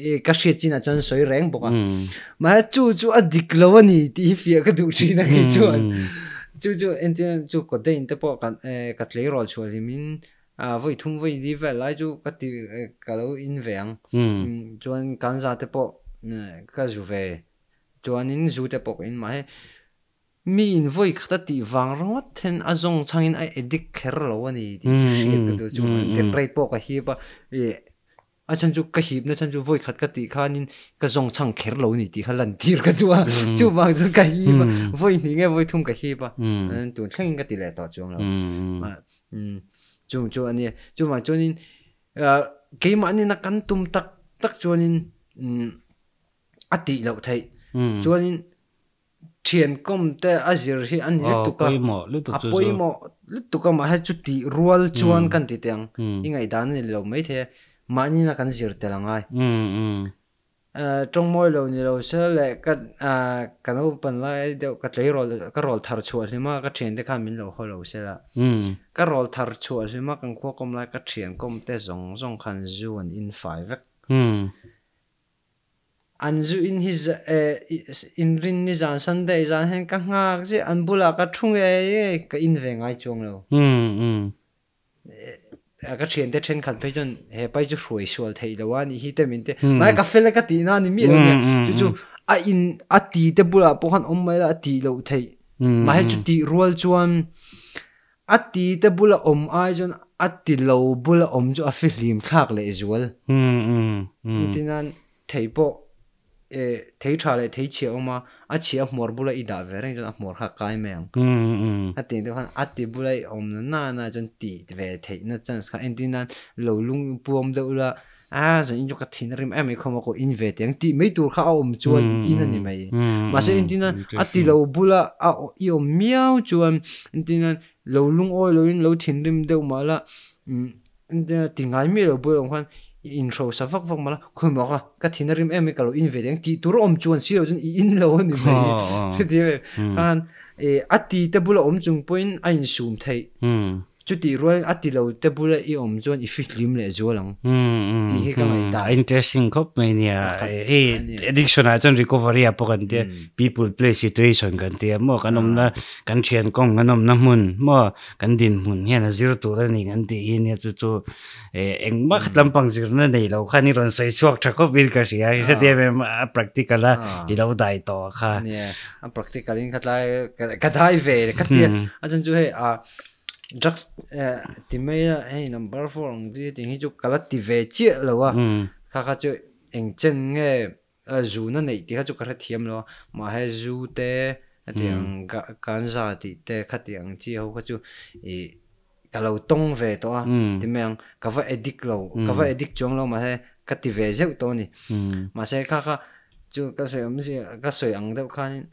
e ka she china chon soi reng boka hmm. ma chu chu adik lo ani ti fi ka du china ke chuan chu chu enten chu ko de inte po kan e, ka tlei rol chuali min à voi thum voi đi về lại chú cái ti cái e, lâu in về ăn cho anh cán ra thế bộ cái dù về cho anh in dù thế bộ in mà mi in voi khata ti wang rawng wat then a zong changin a edik kher lo ani ti shi pe chu mm, te rei mm. po ka hi ba e a chan chu ka hip na chan chu voi khat ka ti khanin ka zong chang kher lo ni ti khalan dir ka chu mm. chu wang chu ka hi ba voi ni nge voi thum ka hi ba an tu thleng ka ti le to chung lo ma chung chu ani chu ma chunin ke ma ni na kan tum tak tak chunin a ti lo thai chunin thiền công te azir hi an ờ, le tuka apoi mo le à, tuka ma ha chu ti rual ừ. chuan kan ti teng ingai dan ni lo mai the mani na kan zir te langai ừ, ừ. à, trong moi lo ni lo se le ka kan o pan lai de ka tlei rol ka rol thar chu le ma ka thiền te kha min lo ho lo se la ka rol thar chu le ma kan kho kom lai ka thiền kom te zong zong khan zuan in five an zu in hi in rin ni zan san dei zan hen ka ngak je an bula ka thung e ka in ve ngai chung lo mm mm ka chen te chen khan pe jon he pai ju hroi sual thei lo ani hi te min te mai ka fel ka ti na ni mi lo ne chu chu a in a ti te bula po han om mai la ti lo thei ma he chu ti rual chuan a ti te bula om ai jon a ti lo bula om chu a fi lim thak le zual mm mm tinan thei po thấy trả lại thấy chia ông mà à chia mor bula ida về rằng chúng mor khắc cái mèng um um à tiền đó à tiền bula ông nó na na chúng tì về thấy nó chân sắc anh tin nan lâu lung buông đâu là à giờ anh cho cái thiên rim em ấy không có in về tiếng tì mấy tuổi khao ông chuan in anh mày mà sẽ anh tin nan à tì lâu bula à yêu miêu chuan anh tin nan lâu lung oi lâu in lâu thiên rim đâu mà là um anh tin nan tiếng ai miêu lâu bula ông khoan intro sa vak vak mala khu mo ka ka thinarim em e ka lo invading ti tur om chuan si lo jin in lo ni sa ti de kan e ati te bula om chung point a in sum thei mm chuti rual ati lo te bula i om zon i hmm, hmm, hmm. uh, eh, eh, a recovery people play situation kan te mo kan ah. a eh, se ah. a drugs eh, ti mai la hey eh, number 4 ong ti ting hi chu kala ti ve chi lo wa kha hmm. kha chu eng chen nge eh, zu na nei ti kha chu kha thiam lo ma he zu te ti hmm. ang kan za ti te kha ti ang chi ho kha chu e kalau tong ve to a hmm. ti meng ka va edik lo ka va edik chong lo ma he ka ti ve zeu to ni ma se kha kha chu ka se am si ka soi ang deuh khanin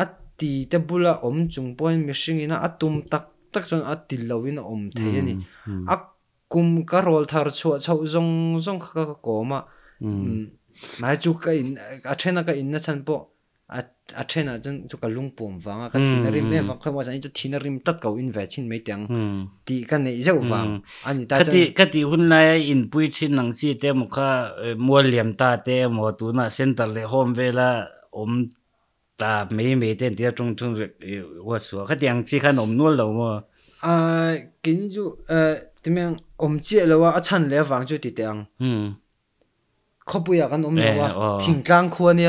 a ti te bula om chung point mishing ina atum tak tak chung a til lawin om the ya ni a kum ka rol thar chu chau zong zong kha ka ko ma ma chu ka in a chena ka in na chan po a a chena jan chu ka lung pum wa ka thin rim me wa khwa sa ya in pui da me me den der chung chung wo so ge dang chi kan om nuol lo mo a gen ju a de meng om che lo wa a chan le wang ju di dang hm ko bu ya kan om lo wa ting klang khu ni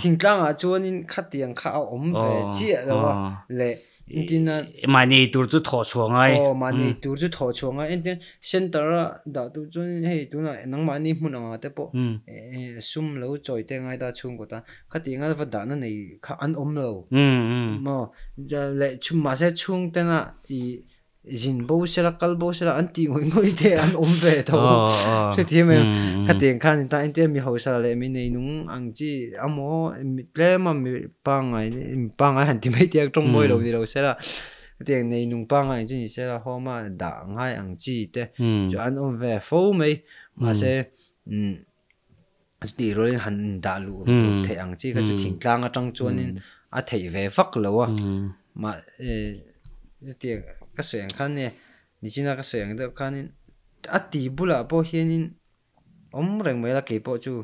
ting klang a chuan in kha tiang kha om ve che lo wa Maanii tuur tuu thoochoo ngaay. Oo, maanii tuur tuu thoochoo ngaay. Ntiyan sentaraa daa tuu zoon hee tuu naa jin bo sela kal bo sela an ti ngoi ngoi te an om ve to se ti me ka ten khan ta en te mi ho sa le mi nei nung ang chi amo mi tle ma mi pang ai mi pang ai han ti me ti ak tong moi lo ni lo sela tiền này nung pang ai chứ sẽ là hôm mà đã ngay ừ. ăn chi thế cho ăn ông về phố mấy mà ừ. sẽ đi ừ, rồi hẳn đã lu, thể ăn chi cái thỉnh lang ở trong chuan nên à thể về vắc lâu à mà ờ, tiền ka seng khan ne nichina ka seng deuh khanin a ti bulah pawh hianin om reng mai la ke pawh chu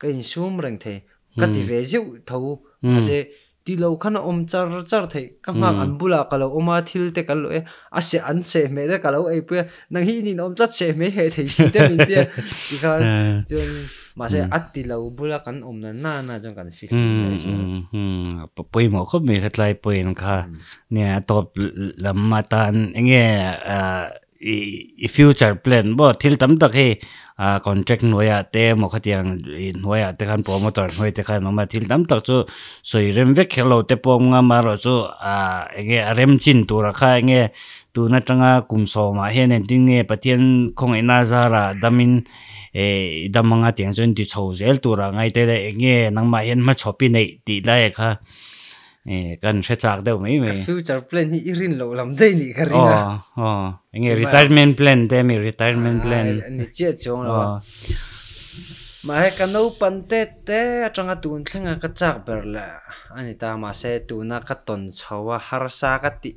ka in sum reng thei ka ti hmm. ve zeuh tho hmm. a se ti lo khan om char char thei ka ngak hmm. an bula ka lo oma thil te kan lo e a se an se me de ka lo ei pu nang hi ni om chat se me he thei si te min te ti khan chuan 마세 아티라 lau bula kan omna naa naa jan ka naa fiilkana. Pa pui moho ko mii xatlai pui inka Niaa toh la maa taan, inge i future plan, bo til tamtak hii contract nuwaya te mo, kati yaa nuwaya te kaan, pua motora nuwaya te kaan, o maa til tamtak tsu So irem vek kia lau ida mga tianzun di chow zel tura ngay tere nge nang ma yen ma chopi nei di la ya kan shi chak deo mei mei future plan hi irin lo lam dey ni kari na oh, oh, oh. retirement plan dey mi retirement ah, plan oh. ka nou pan te atranga ka se ka ton har ka ti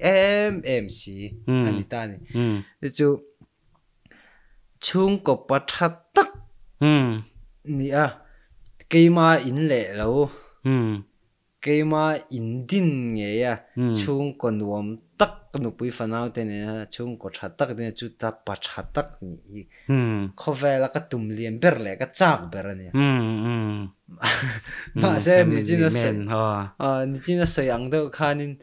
chung ko patha tak hmm ni a keima in le lo hmm keima in din nge ya à. hmm. chung ko nuam tak nu pui fanau te ne chung ko tha tak ne chu ta pa tha tak ni hmm kho ve la ka tum liam ber le ka chak ber ne hmm hmm ma se ni jin na se ha ni jin na se được do khanin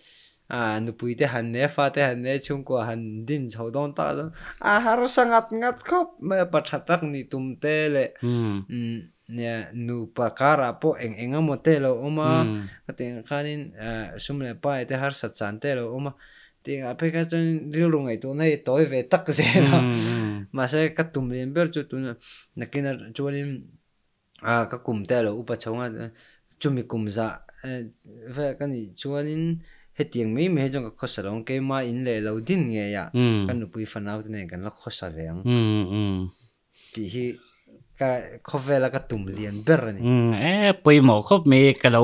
à nụ bùi thế hẳn nè pha thế hẳn nè chung qua hẳn din sầu đông ta đó à hà rô sa ngặt ngặt khóc mà bắt hạt tắc ni tùm tê lệ nè nụ bà cá rà po eng eng ngà mô tê lô ô mà tiếng khá nín xùm lệ bà tê hà sạch sàn tê lô ô mà tiếng à phê cá chân riêu lùng ngày tù này tối về tắc dê mà sẽ cắt tùm liền bèr chú tùm nè kì nà chú lên à các cùng tê lô ô bà cháu ngà chú mì cùng dạ cái này เฮตียงไม่ไม่จงก็ข้อสังเกตมาอินเลยราดินไงยะกันอุปยฟันเอาตัวเองกันแล้วข้อสแวงที่ที่ก็ข้อเวลาก็ตุ่มเลียนเบอร์นี่เออปุยหมอก็ไม่ก็เรา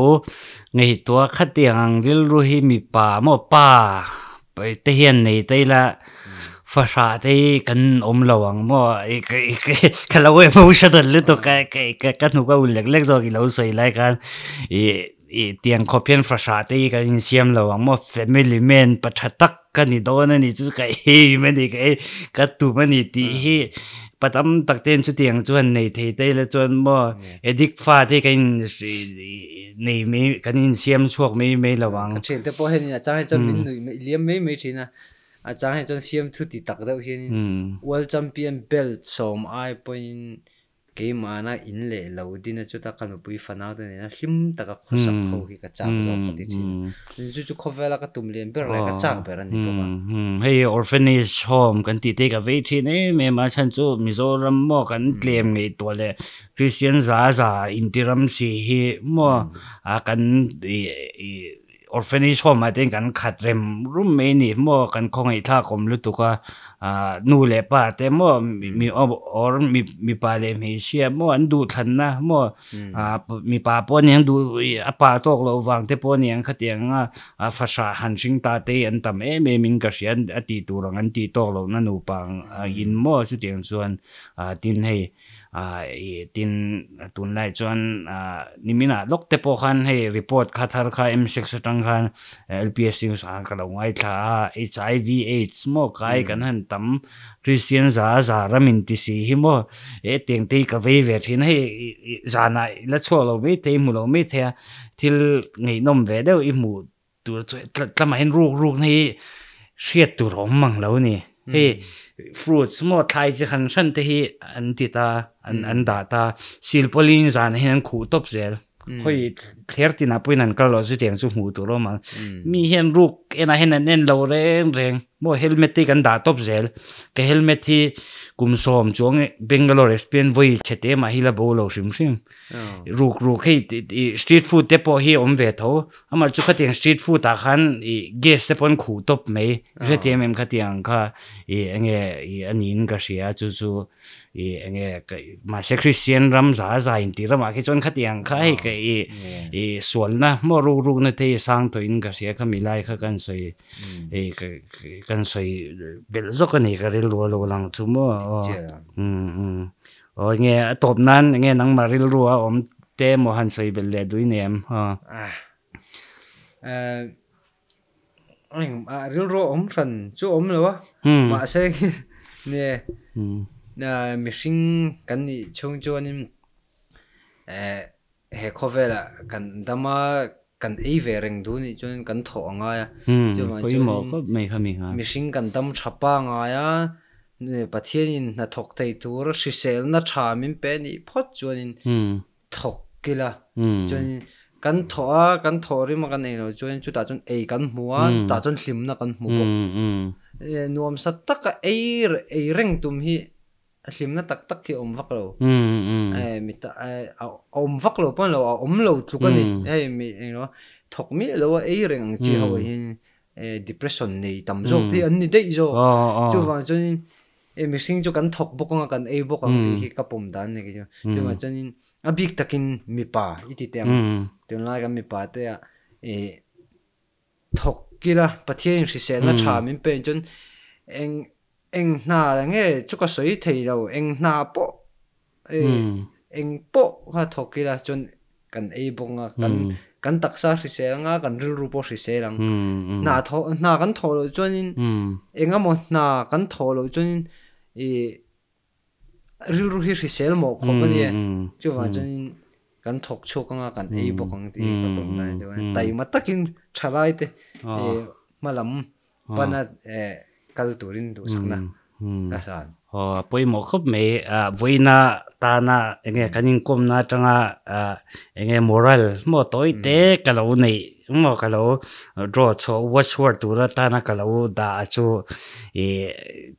ไงตัวขัดยังเรื่อรู้ให้มีป่าหมอป่าไปเตียนในได้ละฟ้าชาใสกันอมระวังหมอเอกเอเก็เราไม่รู้ชะตัวเลยตัวแกแกกันหนูก็อุ่นเล็กๆตัวกินเราสวยไรกันเอ i tiang khopian frasha te ka in siam lo ang mo family man pathatak ka ni do na ni chu ka he me ni ka ka tu ma ni ti ah. hi patam tak ten chu tiang chuan nei thei te le chuan mo edik fa te ka in nei me kan in siam chuak me me lo ang chen te po he ni cha he chon min hmm. nui me liam me me thina a cha he chon siam thu ti tak deuh hian hmm. ai point Kei maa na inle, laudi na juu taa hmm. ka nubui fanaa taa na yaa ximda ka khasab hmm. hmm. khaw ka tsaab zao ka dik shi. Nan juu juu laa ka tumlaan birraa yaa ka tsaab bairaani ka maa. Hei orphanage xoom kan di dee ka veit maa chan le Christian indiram a e, e, ออร์ฟนิชโฮมาเต็งกันขัดเรมรุ่มเมนี่มอกันคงไอท่าคมรู้ตัวก็นูเลปาแต่มอมีออร์มีมีปาเลมเชียมออันดูทันนะมอ่ามีปาปอนยังดูอปาตกเราวางแต่ปอนยังขัดยังอ่าฟาชาฮันชิงตาเตยันตามเอเมมิงกษียณอตีตัวรังอันตีตกเรานั่นูปังอินมอสุดที่ส่วนอ่าทินให้ a e tin tun lai chuan ni min a lok te po khan he report kha thar kha m6 tang khan lps news a ka lo ngai tha hiv aids mo kai kan han tam christian za za ramin ti si hi mo e teng te ka ve ve thin he za na la chho lo ve te mu lo me the til ngei nom ve deu i mu tur chhe tlamahin ruk ruk nei shet tur om mang lo ni he hmm. fruits mo thai chi khan san te hi an ti ta an an hmm. da ta silpolin zan hin an khu top zel hmm. khoi clearti na poinan ka lo ji teng chu mu tu lo ma hmm. mi hen ruk ena hen nen lo reng reng mo helmet ti kan da top zel ke helmet ti kum som chong e bengalore spin voi chete ma hila bo lo sim sim oh. ruk ruk he street food te po hi om ve tho amar chu kha street food a khan i guest te pon khu top me oh. re ti mm kha ang kha e ange i anin sia chu chu e ma se christian ram za za in ti ang kha A sol na mo ru ru ne te sang to in ga sia ka mi lai ka kan soi e ka kan soi bel zo ka ni ga ril lo lo lang chu mo o mm mm o nge top nan nge nang ma ril ru om te mo han soi bel le du ni em ha eh ring a he khovela kan dama kan ei ve reng du ni chun kan tho nga à, chuwa chun mo ko me kha mi ha mishing kan dam chapa nga ya pathian in na thok tei tur shi sel na tha min pe ni phot chun in thok kila chun kan tho cần kan ờ, tho ừ, mà cần ừ. ừ. này rồi, cho nên chú ta chun ei cần mua ta cần mua, na kan mu nuam tất cả ei ei reng tum hi hlim na tak tak hi om vak lo eh mi ta om vak lo pan lo om lo tu ka ni eh mi you know thok mi lo ei reng chi ho hin eh depression này tâm zo ừ. thì anh đi đấy rồi, ờ, ờ. chu wa cho nên, em mi sing chu kan thok bok nga kan ei bok ang ti hi ka pom dan ne ki chu chu ma chu ni a big takin mi pa i ti tem tem la ga mi pa à, a kia là, bắt pathian si sẽ na cha mình pen chun anh eng na la nge cái suy thei lo eng na po e eng po kha thoki la chon kan ei bonga gần hmm. kan taksa ri se nga kan ril ru po ri se lang hmm, na tho na gần tho lo chon in nghe một na kan tho lo chon in e ril ru hi ri một mo kho ma ni e. chu gần chon chỗ gần thok chu ka nga kan ei bo kang ti ka bom na ni tai ma takin thalai te e malam ah. pana e eh, kal turin du sakna ga sa ho poi mo khop me voina ta na enge kanin kom na tanga enge moral mo toi te kalo nei mo kalo draw cho watch word du ra ta na kalo da chu e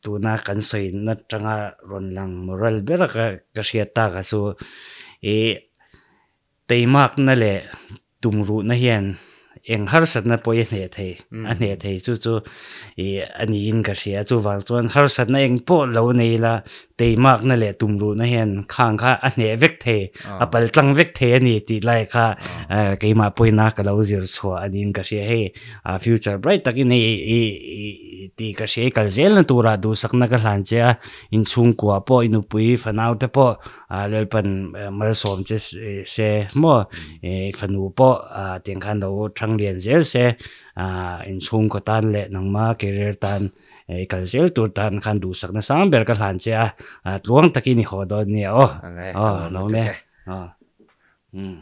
tu na kan soi na tanga ron lang moral ber ka ka sia e teimak na le tumru na hian enghar sadna po yin hei mm. an hei thai zu an yin gar ya zu vang zu an har po lau nei la Tei mak na le tum ru na hen khang kha a ne vek the ah. a pal tlang vek the ani ti lai kha ah. eh, ke ma poi na ka lau zir so a ka she he a future bright ta ki ne i e, e, ti ka she kal zel na tu ra du sak na ka lan che in chung ku po inu pui fa na te po a le pan eh, mar som che eh, se mo hmm. e fa nu po a ten khan do thang lien zel se a in chung ko tan le nang ma career tan Eh, kalsel tur tan khan du sak na sam ber ka lan cha luang takini ho do oh. Oh, ne o o no ne o 嗯。